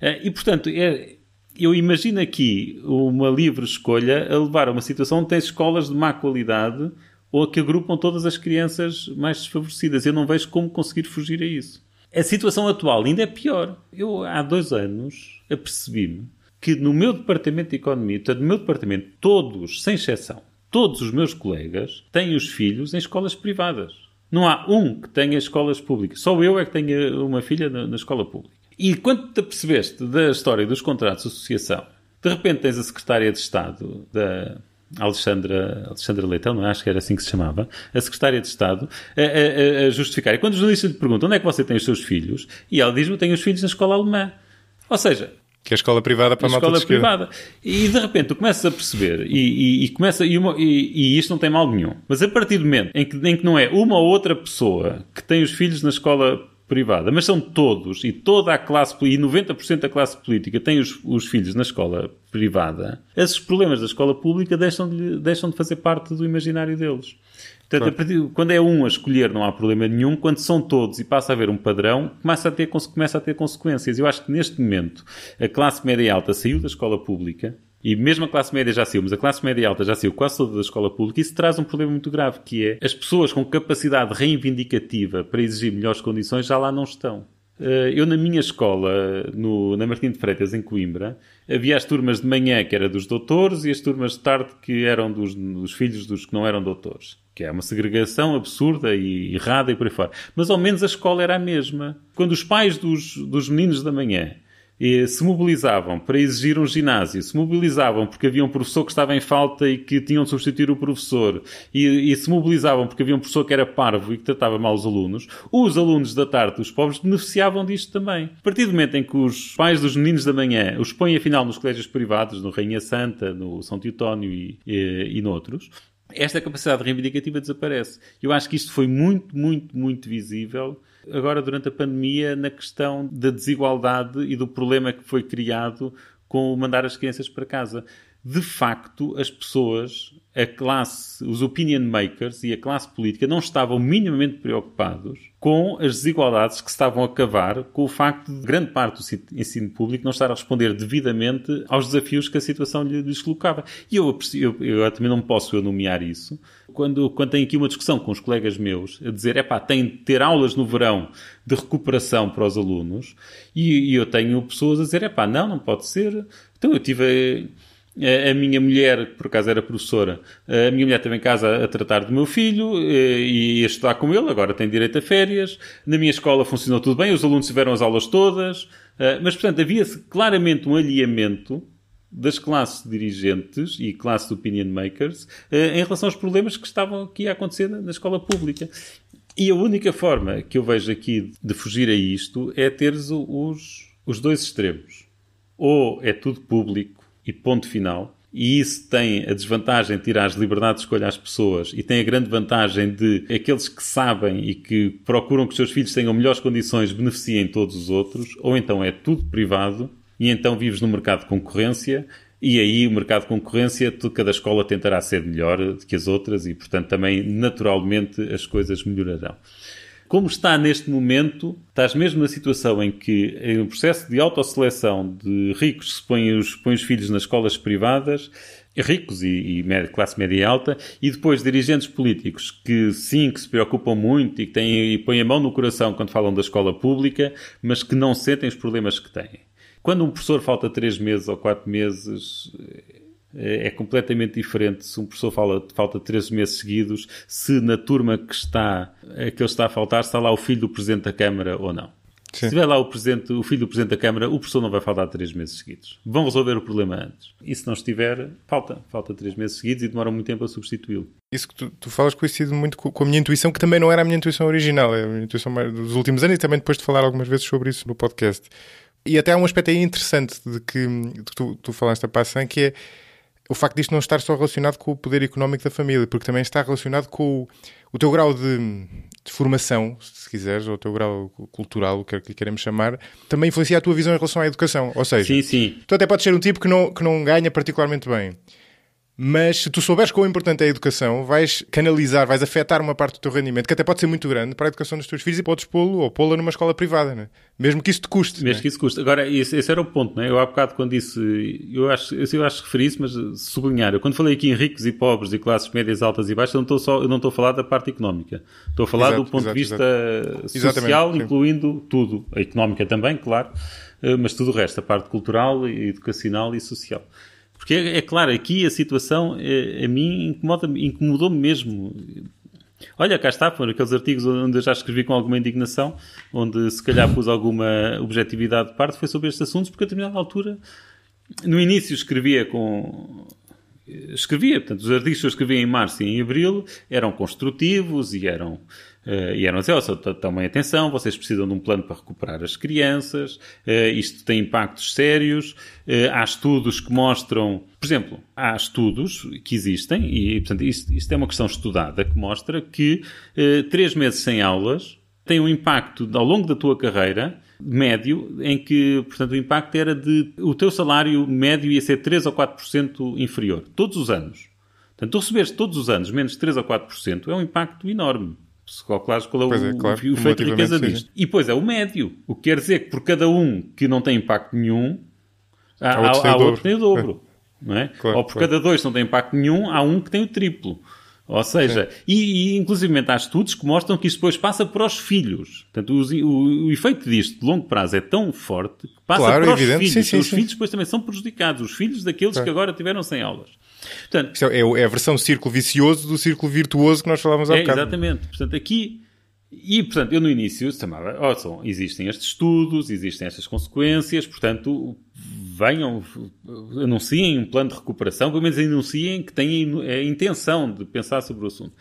Uh, e portanto, é, eu imagino aqui uma livre escolha a levar a uma situação onde tens escolas de má qualidade ou que agrupam todas as crianças mais desfavorecidas. Eu não vejo como conseguir fugir a isso. A situação atual ainda é pior. Eu, há dois anos, apercebi-me que no meu departamento de economia, portanto, no meu departamento, todos, sem exceção, todos os meus colegas têm os filhos em escolas privadas. Não há um que tenha escolas públicas. Só eu é que tenho uma filha na, na escola pública. E quando te apercebeste da história dos contratos de associação, de repente tens a secretária de Estado da Alexandra, Alexandra Leitão, não é? acho que era assim que se chamava, a secretária de Estado, a, a, a justificar. E quando os jornalistas lhe perguntam onde é que você tem os seus filhos, e ela diz: Eu tenho os filhos na escola alemã. Ou seja, que é a escola privada para a, a escola privada. E de repente tu começas a perceber, e, e, e começa, e, uma, e, isto não tem mal nenhum, mas a partir do momento em que, em que não é uma ou outra pessoa que tem os filhos na escola privada, mas são todos e toda a classe e 90% da classe política tem os, os, filhos na escola privada, esses problemas da escola pública deixam de, deixam de fazer parte do imaginário deles. Portanto, partir, quando é um a escolher, não há problema nenhum. Quando são todos e passa a haver um padrão, começa a ter, começa a ter consequências. Eu acho que neste momento a classe média e alta saiu da escola pública e mesmo a classe média já saiu, mas a classe média alta já saiu quase toda da escola pública, isso traz um problema muito grave, que é as pessoas com capacidade reivindicativa para exigir melhores condições já lá não estão. Eh, eu, na minha escola, no, na Martim de Freitas, em Coimbra, havia as turmas de manhã que era dos doutores e as turmas de tarde que eram dos, dos filhos dos que não eram doutores. Que é uma segregação absurda e errada e por aí fora. Mas ao menos a escola era a mesma. Quando os pais dos, dos meninos da manhã e se mobilizavam para exigir um ginásio, se mobilizavam porque havia um professor que estava em falta e que tinham de substituir o professor, e, e se mobilizavam porque havia um professor que era parvo e que tratava mal os alunos, os alunos da tarde, os pobres, beneficiavam disto também. A partir do momento em que os pais dos meninos da manhã os põem afinal nos colégios privados, no Rainha Santa, no São Teutónio e, e, e noutros, esta capacidade reivindicativa desaparece. Eu acho que isto foi muito, muito, muito visível agora durante a pandemia na questão da desigualdade e do problema que foi criado com o mandar as crianças para casa. De facto, as pessoas, a classe, os opinion makers e a classe política não estavam minimamente preocupados com as desigualdades que estavam a cavar com o facto de grande parte do ensino público não estar a responder devidamente aos desafios que a situação lhes colocava. E eu, eu, eu também não posso nomear isso. Quando, quando tenho aqui uma discussão com os colegas meus, a dizer, é pá, tem de ter aulas no verão de recuperação para os alunos, e, e eu tenho pessoas a dizer, é pá, não, não pode ser. Então eu tive. A, a minha mulher, por acaso era professora, a minha mulher estava em casa a tratar do meu filho eh, e a estudar com ele, agora tem direito a férias. Na minha escola funcionou tudo bem, os alunos tiveram as aulas todas, eh, mas portanto havia claramente um alinhamento das classes dirigentes e classes opinion makers eh, em relação aos problemas que estavam aqui a acontecer na escola pública. E a única forma que eu vejo aqui de fugir a isto é ter os, os dois extremos. Ou é tudo público e ponto final. E isso tem a desvantagem de tirar as liberdades de escolha às pessoas e tem a grande vantagem de aqueles que sabem e que procuram que os seus filhos tenham melhores condições beneficiem todos os outros, ou então é tudo privado e então vives no mercado de concorrência e aí o mercado de concorrência, cada escola tentará ser melhor do que as outras e, portanto, também naturalmente as coisas melhorarão como está neste momento, estás mesmo na situação em que, em um processo de autoseleção de ricos que põem os, os filhos nas escolas privadas, ricos e, e média, classe média alta, e depois dirigentes políticos que sim, que se preocupam muito e que têm, e põem a mão no coração quando falam da escola pública, mas que não sentem os problemas que têm. Quando um professor falta três meses ou quatro meses, é, é completamente diferente se um professor fala, falta três meses seguidos, se na turma que está, que ele está a faltar, está lá o filho do Presidente da Câmara ou não. Sim. Se tiver lá o, presidente, o filho do Presidente da Câmara, o professor não vai faltar três meses seguidos. Vão resolver o problema antes. E se não estiver, falta. Falta três meses seguidos e demora muito tempo a substituí-lo. Isso que tu, tu falas coincide muito com, com, a minha intuição, que também não era a minha intuição original. É a minha intuição dos últimos anos e também depois de falar algumas vezes sobre isso no podcast. E até há um aspecto aí interessante de que, de que tu, tu falaste a Passan, que é o facto disto não estar só relacionado com o poder económico da família, porque também está relacionado com o, o teu grau de, de, formação, se quiseres, ou o teu grau cultural, o que é que lhe queremos chamar, também influencia a tua visão em relação à educação. Ou seja, sim, sim. tu até podes ser um tipo que não, que não ganha particularmente bem mas se tu souberes quão importante é a educação, vais canalizar, vais afetar uma parte do teu rendimento, que até pode ser muito grande, para a educação dos teus filhos e podes pô-lo ou pô-la numa escola privada, né? mesmo que isso te custe. É? Mesmo né? que isso custe. Agora, esse, esse, era o ponto, né? eu há bocado quando disse, eu acho, eu acho que referi isso, mas sublinhar, eu quando falei aqui em ricos e pobres e classes médias, altas e baixas, eu não estou, só, eu não estou a falar da parte económica, estou a falar exato, do ponto exato, de vista exato. social, incluindo sim. tudo, a económica também, claro, eh, mas tudo o resto, a parte cultural, educacional e social. Porque é, é claro, aqui a situação é, a mim incomoda incomodou-me mesmo. Olha, cá está, foram aqueles artigos onde eu já escrevi com alguma indignação, onde se calhar pus alguma objetividade de parte, foi sobre estes assuntos, porque a determinada altura, no início escrevia com escrevia, portanto, os artigos que eu escrevia em março e em abril eram construtivos e eram Uh, e eram assim, oh, tomem atenção, vocês precisam de um plano para recuperar as crianças, uh, isto tem impactos sérios, uh, há estudos que mostram, por exemplo, há estudos que existem, e portanto isto, isto é uma questão estudada, que mostra que três meses sem aulas tem um impacto ao longo da tua carreira médio, em que, portanto, o impacto era de o teu salário médio ia ser 3 ou 4% inferior, todos os anos. Portanto, tu receberes todos os anos menos 3 ou 4% é um impacto enorme se calculares qual é, pois o, é, claro, o efeito de riqueza disto. E depois é o médio, o que quer dizer que por cada um que não tem impacto nenhum, há, há outro, há, há outro que tem o dobro. É. [LAUGHS] Não é? Claro, Ou por claro. cada dois que não tem impacto nenhum, há um que tem o triplo. Ou seja, e, e, inclusive há estudos que mostram que isto depois passa para os filhos. Portanto, o, o, o efeito disto de longo prazo é tão forte que passa claro, para os evidente. filhos. Sim, sim, os filhos depois também são prejudicados. Os filhos daqueles que agora tiveram sem aulas. Portanto, Isto é, é, é a versão círculo vicioso do círculo virtuoso que nós falávamos há é, bocado. Exatamente. Portanto, aqui e, portanto, eu no início chamava, ouçam, existem estes estudos, existem estas consequências, portanto, venham, anunciem um plano de recuperação, pelo menos anunciem que têm a intenção de pensar sobre o assunto.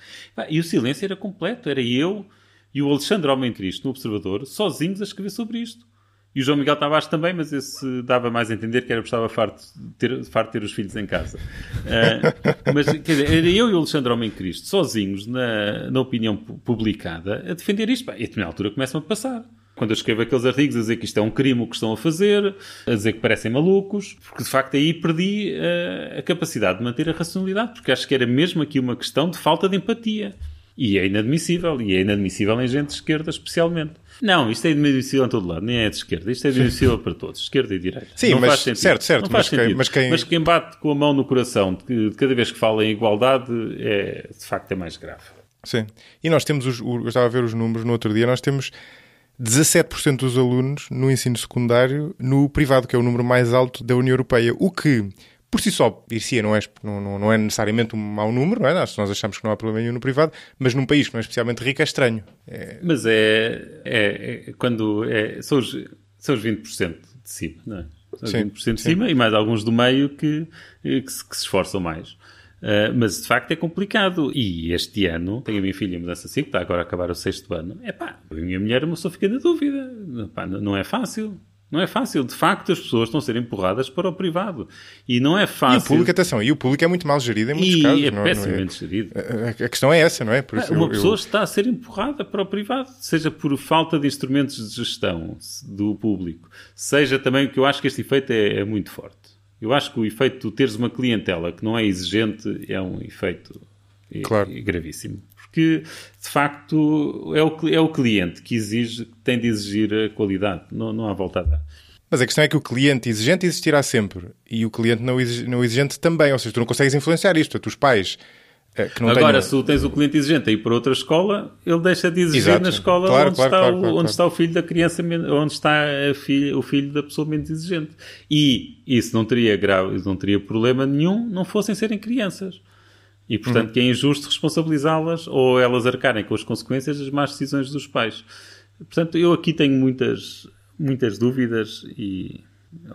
E o silêncio era completo, era eu e o Alexandre Almentristo, no Observador, sozinhos a escrever sobre isto. E o João Miguel Tavares também, mas esse dava mais a entender que era estava farto de ter, farto ter os filhos em casa. Uh, mas, quer dizer, era eu e o Alexandre Homem Cristo, sozinhos, na, na opinião publicada, a defender isto. Pá, e a determinada altura me a passar. Quando eu escrevo aqueles artigos a dizer que isto é um crime o que estão a fazer, a dizer que parecem malucos, porque de facto aí perdi uh, a capacidade de manter a racionalidade, porque acho que era mesmo aqui uma questão de falta de empatia. E é inadmissível, e é inadmissível em gente de esquerda especialmente. Não, isto é admissível em todo lado, nem é de esquerda. Isto é admissível para todos, esquerda e direita. Sim, não mas faz sentido. certo, certo. Não mas, sentido. Quem, mas, quem... mas quem bate com a mão no coração de, cada vez que fala em igualdade, é, de facto, é mais grave. Sim. E nós temos, os, eu estava a ver os números no outro dia, nós temos 17% dos alunos no ensino secundário no privado, que é o número mais alto da União Europeia. O que por si só, ir se é, não é, não, não é necessariamente um mau número, não é? Nós, nós achamos que não há problema nenhum no privado, mas num país que não é especialmente rico é estranho. É... Mas é, é, é quando é, são, os, são os 20% de cima, não é? São os sim, 20% de sim. cima e mais alguns do meio que, que, se, que se esforçam mais. Uh, mas de facto é complicado. E este ano tenho a minha filha em mudança ciclo, está agora a acabar o sexto ano. É pá, a minha mulher uma pessoa fica na dúvida. Epá, não é fácil. Não é fácil. De facto, as pessoas estão a ser empurradas para o privado. E não é fácil. E o público, atenção, e o público é muito mal gerido em muitos e casos. é não, é? pessimamente não é? gerido. É, a, questão é essa, não é? Por ah, isso, Uma eu, pessoa eu... está a ser empurrada para o privado, seja por falta de instrumentos de gestão do público, seja também, que eu acho que este efeito é, é muito forte. Eu acho que o efeito de teres uma clientela que não é exigente é um efeito eh, claro. gravíssimo porque de facto é o, é o cliente que exige, tem de exigir a qualidade, não, não há volta a dar. Mas a questão é que o cliente exigente existirá sempre e o cliente não, não exigente também, ou seja, tu não consegues influenciar isto, Tu os pais. Eh, que É, Agora, se tu tens o cliente exigente ir para outra escola, ele deixa de exigir Exato. na escola claro, onde, claro, está claro, o, onde está o filho da criança, onde está filha, o filho da pessoa menos exigente. E isso não teria grave, não teria problema nenhum, não fossem serem crianças. E, portanto, uhum. que é injusto responsabilizá-las ou elas arcarem com as consequências das más decisões dos pais. Portanto, eu aqui tenho muitas, muitas dúvidas e,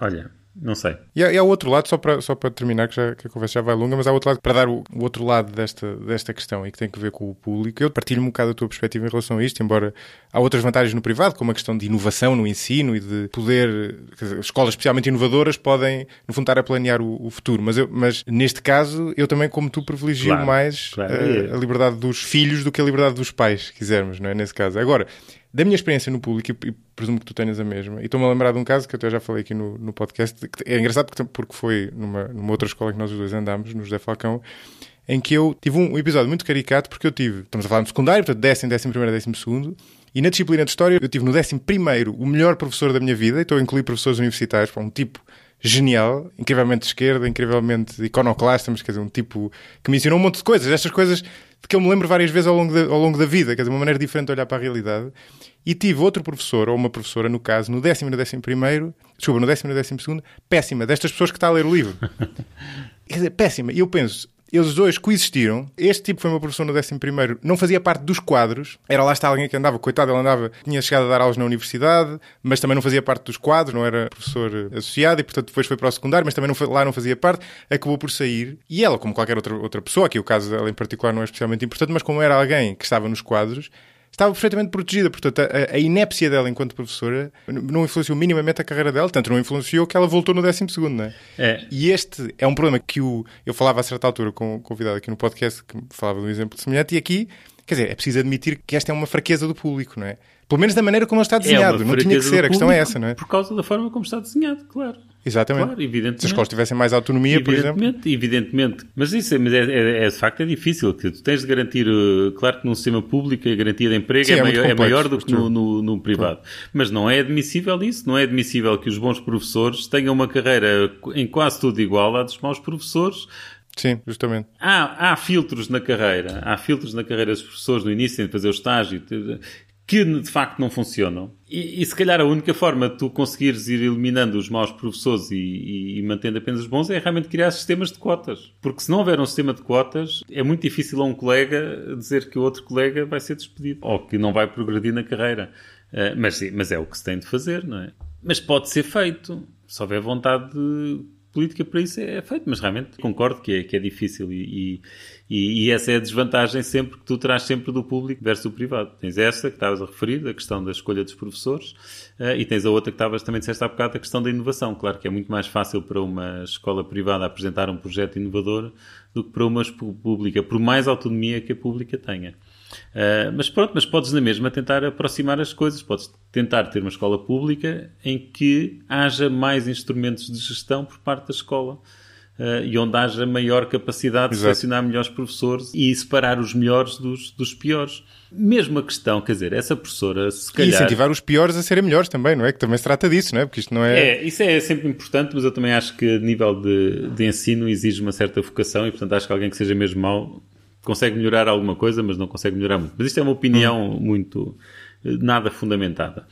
olha, não sei. E há, e há outro lado, só para, só para terminar, que, já, que a conversa já vai longa, mas há outro lado, para dar o, o, outro lado desta, desta questão e que tem que ver com o público. Eu partilho um bocado a tua perspectiva em relação a isto, embora há outras vantagens no privado, como a questão de inovação no ensino e de poder. Dizer, escolas especialmente inovadoras podem, no fundo, estar a planear o, o futuro. Mas, eu, mas neste caso, eu também, como tu, privilegio claro, mais claro. A, eh, é. a liberdade dos filhos do que a liberdade dos pais, quisermos, não é? Nesse caso. Agora, da minha experiência no público, e, presumo que tu tenhas a mesma, e estou-me a lembrar de um caso que eu até já falei aqui no, no podcast, é engraçado porque, foi numa, numa, outra escola que nós os dois andámos, no José Falcão, em que eu tive um episódio muito caricato, porque eu tive, estamos a falar de secundário, portanto, décimo, décimo primeiro, décimo segundo, e na disciplina de História eu tive no décimo primeiro o melhor professor da minha vida, e estou a incluir professores universitários, para um tipo genial, incrivelmente de esquerda, incrivelmente iconoclasta, mas quer dizer, um tipo que me ensinou um monte de coisas. Estas coisas de que eu me lembro várias vezes ao longo, da, ao longo da vida, quer dizer, uma maneira diferente de olhar para a realidade. E tive outro professor, ou uma professora, no caso, no décimo e no décimo primeiro, desculpa, no décimo e no décimo segundo, péssima, destas pessoas que está a ler o livro. [LAUGHS] quer dizer, péssima. E eu penso, eles dois coexistiram. Este tipo foi meu professor no 11 primeiro, não fazia parte dos quadros. Era lá está alguém que andava, coitado, ele andava, tinha chegado a dar aulas na universidade, mas também não fazia parte dos quadros, não era professor eh, associado e portanto depois foi para o secundário, mas também não, lá não fazia parte. Acabou por sair e ela, como qualquer outra, outra pessoa, aqui o caso dela em particular não é especialmente importante, mas como era alguém que estava nos quadros, estava perfeitamente protegida. Portanto, a, a inépcia dela enquanto professora não influenciou minimamente a carreira dela, tanto não influenciou que ela voltou no 12 segundo, não é? é? E este é um problema que o, eu falava a certa altura com um convidado aqui no podcast, que falava de um exemplo semelhante, e aqui, quer dizer, é preciso admitir que esta é uma fraqueza do público, não é? Pelo menos da maneira como ele está é desenhado. É não tinha que ser, a questão é essa, não é? Por causa da forma como está desenhado, claro. Exatamente. Claro, evidentemente. Se as escolas tivessem mais autonomia, por exemplo. Evidentemente, Mas isso é, mas é, é, é, de facto é difícil. Que tu tens de garantir, eh, claro que num sistema público a garantia de emprego Sim, é, é maior, é maior do que no, no, no privado. Claro. Mas não é admissível isso. Não é admissível que os bons professores tenham uma carreira em quase tudo igual à dos maus professores. Sim, justamente. Há, há filtros na carreira. Há filtros na carreira dos professores no início, de fazer o estágio que de facto não funcionam. E, e, se calhar a única forma de tu conseguires ir eliminando os maus professores e, e, e, mantendo apenas os bons é realmente criar sistemas de cotas. Porque se não houver um sistema de cotas, é muito difícil a um colega dizer que o outro colega vai ser despedido ou que não vai progredir na carreira. Uh, mas, mas é o que se tem de fazer, não é? Mas pode ser feito. Se houver vontade política para isso, é feito. Mas realmente concordo que é, que é difícil e e, e, essa é a desvantagem sempre que tu traz sempre do público versus o privado. Tens essa que estavas a referir, a questão da escolha dos professores, uh, e tens a outra que estavas também disseste há bocado, a questão da inovação. Claro que é muito mais fácil para uma escola privada apresentar um projeto inovador do que para uma pública, por mais autonomia que a pública tenha. Uh, mas pronto, mas podes na mesma tentar aproximar as coisas, podes tentar ter uma escola pública em que haja mais instrumentos de gestão por parte da escola eh, e onde haja maior capacidade de selecionar melhores professores e separar os melhores dos, dos piores. Mesma questão, quer dizer, essa professora, se calhar... E incentivar os piores a serem melhores também, não é? Que também se trata disso, não é? Porque isto não é... É, isso é sempre importante, mas eu também acho que a nível de, de ensino exige uma certa vocação e, portanto, acho que alguém que seja mesmo mau consegue melhorar alguma coisa, mas não consegue melhorar muito. Mas isto é uma opinião hum. muito... Eh, nada fundamentada.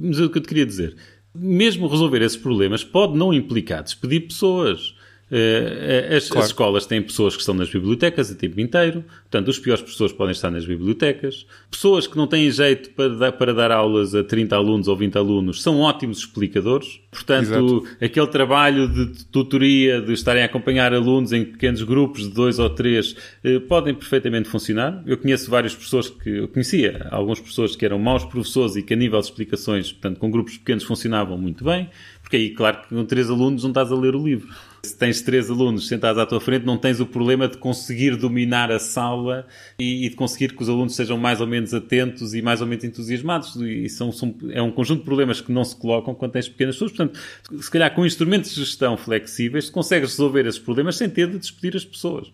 Mas o que eu te queria dizer, mesmo resolver esses problemas pode não implicar despedir pessoas eh, eh, as, claro. as, escolas têm pessoas que estão nas bibliotecas o tempo inteiro, portanto, os piores professores podem estar nas bibliotecas. Pessoas que não têm jeito para dar, para dar aulas a 30 alunos ou 20 alunos são ótimos explicadores. Portanto, Exato. aquele trabalho de tutoria, de estarem a acompanhar alunos em pequenos grupos de dois ou três, eh, podem perfeitamente funcionar. Eu conheço várias pessoas que, eu conhecia alguns professores que eram maus professores e que, a nível de explicações, portanto, com grupos pequenos funcionavam muito bem, porque aí, claro, com três alunos não estás a ler o livro se tens três alunos sentados à tua frente, não tens o problema de conseguir dominar a sala e, e de conseguir que os alunos sejam mais ou menos atentos e mais ou menos entusiasmados. E são, são, é um conjunto de problemas que não se colocam quando tens pequenas pessoas. Portanto, se calhar com instrumentos de gestão flexíveis, consegues resolver esses problemas sem ter de despedir as pessoas.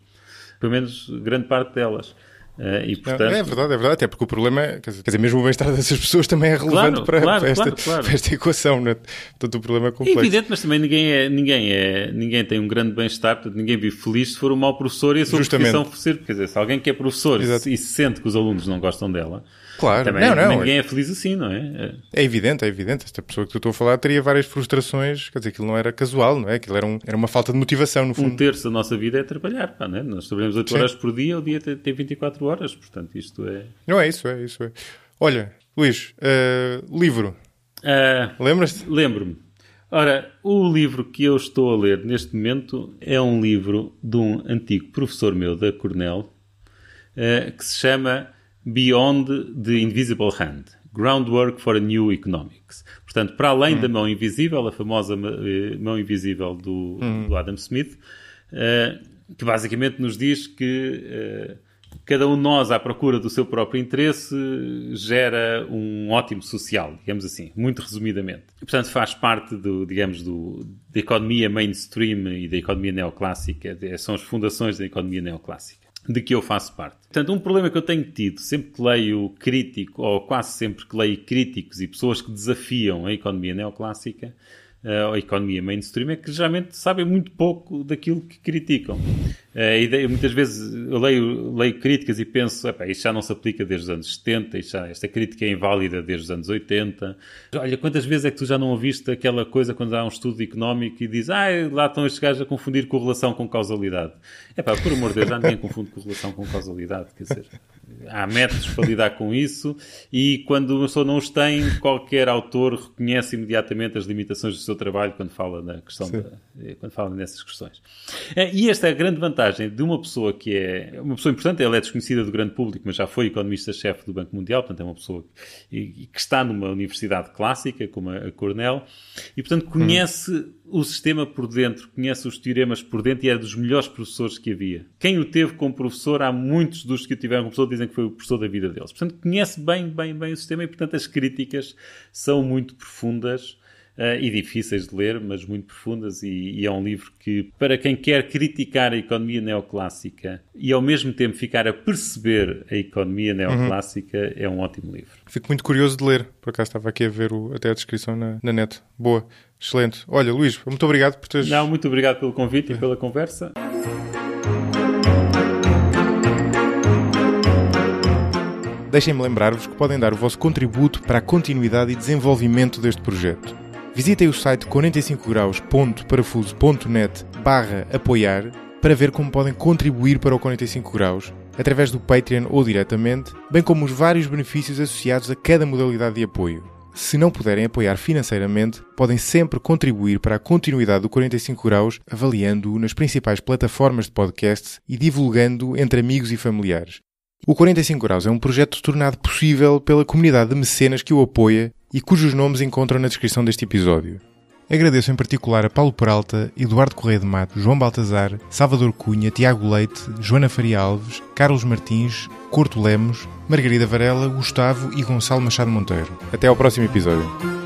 Pelo menos grande parte delas. Uh, e, portanto... é, é, verdade, é verdade, até porque o problema, é, quer dizer, mesmo o bem-estar dessas pessoas também é relevante claro, para, claro, para, esta, claro, para, esta, equação, né? portanto o problema é, é complexo. É evidente, mas também ninguém, é, ninguém, é, ninguém tem um grande bem-estar, portanto ninguém vive feliz se for um mau professor e a sua Justamente. profissão for ser, quer dizer, se alguém que é professor e e sente que os alunos não gostam dela, Claro, também, não, não. ninguém é feliz assim, não é? É evidente, é evidente. Esta pessoa que eu estou a falar teria várias frustrações, quer dizer, aquilo não era casual, não é? Aquilo era, um, era uma falta de motivação, no fundo. Um terço da nossa vida é trabalhar, pá, não é? Nós trabalhamos 8 horas por dia, o dia tem, tem 24 horas horas, portanto, isto é. Não é isso, é isso. É. Olha, Luís, uh, livro. Uh, Lembras-te? Lembro-me. Ora, o livro que eu estou a ler neste momento é um livro de um antigo professor meu da Cornell uh, que se chama Beyond the Invisible Hand Groundwork for a New Economics. Portanto, para além hum. da mão invisível, a famosa mão invisível do, hum. do Adam Smith, uh, que basicamente nos diz que cada um de nós à procura do seu próprio interesse gera um ótimo social, digamos assim, muito resumidamente. E, portanto, faz parte do, digamos, do, da economia mainstream e da economia neoclássica, são as fundações da economia neoclássica de que eu faço parte. Portanto, um problema que eu tenho tido sempre que leio crítico, ou quase sempre que leio críticos e pessoas que desafiam a economia neoclássica, uh, a economia mainstream é que geralmente sabem muito pouco daquilo que criticam. Uh, e de, muitas vezes eu leio, leio críticas e penso, isto já não se aplica desde os anos 70, já, esta crítica é inválida desde os anos 80. Olha, quantas vezes é que tu já não ouviste aquela coisa quando há um estudo económico e diz, ah, lá estão estes gajos a confundir correlação com causalidade. É pá, por amor de Deus, já ninguém confunde correlação com causalidade, quer dizer há métodos para lidar com isso e quando uma pessoa não os tem, qualquer autor reconhece imediatamente as limitações do seu trabalho quando fala na questão quando fala nessas questões. É, e esta é a grande vantagem de uma pessoa que é uma pessoa importante, ela é desconhecida do grande público, mas já foi economista-chefe do Banco Mundial, portanto é uma pessoa que, que está numa universidade clássica como a Cornell e portanto uhum. conhece hum. o sistema por dentro, conhece os teoremas por dentro e é dos melhores professores que havia. Quem o teve como professor, há muitos dos que o tiveram como professor dizem que foi o professor da vida deles. Portanto, conhece bem, bem, bem o sistema e, portanto, as críticas são muito profundas uh, e difíceis de ler, mas muito profundas. E, e, é um livro que, para quem quer criticar a economia neoclássica e ao mesmo tempo ficar a perceber a economia neoclássica, uhum. é um ótimo livro. Fico muito curioso de ler, por acaso estava aqui a ver o, até a descrição na, na net. Boa, excelente. Olha, Luís, muito obrigado por teres. Não, muito obrigado pelo convite é. e pela conversa. deixem-me lembrar-vos que podem dar o vosso contributo para a continuidade e desenvolvimento deste projeto. Visitem o site 45graus.parafuso.net barra apoiar para ver como podem contribuir para o 45 graus através do Patreon ou diretamente, bem como os vários benefícios associados a cada modalidade de apoio. Se não puderem apoiar financeiramente, podem sempre contribuir para a continuidade do 45 graus, avaliando-o nas principais plataformas de podcasts e divulgando o entre amigos e familiares. O 45 Graus é um projeto tornado possível pela comunidade de mecenas que o apoia e cujos nomes encontram na descrição deste episódio. Agradeço em particular a Paulo Peralta, Eduardo Correia de Mato, João Baltazar, Salvador Cunha, Tiago Leite, Joana Faria Alves, Carlos Martins, Corto Lemos, Margarida Varela, Gustavo e Gonçalo Machado Monteiro. Até ao próximo episódio.